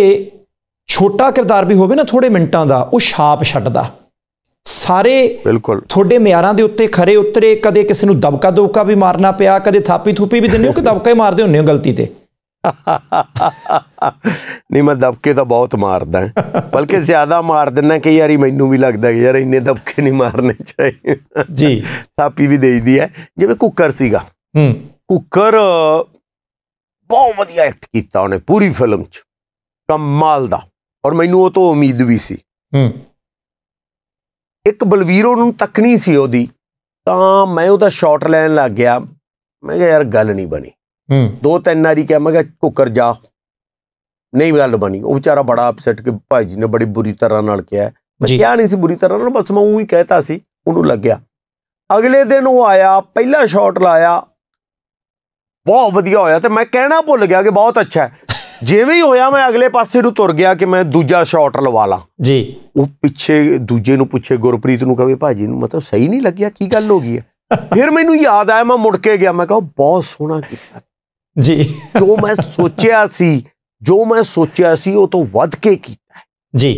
ਛੋਟਾ ਕਿਰਦਾਰ ਵੀ ਹੋਵੇ ਨਾ ਥੋੜੇ ਮਿੰਟਾਂ ਦਾ ਉਹ ਛਾਪ ਛੱਡਦਾ ਸਾਰੇ ਬਿਲਕੁਲ ਤੁਹਾਡੇ ਮਿਆਰਾਂ ਦੇ ਉੱਤੇ ਖਰੇ ਉਤਰੇ ਕਦੇ ਕਿਸੇ ਨੂੰ ਦਬਕਾ ਦੋਕਾ ਵੀ ਮਾਰਨਾ ਪਿਆ ਕਦੇ ਥਾਪੀ ਥੂਪੀ ਵੀ ਦਿੰਦੇ ਹੋ ਕਿ ਦਬਕਾ ਹੀ ਮਾਰਦੇ ਹੁੰਨੇ ਹੋ ਗਲਤੀ ਤੇ ਨਹੀਂ ਮੈਂ ਦਬਕੇ ਤਾਂ ਬਹੁਤ ਮਾਰਦਾ ਬਲਕਿ ਜ਼ਿਆਦਾ ਮਾਰ ਦਿੰਨਾ ਕਈ ਯਾਰੀ ਮੈਨੂੰ ਵੀ ਲੱਗਦਾ ਕਿ ਯਾਰ ਇੰਨੇ ਦਬਕੇ ਨਹੀਂ ਮਾਰਨੇ ਚਾਹੀਦੇ ਜੀ ਥਾਪੀ ਵੀ ਦੇਈਦੀ ਹੈ ਜਿਵੇਂ ਕੁੱਕਰ ਸੀਗਾ ਹੂੰ ਕੁੱਕਰ ਬਹੁਤ ਵਧੀਆ ਐਕਟ ਕੀਤਾ ਉਹਨੇ ਪੂਰੀ ਫਿਲਮ 'ਚ ਕਮਾਲ ਦਾ ਔਰ ਮੈਨੂੰ ਉਹ ਤੋਂ ਉਮੀਦ ਵੀ ਸੀ ਹੂੰ ਇੱਕ ਬਲਵੀਰੋ ਨੂੰ ਤੱਕਣੀ ਸੀ ਉਹਦੀ ਤਾਂ ਮੈਂ ਉਹਦਾ ਸ਼ਾਟ ਲੈਣ ਲੱਗ ਗਿਆ ਮੈਂ ਕਿਹਾ ਯਾਰ ਗੱਲ ਨਹੀਂ ਬਣੀ ਹੂੰ ਦੋ ਤਿੰਨ ਵਾਰੀ ਕਿਹਾ ਮੈਂ ਕਿਹਾ ਕੁੱਕਰ ਜਾ ਨਹੀਂ ਗੱਲ ਬਣੀ ਉਹ ਵਿਚਾਰਾ ਬੜਾ ਅਪਸੈਟ ਕਿ ਭਾਈ ਜੀ ਨੇ ਬੜੀ ਬੁਰੀ ਤਰ੍ਹਾਂ ਨਾਲ ਕਿਹਾ ਮੈਂ ਕਿਹਾ ਨਹੀਂ ਸੀ ਬੁਰੀ ਤਰ੍ਹਾਂ ਨਾਲ ਬਸ ਮੈਂ ਉਹੀ ਕਹਿਤਾ ਸੀ ਉਹਨੂੰ ਲੱਗਿਆ ਅਗਲੇ ਦਿਨ ਉਹ ਆਇਆ ਪਹਿਲਾ ਸ਼ਾਟ ਲਾਇਆ ਬਹੁਤ ਵਧੀਆ ਹੋਇਆ ਤੇ ਮੈਂ ਕਹਿਣਾ ਭੁੱਲ ਗਿਆ ਕਿ ਬਹੁਤ ਅੱਛਾ ਹੈ ਜਿਵੇਂ ਹੀ ਹੋਇਆ ਮੈਂ ਅਗਲੇ ਪਾਸੇ ਨੂੰ ਤੁਰ ਗਿਆ ਕਿ ਮੈਂ ਦੂਜਾ ਸ਼ਾਟ ਲਵਾ ਲਾਂ ਜੀ ਉਹ ਪਿੱਛੇ ਦੂਜੇ ਨੂੰ ਪੁੱਛੇ ਗੁਰਪ੍ਰੀਤ ਨੂੰ ਕਹੇ ਭਾਜੀ ਨੂੰ ਮਤਲਬ ਸਹੀ ਨਹੀਂ ਲੱਗਿਆ ਕੀ ਗੱਲ ਹੋ ਗਈ ਹੈ ਫਿਰ ਮੈਨੂੰ ਯਾਦ ਆਇਆ ਮੈਂ ਮੁੜ ਕੇ ਗਿਆ ਮੈਂ ਕਿਹਾ ਬਹੁਤ ਸੋਹਣਾ ਕੀਤਾ ਜੀ ਜੋ ਮੈਂ ਸੋਚਿਆ ਸੀ ਜੋ ਮੈਂ ਸੋਚਿਆ ਸੀ ਉਹ ਤੋਂ ਵੱਧ ਕੇ ਕੀਤਾ ਜੀ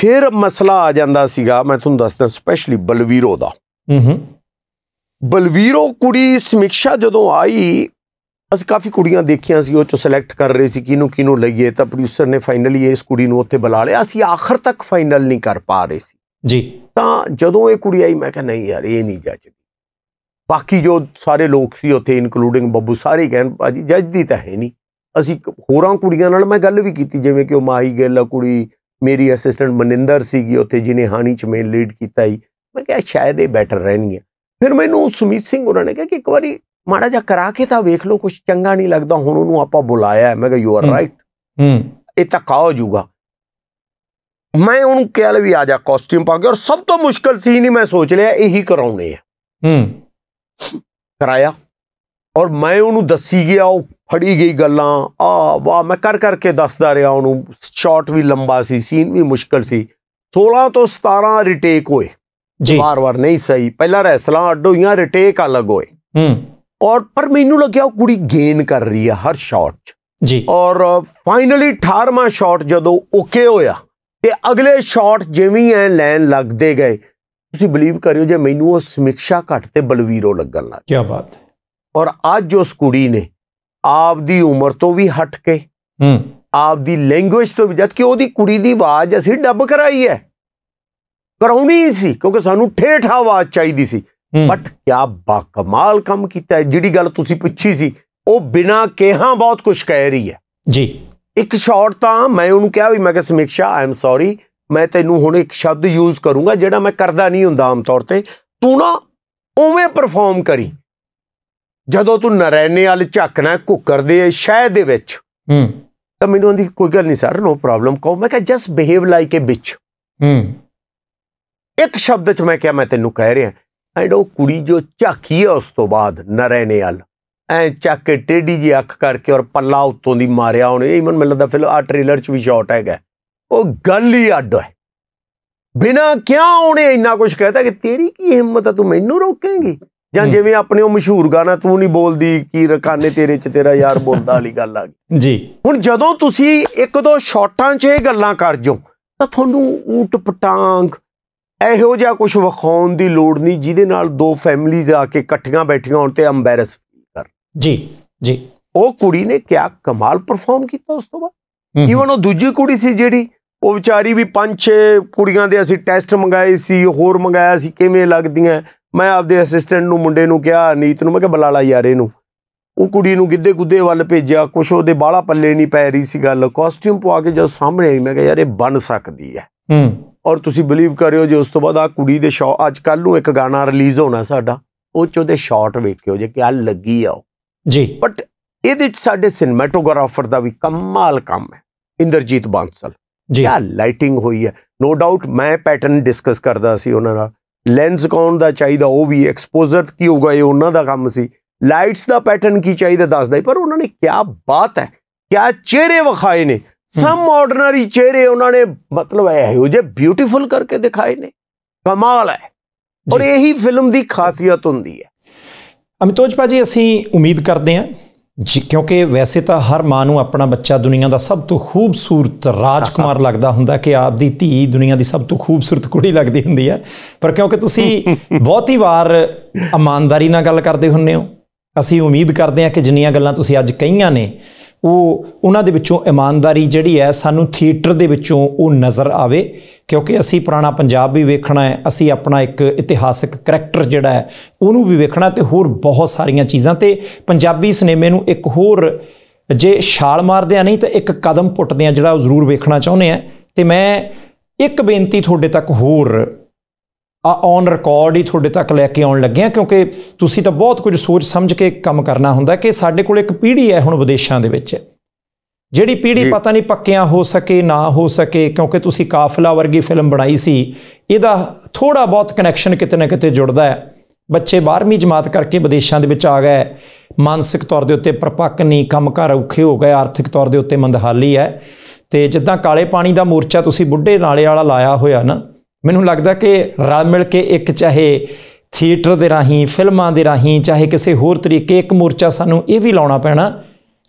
ਫਿਰ ਮਸਲਾ ਆ ਜਾਂਦਾ ਸੀਗਾ ਮੈਂ ਤੁਹਾਨੂੰ ਦੱਸਦਾ ਸਪੈਸ਼ਲੀ ਬਲਵੀਰੋ ਦਾ ਹੂੰ ਹੂੰ ਬਲਵੀਰੋ ਕੁੜੀ ਸਮੀਖਿਆ ਜਦੋਂ ਆਈ ਅਸੀਂ ਕਾਫੀ ਕੁੜੀਆਂ ਦੇਖੀਆਂ ਸੀ ਉਹ ਚੋਂ ਸਿਲੈਕਟ ਕਰ ਰਹੇ ਸੀ ਕਿਨੂੰ ਕਿਨੂੰ ਲਈਏ ਤਾਂ ਪ੍ਰੋਡਿਊਸਰ ਨੇ ਫਾਈਨਲੀ ਇਸ ਕੁੜੀ ਨੂੰ ਉੱਥੇ ਬੁਲਾ ਲਿਆ ਅਸੀਂ ਆਖਰ ਤੱਕ ਫਾਈਨਲ ਨਹੀਂ ਕਰ ਪਾ ਰਹੇ ਸੀ ਜੀ ਤਾਂ ਜਦੋਂ ਇਹ ਕੁੜੀ ਆਈ ਮੈਂ ਕਿਹਾ ਨਹੀਂ ਯਾਰ ਇਹ ਨਹੀਂ ਜੱਜਦੀ ਬਾਕੀ ਜੋ ਸਾਰੇ ਲੋਕ ਸੀ ਉੱਥੇ ਇਨਕਲੂਡਿੰਗ ਬੱਬੂ ਸਾਰੇ ਕਹਿਣ ਭਾਜੀ ਜੱਜਦੀ ਤਾਂ ਹੈ ਨਹੀਂ ਅਸੀਂ ਹੋਰਾਂ ਕੁੜੀਆਂ ਨਾਲ ਮੈਂ ਗੱਲ ਵੀ ਕੀਤੀ ਜਿਵੇਂ ਕਿ ਉਹ ਮਾਈ ਆ ਕੁੜੀ ਮੇਰੀ ਅਸਿਸਟੈਂਟ ਮਨਿੰਦਰ ਸੀਗੀ ਉੱਥੇ ਜਿਨੇ ਹਾਨੀ ਚ ਮੇਨ ਲੀਡ ਕੀਤਾ ਹੀ ਮੈਂ ਕਿਹਾ ਸ਼ਾਇਦ ਇਹ ਬੈਟਰ ਹੈ ਫਿਰ ਮੈਨੂੰ ਸੁਮੀਤ ਸਿੰਘ ਉਹਨਾਂ ਨੇ ਕਿਹਾ ਕਿ ਇੱਕ ਵਾਰੀ ਮਾੜਾ ਜਿਹਾ ਕਰਾ ਕੇ ਤਾਂ ਵੇਖ ਲਓ ਕੁਝ ਚੰਗਾ ਨਹੀਂ ਲੱਗਦਾ ਹੁਣ ਉਹਨੂੰ ਆਪਾਂ ਬੁਲਾਇਆ ਮੈਂ ਕਿਹਾ ਯੂ ਆਰ ਰਾਈਟ ਹੂੰ ਇਹ ਧੱਕਾ ਹੋ ਜਾਊਗਾ ਮੈਂ ਉਹਨੂੰ ਲਿਆ ਵੀ ਆ ਜਾ ਕਾਸਟਿਊਮ ਪਾ ਕੇ ਔਰ ਸਭ ਤੋਂ ਮੁਸ਼ਕਲ ਸੀ ਨਹੀਂ ਮੈਂ ਸੋਚ ਲਿਆ ਇਹੀ ਕਰਾਉਣੇ ਆ ਹੂੰ ਕਰਾਇਆ ਔਰ ਮੈਂ ਉਹਨੂੰ ਦੱਸੀ ਗਿਆ ਉਹ ਫੜੀ ਗਈ ਗੱਲਾਂ ਆ ਵਾ ਮੈਂ ਕਰ ਕਰਕੇ ਦੱਸਦਾ ਰਿਹਾ ਉਹਨੂੰ ਸ਼ਾਟ ਵੀ ਲੰਬਾ ਸੀ ਸੀਨ ਵੀ ਮੁਸ਼ਕਲ ਸੀ 16 ਤੋਂ 17 ਰਿਟੇਕ ਹੋਏ ਜੀ ਵਾਰ-ਵਾਰ ਨਹੀਂ ਸਹੀ ਪਹਿਲਾ ਰੈਸਲਾਂ ਅੱਡੋ ਹੋਈਆਂ ਰਿਟੇਕ ਅਲੱਗ ਹੋਏ ਹੂੰ ਔਰ ਪਰ ਮੈਨੂੰ ਲੱਗਿਆ ਉਹ ਕੁੜੀ ਗੇਨ ਕਰ ਰਹੀ ਆ ਹਰ ਸ਼ਾਟ 'ਚ ਜੀ ਔਰ ਫਾਈਨਲੀ 18ਵਾਂ ਸ਼ਾਟ ਜਦੋਂ ਓਕੇ ਹੋਇਆ ਤੇ ਅਗਲੇ ਸ਼ਾਟ ਜਿਵੇਂ ਐ ਲੈਣ ਲੱਗਦੇ ਗਏ ਤੁਸੀਂ ਬਲੀਵ ਕਰਿਓ ਜੇ ਮੈਨੂੰ ਉਹ ਸਮੀਖਿਆ ਘੱਟ ਤੇ ਬਲਵੀਰੋ ਲੱਗਣ ਲੱਗਾ ਕੀ ਬਾਤ ਹੈ ਔਰ ਅੱਜ ਉਸ ਕੁੜੀ ਨੇ ਆਪਦੀ ਉਮਰ ਤੋਂ ਵੀ ਹਟ ਕੇ ਹੂੰ ਆਪਦੀ ਲੈਂਗੁਏਜ ਤੋਂ ਵੀ ਜਦ ਕਿ ਉਹਦੀ ਕੁੜੀ ਦੀ ਆਵਾਜ਼ ਅਸੀਂ ਡੱਬ ਕਰਾਈ ਹੈ ਕਰਾਉਣੀ ਸੀ ਕਿਉਂਕਿ ਸਾਨੂੰ ਠੇਠ ਆਵਾਜ਼ ਚਾਹੀਦੀ ਸੀ ਬਟ ਕਿਆ ਬਾਕਮਾਲ ਕੰਮ ਕੀਤਾ ਹੈ ਜਿਹੜੀ ਗੱਲ ਤੁਸੀਂ ਪੁੱਛੀ ਸੀ ਉਹ ਬਿਨਾ ਕਿਹਾ ਬਹੁਤ ਕੁਝ ਕਹਿ ਰਹੀ ਹੈ ਜੀ ਇੱਕ ਸ਼ਾਰਟ ਤਾਂ ਮੈਂ ਉਹਨੂੰ ਕਿਹਾ ਵੀ ਮੈਂ ਕਿ ਸਮੀਖਸ਼ਾ ਆਈ ਐਮ ਸੌਰੀ ਮੈਂ ਤੈਨੂੰ ਹੁਣ ਇੱਕ ਸ਼ਬਦ ਯੂਜ਼ ਕਰੂੰਗਾ ਜਿਹੜਾ ਮੈਂ ਕਰਦਾ ਨਹੀਂ ਹੁੰਦਾ ਆਮ ਤੌਰ ਤੇ ਤੂੰ ਨਾ ਉਵੇਂ ਪਰਫਾਰਮ ਕਰੀ ਜਦੋਂ ਤੂੰ ਨਰੈਣੇ ਵਾਲ ਝਾਕਣਾ ਕੁੱਕਰ ਦੇ ਸ਼ਹਿ ਦੇ ਵਿੱਚ ਹੂੰ ਤਾਂ ਮੈਨੂੰ ਉਹਦੀ ਕੋਈ ਗੱਲ ਨਹੀਂ ਸਰ ਨੋ ਪ੍ਰੋਬਲਮ ਕਹੋ ਮੈਂ ਕਿਹਾ just behave like a bitch ਹੂੰ ਇੱਕ ਸ਼ਬਦ ਚ ਮੈਂ ਕਿਹਾ ਮੈਂ ਤੈਨੂੰ ਕਹਿ ਰਿਹਾ ਐਂਡ ਉਹ ਕੁੜੀ ਜੋ ਝਾਕੀ ਹੈ ਉਸ ਤੋਂ ਬਾਅਦ ਨਰੇ ਨੇ ਹਲ ਐ ਚੱਕ ਕੇ ਟੇਢੀ ਜੀ ਅੱਖ ਕਰਕੇ ਔਰ ਪੱਲਾ ਉੱਤੋਂ ਦੀ ਮਾਰਿਆ ਉਹਨੇ ਇਵਨ ਮੈਨੂੰ ਲੱਗਦਾ ਫਿਰ ਆ ਟ੍ਰੇਲਰ 'ਚ ਵੀ ਸ਼ਾਟ ਹੈਗਾ ਉਹ ਗੱਲ ਹੀ ਅੱਡ ਹੈ ਬਿਨਾ ਕਿਉਂ ਉਹਨੇ ਇੰਨਾ ਕੁਝ ਕਹਿਤਾ ਕਿ ਤੇਰੀ ਕੀ ਹਿੰਮਤ ਆ ਤੂੰ ਮੈਨੂੰ ਰੋਕੇਂਗੀ ਜਾਂ ਜਿਵੇਂ ਆਪਣੇ ਉਹ ਮਸ਼ਹੂਰ ਗਾਣਾ ਤੂੰ ਨਹੀਂ ਬੋਲਦੀ ਕੀ ਰਕਾਨੇ ਤੇਰੇ 'ਚ ਤੇਰਾ ਯਾਰ ਬੋਲਦਾ ਵਾਲੀ ਗੱਲ ਆ ਗਈ ਜੀ ਹੁਣ ਜਦੋਂ ਤੁਸੀਂ ਇੱਕ ਦੋ ਸ਼ਾਟਾਂ 'ਚ ਇਹ ਗੱਲਾਂ ਕਰ ਜੋ ਤਾਂ ਤੁਹਾਨੂੰ ਊਟ ਪਟਾਂਗ ਇਹੋ ਜਿਹਾ ਕੁਝ ਵਿਖਾਉਣ ਦੀ ਲੋੜ ਨਹੀਂ ਜਿਹਦੇ ਨਾਲ ਦੋ ਫੈਮਿਲੀਜ਼ ਆ ਕੇ ਇਕੱਠੀਆਂ ਬੈਠੀਆਂ ਹੋਣ ਤੇ ਐਮਬੈਰਸ ਕਰ ਜੀ ਜੀ ਉਹ ਕੁੜੀ ਨੇ ਕਿਆ ਕਮਾਲ ਪਰਫਾਰਮ ਕੀਤਾ ਉਸ ਤੋਂ ਬਾਅਦ ਈਵਨ ਉਹ ਦੂਜੀ ਕੁੜੀ ਸੀ ਜਿਹੜੀ ਉਹ ਵਿਚਾਰੀ ਵੀ ਪੰਜ ਛੇ ਕੁੜੀਆਂ ਦੇ ਅਸੀਂ ਟੈਸਟ ਮੰਗਾਏ ਸੀ ਹੋਰ ਮੰਗਾਇਆ ਸੀ ਕਿਵੇਂ ਲੱਗਦੀਆਂ ਮੈਂ ਆਪਦੇ ਅਸਿਸਟੈਂਟ ਨੂੰ ਮੁੰਡੇ ਨੂੰ ਕਿਹਾ ਨੀਤ ਨੂੰ ਮੈਂ ਕਿਹਾ ਬਲਾ ਲਾ ਯਾਰ ਇਹਨੂੰ ਉਹ ਕੁੜੀ ਨੂੰ ਗਿੱਧੇ ਗੁੱਦੇ ਵੱਲ ਭੇਜਿਆ ਕੁਛ ਉਹਦੇ ਬਾਲਾ ਪੱਲੇ ਨਹੀਂ ਪੈ ਰਹੀ ਸੀ ਗੱਲ ਕਾਸਟਿਊਮ ਪਵਾ ਕੇ ਜਦ ਸਾਹਮਣੇ ਆਈ ਮੈਂ ਕਿਹਾ ਯਾਰ ਇਹ ਬਣ ਸਕਦੀ ਹੈ ਹੂੰ ਔਰ ਤੁਸੀਂ ਬਲੀਵ ਕਰ ਰਹੇ ਹੋ ਜੇ ਉਸ ਤੋਂ ਬਾਅਦ ਆ ਕੁੜੀ ਦੇ ਸ਼ੋ ਅੱਜ ਕੱਲ ਨੂੰ ਇੱਕ ਗਾਣਾ ਰਿਲੀਜ਼ ਹੋਣਾ ਸਾਡਾ ਉਹ ਚ ਉਹਦੇ ਸ਼ਾਟ ਵੇਖਿਓ ਜੇ ਕਿ ਆ ਲੱਗੀ ਆ ਜੀ ਬਟ ਇਹਦੇ ਚ ਸਾਡੇ ਸਿਨੇਮੈਟੋਗ੍ਰਾਫਰ ਦਾ ਵੀ ਕਮਾਲ ਕੰਮ ਹੈ ਇੰਦਰਜੀਤ ਬਾਂਸਲ ਜੀ ਆ ਲਾਈਟਿੰਗ ਹੋਈ ਹੈ ਨੋ ਡਾਊਟ ਮੈਂ ਪੈਟਰਨ ਡਿਸਕਸ ਕਰਦਾ ਸੀ ਉਹਨਾਂ ਨਾਲ ਲੈਂਸ ਕੌਣ ਦਾ ਚਾਹੀਦਾ ਉਹ ਵੀ ਐਕਸਪੋਜ਼ਰ ਕੀ ਹੋਗਾ ਇਹ ਉਹਨਾਂ ਦਾ ਕੰਮ ਸੀ ਲਾਈਟਸ ਦਾ ਪੈਟਰਨ ਕੀ ਚਾਹੀਦਾ ਦੱਸਦਾ ਪਰ ਉਹਨਾਂ ਨੇ ਕਿਆ ਬਾਤ ਹੈ ਕਿਆ ਚਿਹਰੇ ਵਿਖਾਏ ਨੇ ਸਮ ਆਰਡੀਨਰੀ ਚਿਹਰੇ ਉਹਨਾਂ ਨੇ ਮਤਲਬ ਇਹੋ ਜੇ ਬਿਊਟੀਫੁਲ ਕਰਕੇ ਦਿਖਾਏ ਨੇ ਕਮਾਲ ਹੈ ਔਰ ਇਹੀ ਫਿਲਮ ਦੀ ਖਾਸੀਅਤ ਹੁੰਦੀ ਹੈ ਅਮਿਤੋਜ ਪਾਜੀ ਅਸੀਂ ਉਮੀਦ ਕਰਦੇ ਹਾਂ ਕਿਉਂਕਿ ਵੈਸੇ ਤਾਂ ਹਰ ਮਾਂ ਨੂੰ ਆਪਣਾ ਬੱਚਾ ਦੁਨੀਆ ਦਾ ਸਭ ਤੋਂ ਖੂਬਸੂਰਤ ਰਾਜਕੁਮਾਰ ਲੱਗਦਾ ਹੁੰਦਾ ਕਿ ਆਪ ਦੀ ਧੀ ਦੁਨੀਆ ਦੀ ਸਭ ਤੋਂ ਖੂਬਸੂਰਤ ਕੁੜੀ ਲੱਗਦੀ ਹੁੰਦੀ ਹੈ ਪਰ ਕਿਉਂਕਿ ਤੁਸੀਂ ਬਹੁਤ ਹੀ ਵਾਰ ਇਮਾਨਦਾਰੀ ਨਾਲ ਗੱਲ ਕਰਦੇ ਹੁੰਨੇ ਹੋ ਅਸੀਂ ਉਮੀਦ ਕਰਦੇ ਹਾਂ ਕਿ ਜਿੰਨੀਆਂ ਗੱਲਾਂ ਤੁਸੀਂ ਅੱਜ ਕਹੀਆਂ ਨੇ ਉਹ ਉਹਨਾਂ ਦੇ ਵਿੱਚੋਂ ਇਮਾਨਦਾਰੀ ਜਿਹੜੀ ਹੈ ਸਾਨੂੰ ਥੀਏਟਰ ਦੇ ਵਿੱਚੋਂ ਉਹ ਨਜ਼ਰ ਆਵੇ ਕਿਉਂਕਿ ਅਸੀਂ ਪੁਰਾਣਾ ਪੰਜਾਬ ਵੀ ਵੇਖਣਾ ਹੈ ਅਸੀਂ ਆਪਣਾ ਇੱਕ ਇਤਿਹਾਸਿਕ ਕੈਰੈਕਟਰ ਜਿਹੜਾ ਹੈ ਉਹਨੂੰ ਵੀ ਵੇਖਣਾ ਤੇ ਹੋਰ ਬਹੁਤ ਸਾਰੀਆਂ ਚੀਜ਼ਾਂ ਤੇ ਪੰਜਾਬੀ ਸਿਨੇਮੇ ਨੂੰ ਇੱਕ ਹੋਰ ਜੇ ਛਾਲ ਮਾਰਦੇ ਆ ਨਹੀਂ ਤਾਂ ਇੱਕ ਕਦਮ ਪੁੱਟਦੇ ਆ ਜਿਹੜਾ ਉਹ ਜ਼ਰੂਰ ਵੇਖਣਾ ਚਾਹੁੰਦੇ ਆ ਤੇ ਮੈਂ ਇੱਕ ਬੇਨਤੀ ਤੁਹਾਡੇ ਤੱਕ ਹੋਰ ਆ ਔਨ ਰਿਕਾਰਡ ਹੀ ਤੁਹਾਡੇ ਤੱਕ ਲੈ ਕੇ ਆਉਣ ਲੱਗੇ ਆ ਕਿਉਂਕਿ ਤੁਸੀਂ ਤਾਂ ਬਹੁਤ ਕੁਝ ਸੋਚ ਸਮਝ ਕੇ ਕੰਮ ਕਰਨਾ ਹੁੰਦਾ ਕਿ ਸਾਡੇ ਕੋਲ ਇੱਕ ਪੀੜ੍ਹੀ ਹੈ ਹੁਣ ਵਿਦੇਸ਼ਾਂ ਦੇ ਵਿੱਚ ਜਿਹੜੀ ਪੀੜ੍ਹੀ ਪਤਾ ਨਹੀਂ ਪੱਕਿਆਂ ਹੋ ਸਕੇ ਨਾ ਹੋ ਸਕੇ ਕਿਉਂਕਿ ਤੁਸੀਂ ਕਾਫਲਾ ਵਰਗੀ ਫਿਲਮ ਬਣਾਈ ਸੀ ਇਹਦਾ ਥੋੜਾ ਬਹੁਤ ਕਨੈਕਸ਼ਨ ਕਿਤੇ ਨਾ ਕਿਤੇ ਜੁੜਦਾ ਹੈ ਬੱਚੇ 12ਵੀਂ ਜਮਾਤ ਕਰਕੇ ਵਿਦੇਸ਼ਾਂ ਦੇ ਵਿੱਚ ਆ ਗਏ ਮਾਨਸਿਕ ਤੌਰ ਦੇ ਉੱਤੇ ਪਰਪੱਕ ਨਹੀਂ ਕੰਮ ਕਰ ਔਖੇ ਹੋ ਗਏ ਆਰਥਿਕ ਤੌਰ ਦੇ ਉੱਤੇ ਮੰਦਹਾਲੀ ਹੈ ਤੇ ਜਿੱਦਾਂ ਕਾਲੇ ਪਾਣੀ ਦਾ ਮੋਰਚਾ ਤੁਸੀਂ ਬੁੱਢੇ ਨਾਲੇ ਵਾਲਾ ਲਾਇਆ ਹੋਇਆ ਨਾ ਮੈਨੂੰ ਲੱਗਦਾ ਕਿ ਰਲ ਮਿਲ ਕੇ ਇੱਕ ਚਾਹੇ ਥੀਏਟਰ ਦੇ ਰਾਹੀਂ ਫਿਲਮਾਂ ਦੇ ਰਾਹੀਂ ਚਾਹੇ ਕਿਸੇ ਹੋਰ ਤਰੀਕੇ ਇੱਕ ਮੋਰਚਾ ਸਾਨੂੰ ਇਹ ਵੀ ਲਾਉਣਾ ਪੈਣਾ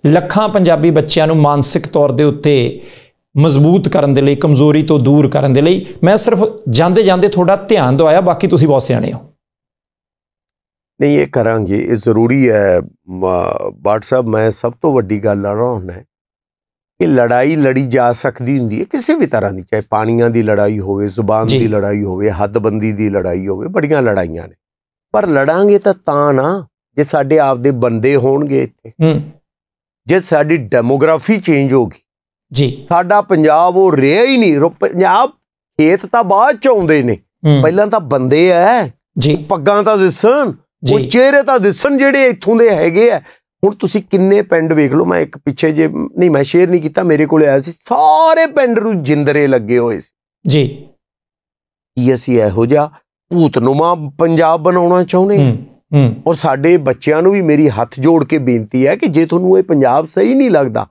ਲੱਖਾਂ ਪੰਜਾਬੀ ਬੱਚਿਆਂ ਨੂੰ ਮਾਨਸਿਕ ਤੌਰ ਦੇ ਉੱਤੇ ਮਜ਼ਬੂਤ ਕਰਨ ਦੇ ਲਈ ਕਮਜ਼ੋਰੀ ਤੋਂ ਦੂਰ ਕਰਨ ਦੇ ਲਈ ਮੈਂ ਸਿਰਫ ਜਾਂਦੇ ਜਾਂਦੇ ਥੋੜਾ ਧਿਆਨ ਦਵਾਇਆ ਬਾਕੀ ਤੁਸੀਂ ਬਹੁਤ ਸਿਆਣੇ ਹੋ ਨਹੀਂ ਇਹ ਕਰਾਂਗੇ ਇਹ ਜ਼ਰੂਰੀ ਹੈ ਬਾਟ ਸਾਹਿਬ ਮੈਂ ਸਭ ਤੋਂ ਵੱਡੀ ਗੱਲ ਆਣਾ ਹੁੰਦਾ ਹੈ ਇਹ ਲੜਾਈ ਲੜੀ ਜਾ ਸਕਦੀ ਹੁੰਦੀ ਹੈ ਕਿਸੇ ਵੀ ਤਰ੍ਹਾਂ ਦੀ ਚਾਹੇ ਪਾਣੀਆਂ ਦੀ ਲੜਾਈ ਹੋਵੇ ਜ਼ੁਬਾਨ ਦੀ ਲੜਾਈ ਹੋਵੇ ਹੱਦਬੰਦੀ ਦੀ ਲੜਾਈ ਹੋਵੇ ਬੜੀਆਂ ਲੜਾਈਆਂ ਨੇ ਪਰ ਲੜਾਂਗੇ ਤਾਂ ਤਾਂ ਨਾ ਜੇ ਸਾਡੇ ਆਪਦੇ ਬੰਦੇ ਹੋਣਗੇ ਇੱਥੇ ਹੂੰ ਜੇ ਸਾਡੀ ਡੈਮੋਗ੍ਰਾਫੀ ਚੇਂਜ ਹੋਗੀ ਜੀ ਸਾਡਾ ਪੰਜਾਬ ਉਹ ਰਿਹਾ ਹੀ ਨਹੀਂ ਪੰਜਾਬ ਖੇਤ ਤਾਂ ਬਾਅਦ ਚ ਆਉਂਦੇ ਨੇ ਪਹਿਲਾਂ ਤਾਂ ਬੰਦੇ ਐ ਜੀ ਪੱਗਾਂ ਤਾਂ ਦਿਸਣ ਉਹ ਚਿਹਰੇ ਤਾਂ ਦਿਸਣ ਜਿਹੜੇ ਇੱਥੋਂ ਦੇ ਹੈਗੇ ਆ ਹੁਣ ਤੁਸੀਂ ਕਿੰਨੇ ਪਿੰਡ ਵੇਖ ਲਓ ਮੈਂ ਇੱਕ ਪਿੱਛੇ ਜੇ ਨਹੀਂ ਮੈਂ ਸ਼ੇਅਰ ਨਹੀਂ ਕੀਤਾ ਮੇਰੇ ਕੋਲੇ ਆਇਆ ਸੀ ਸਾਰੇ ਪਿੰਡ ਨੂੰ ਜਿੰਦਰੇ ਲੱਗੇ ਹੋਏ ਸੀ ਜੀ ਕੀ ਅਸੀਂ ਇਹੋ ਜਿਹਾ ਭੂਤਨੁਮਾ ਪੰਜਾਬ ਬਣਾਉਣਾ ਚਾਹੁੰਦੇ ਹਾਂ ਹੂੰ ਔਰ ਸਾਡੇ ਬੱਚਿਆਂ ਨੂੰ ਵੀ ਮੇਰੀ ਹੱਥ ਜੋੜ ਕੇ ਬੇਨਤੀ ਹੈ ਕਿ ਜੇ ਤੁਹਾਨੂੰ ਇਹ ਪੰਜਾਬ ਸਹੀ ਨਹੀਂ ਲੱਗਦਾ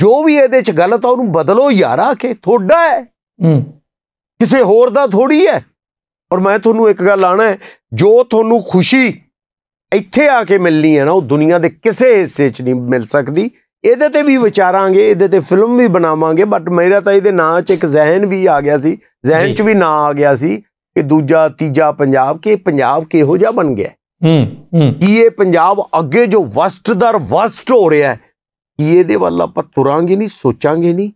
ਜੋ ਵੀ ਇਹਦੇ ਚ ਗਲਤ ਆ ਉਹਨੂੰ ਬਦਲੋ ਯਾਰਾ ਕਿ ਥੋੜਾ ਹੈ ਹੂੰ ਕਿਸੇ ਹੋਰ ਦਾ ਥੋੜੀ ਹੈ ਔਰ ਮੈਂ ਤੁਹਾਨੂੰ ਇੱਕ ਗੱਲ ਆਣਾ ਹੈ ਜੋ ਤੁਹਾਨੂੰ ਖੁਸ਼ੀ ਇੱਥੇ ਆ ਕੇ ਮਿਲਣੀ ਹੈ ਨਾ ਉਹ ਦੁਨੀਆ ਦੇ ਕਿਸੇ ਹਿੱਸੇ 'ਚ ਨਹੀਂ ਮਿਲ ਸਕਦੀ ਇਹਦੇ ਤੇ ਵੀ ਵਿਚਾਰਾਂਗੇ ਇਹਦੇ ਤੇ ਫਿਲਮ ਵੀ ਬਣਾਵਾਂਗੇ ਬਟ ਮੇਰਾ ਤਾਂ ਇਹਦੇ ਨਾਂ 'ਚ ਇੱਕ ਜ਼ਹਿਨ ਵੀ ਆ ਗਿਆ ਸੀ ਜ਼ਹਿਨ 'ਚ ਵੀ ਨਾਂ ਆ ਗਿਆ ਸੀ ਕਿ ਦੂਜਾ ਤੀਜਾ ਪੰਜਾਬ ਕਿ ਪੰਜਾਬ ਕਿਹੋ ਜਿਹਾ ਬਣ ਗਿਆ ਹੂੰ ਕੀ ਇਹ ਪੰਜਾਬ ਅੱਗੇ ਜੋ ਵਸਟ ਦਰ ਵਸਟ ਹੋ ਰਿਹਾ ਹੈ ਕੀ ਇਹਦੇ ਵੱਲ ਆਪਾਂ ਤੁਰਾਂਗੇ ਨਹੀਂ ਸੋਚਾਂਗੇ ਨਹੀਂ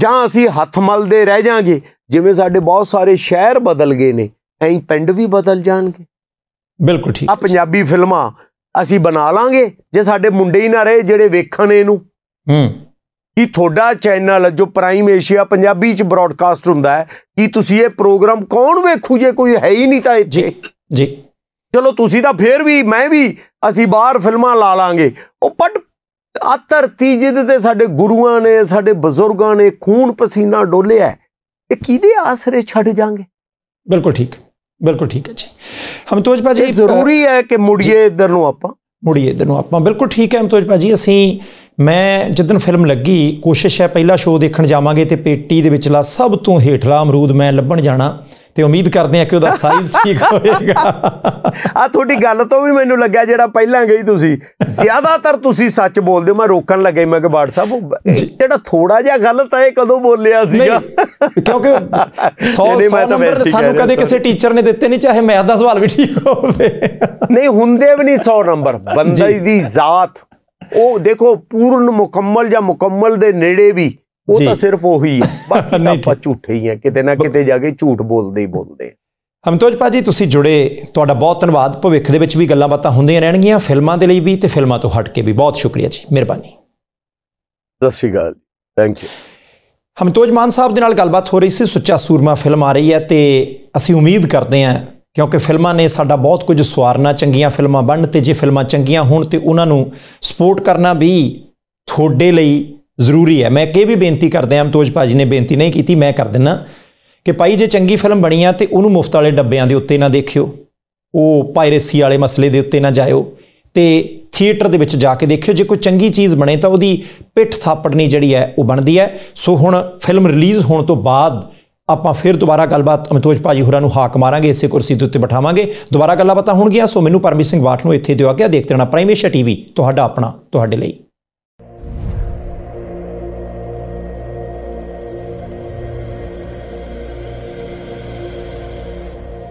ਜਾਂ ਅਸੀਂ ਹੱਥ ਮਲਦੇ ਰਹਿ ਜਾਾਂਗੇ ਜਿਵੇਂ ਸਾਡੇ ਬਹੁਤ ਸਾਰੇ ਸ਼ਹਿਰ ਬਦਲ ਗਏ ਨੇ ਐਂ ਪਿੰਡ ਵੀ ਬਦਲ ਜਾਣਗੇ ਬਿਲਕੁਲ ਠੀਕ ਆ ਪੰਜਾਬੀ ਫਿਲਮਾਂ ਅਸੀਂ ਬਣਾ ਲਾਂਗੇ ਜੇ ਸਾਡੇ ਮੁੰਡੇ ਹੀ ਨਾ ਰਹੇ ਜਿਹੜੇ ਵੇਖਣ ਇਹਨੂੰ ਹੂੰ ਕੀ ਤੁਹਾਡਾ ਚੈਨਲ ਜੋ ਪ੍ਰਾਈਮ ਏਸ਼ੀਆ ਪੰਜਾਬੀ ਚ ਬ੍ਰਾਡਕਾਸਟ ਹੁੰਦਾ ਹੈ ਕੀ ਤੁਸੀਂ ਇਹ ਪ੍ਰੋਗਰਾਮ ਕੌਣ ਵੇਖੂ ਜੇ ਕੋਈ ਹੈ ਹੀ ਨਹੀਂ ਤਾਂ ਇੱਥੇ ਜੀ ਚਲੋ ਤੁਸੀਂ ਤਾਂ ਫੇਰ ਵੀ ਮੈਂ ਵੀ ਅਸੀਂ ਬਾਹਰ ਫਿਲਮਾਂ ਲਾ ਲਾਂਗੇ ਉਹ ਪਟ ਆ ਧਰਤੀ ਜਿਹਦੇ ਤੇ ਸਾਡੇ ਗੁਰੂਆਂ ਨੇ ਸਾਡੇ ਬਜ਼ੁਰਗਾਂ ਨੇ ਖੂਨ ਪਸੀਨਾ ਡੋਲਿਆ ਇਹ ਕਿਹਦੇ ਆਸਰੇ ਛੱਡ ਜਾਾਂਗੇ ਬਿਲਕੁਲ ਠੀਕ ਬਿਲਕੁਲ ਠੀਕ ਹੈ ਜੀ ਹਮਤੋਜ ਭਾਜੀ ਜ਼ਰੂਰੀ ਹੈ ਕਿ ਮੁੜੀਏ ਇਧਰ ਨੂੰ ਆਪਾਂ ਮੁੜੀਏ ਇਧਰ ਨੂੰ ਆਪਾਂ ਬਿਲਕੁਲ ਠੀਕ ਹੈ ਹਮਤੋਜ ਭਾਜੀ ਅਸੀਂ ਮੈਂ ਜਦੋਂ ਫਿਲਮ ਲੱਗੀ ਕੋਸ਼ਿਸ਼ ਹੈ ਪਹਿਲਾ ਸ਼ੋਅ ਦੇਖਣ ਜਾਵਾਂਗੇ ਤੇ ਪੇਟੀ ਦੇ ਵਿੱਚਲਾ ਸਭ ਤੋਂ ਹੇਠਲਾ ਅਮਰੂਦ ਮੈਂ ਲੱਭਣ ਜਾਣਾ ਤੇ ਉਮੀਦ ਕਰਦੇ ਆ ਕਿ ਉਹਦਾ ਸਾਈਜ਼ ਠੀਕ ਹੋਏਗਾ ਆ ਤੁਹਾਡੀ ਗੱਲ ਤੋਂ ਵੀ ਮੈਨੂੰ ਲੱਗਿਆ ਜਿਹੜਾ ਪਹਿਲਾਂ ਗਈ ਤੁਸੀਂ ਜ਼ਿਆਦਾਤਰ ਤੁਸੀਂ ਸੱਚ ਬੋਲਦੇ ਹੋ ਮੈਂ ਰੋਕਣ ਲੱਗਾ ਮੈਂ ਕਿ ਬਾੜ ਸਾਹਿਬ ਜਿਹੜਾ ਥੋੜਾ ਜਿਹਾ ਗਲਤ ਹੈ ਕਦੋਂ ਬੋਲਿਆ ਸੀਗਾ ਕਿਉਂਕਿ 100 ਨੰਬਰ ਸਾਨੂੰ ਕਦੇ ਕਿਸੇ ਟੀਚਰ ਨੇ ਦਿੱਤੇ ਨਹੀਂ ਚਾਹੇ ਮੈਥ ਦਾ ਸਵਾਲ ਵੀ ਠੀਕ ਹੋਵੇ ਨਹੀਂ ਹੁੰਦੇ ਵੀ ਨਹੀਂ 100 ਨੰਬਰ ਬੰਦੇ ਦੀ ਜ਼ਾਤ ਉਹ ਦੇਖੋ ਪੂਰਨ ਮੁਕੰਮਲ ਜਾਂ ਮੁਕੰਮਲ ਦੇ ਨੇੜੇ ਵੀ ਉਹ ਤਾਂ ਸਿਰਫ ਉਹੀ ਹੈ ਬਾਕੀ ਆਪਾਂ ਝੂਠੇ ਹੀ ਆ ਕਿਤੇ ਨਾ ਕਿਤੇ ਜਾ ਕੇ ਝੂਠ ਬੋਲਦੇ ਹੀ ਬੋਲਦੇ ਹਮਤੋਜ ਪਾਜੀ ਤੁਸੀਂ ਜੁੜੇ ਤੁਹਾਡਾ ਬਹੁਤ ਧੰਨਵਾਦ ਭਵਿੱਖ ਦੇ ਵਿੱਚ ਵੀ ਗੱਲਾਂ ਬਾਤਾਂ ਹੁੰਦੀਆਂ ਰਹਿਣਗੀਆਂ ਫਿਲਮਾਂ ਦੇ ਲਈ ਵੀ ਤੇ ਫਿਲਮਾਂ ਤੋਂ ਹਟ ਕੇ ਵੀ ਬਹੁਤ ਸ਼ੁਕਰੀਆ ਜੀ ਮਿਹਰਬਾਨੀ ਸਤਿ ਸ਼੍ਰੀ ਅਕਾਲ ਥੈਂਕ ਯੂ ਹਮਤੋਜ ਮਾਨ ਸਾਹਿਬ ਦੇ ਨਾਲ ਗੱਲਬਾਤ ਹੋ ਰਹੀ ਸੀ ਸੁੱਚਾ ਸੂਰਮਾ ਫਿਲਮ ਆ ਰਹੀ ਹੈ ਤੇ ਅਸੀਂ ਉਮੀਦ ਕਰਦੇ ਹਾਂ ਕਿਉਂਕਿ ਫਿਲਮਾਂ ਨੇ ਸਾਡਾ ਬਹੁਤ ਕੁਝ ਸਵਾਰਨਾ ਚੰਗੀਆਂ ਫਿਲਮਾਂ ਬਣਨ ਤੇ ਜੇ ਫਿਲਮਾਂ ਚੰਗੀਆਂ ਹੋਣ ਤੇ ਉਹਨਾਂ ਨੂੰ ਸਪੋਰਟ ਕਰਨਾ ਵੀ ਤੁਹਾਡੇ ਲਈ ਜ਼ਰੂਰੀ ਹੈ ਮੈਂ ਇਹ ਵੀ ਬੇਨਤੀ ਕਰਦੇ ਹਾਂ ਅਮਤੋਜ ਭਾਜੀ ਨੇ ਬੇਨਤੀ ਨਹੀਂ ਕੀਤੀ ਮੈਂ ਕਰ ਦਿੰਨਾ ਕਿ ਭਾਈ ਜੇ ਚੰਗੀ ਫਿਲਮ ਬਣੀ ਆ ਤੇ ਉਹਨੂੰ ਮੁਫਤ ਵਾਲੇ ਡੱਬਿਆਂ ਦੇ ਉੱਤੇ ਨਾ ਦੇਖਿਓ ਉਹ ਪਾਇਰੇਸੀ ਵਾਲੇ ਮਸਲੇ ਦੇ ਉੱਤੇ ਨਾ ਜਾਇਓ ਤੇ ਥੀਏਟਰ ਦੇ ਵਿੱਚ ਜਾ ਕੇ ਦੇਖਿਓ ਜੇ ਕੋਈ ਚੰਗੀ ਚੀਜ਼ ਬਣੇ ਤਾਂ ਉਹਦੀ ਪਿੱਠ ਥਾਪੜਨੀ ਜਿਹੜੀ ਹੈ ਉਹ ਬਣਦੀ ਹੈ ਸੋ ਹੁਣ ਫਿਲਮ ਰਿਲੀਜ਼ ਹੋਣ ਤੋਂ ਬਾਅਦ ਆਪਾਂ ਫਿਰ ਦੁਬਾਰਾ ਗੱਲਬਾਤ ਅਮਿਤੋਜ ਭਾਜੀ ਹੋਰਾਂ ਨੂੰ ਹਾਕ ਮਾਰਾਂਗੇ ਇਸੇ ਕੁਰਸੀ ਦੇ ਉੱਤੇ ਬਿਠਾਵਾਂਗੇ ਦੁਬਾਰਾ ਗੱਲਾਂ ਬਾਤਾਂ ਹੋਣਗੀਆਂ ਸੋ ਮੈਨੂੰ ਪਰਮੇਸ਼ ਸਿੰਘ ਵਾਟ ਨੂੰ ਇੱਥੇ ਦਿਓ ਆ ਗਿਆ ਦੇਖਦੇ ਰਹਿਣਾ ਪ੍ਰਾਈਮੇਸ਼ਾ ਟੀਵੀ ਤੁਹਾਡਾ ਆਪਣਾ ਤੁਹਾਡੇ ਲਈ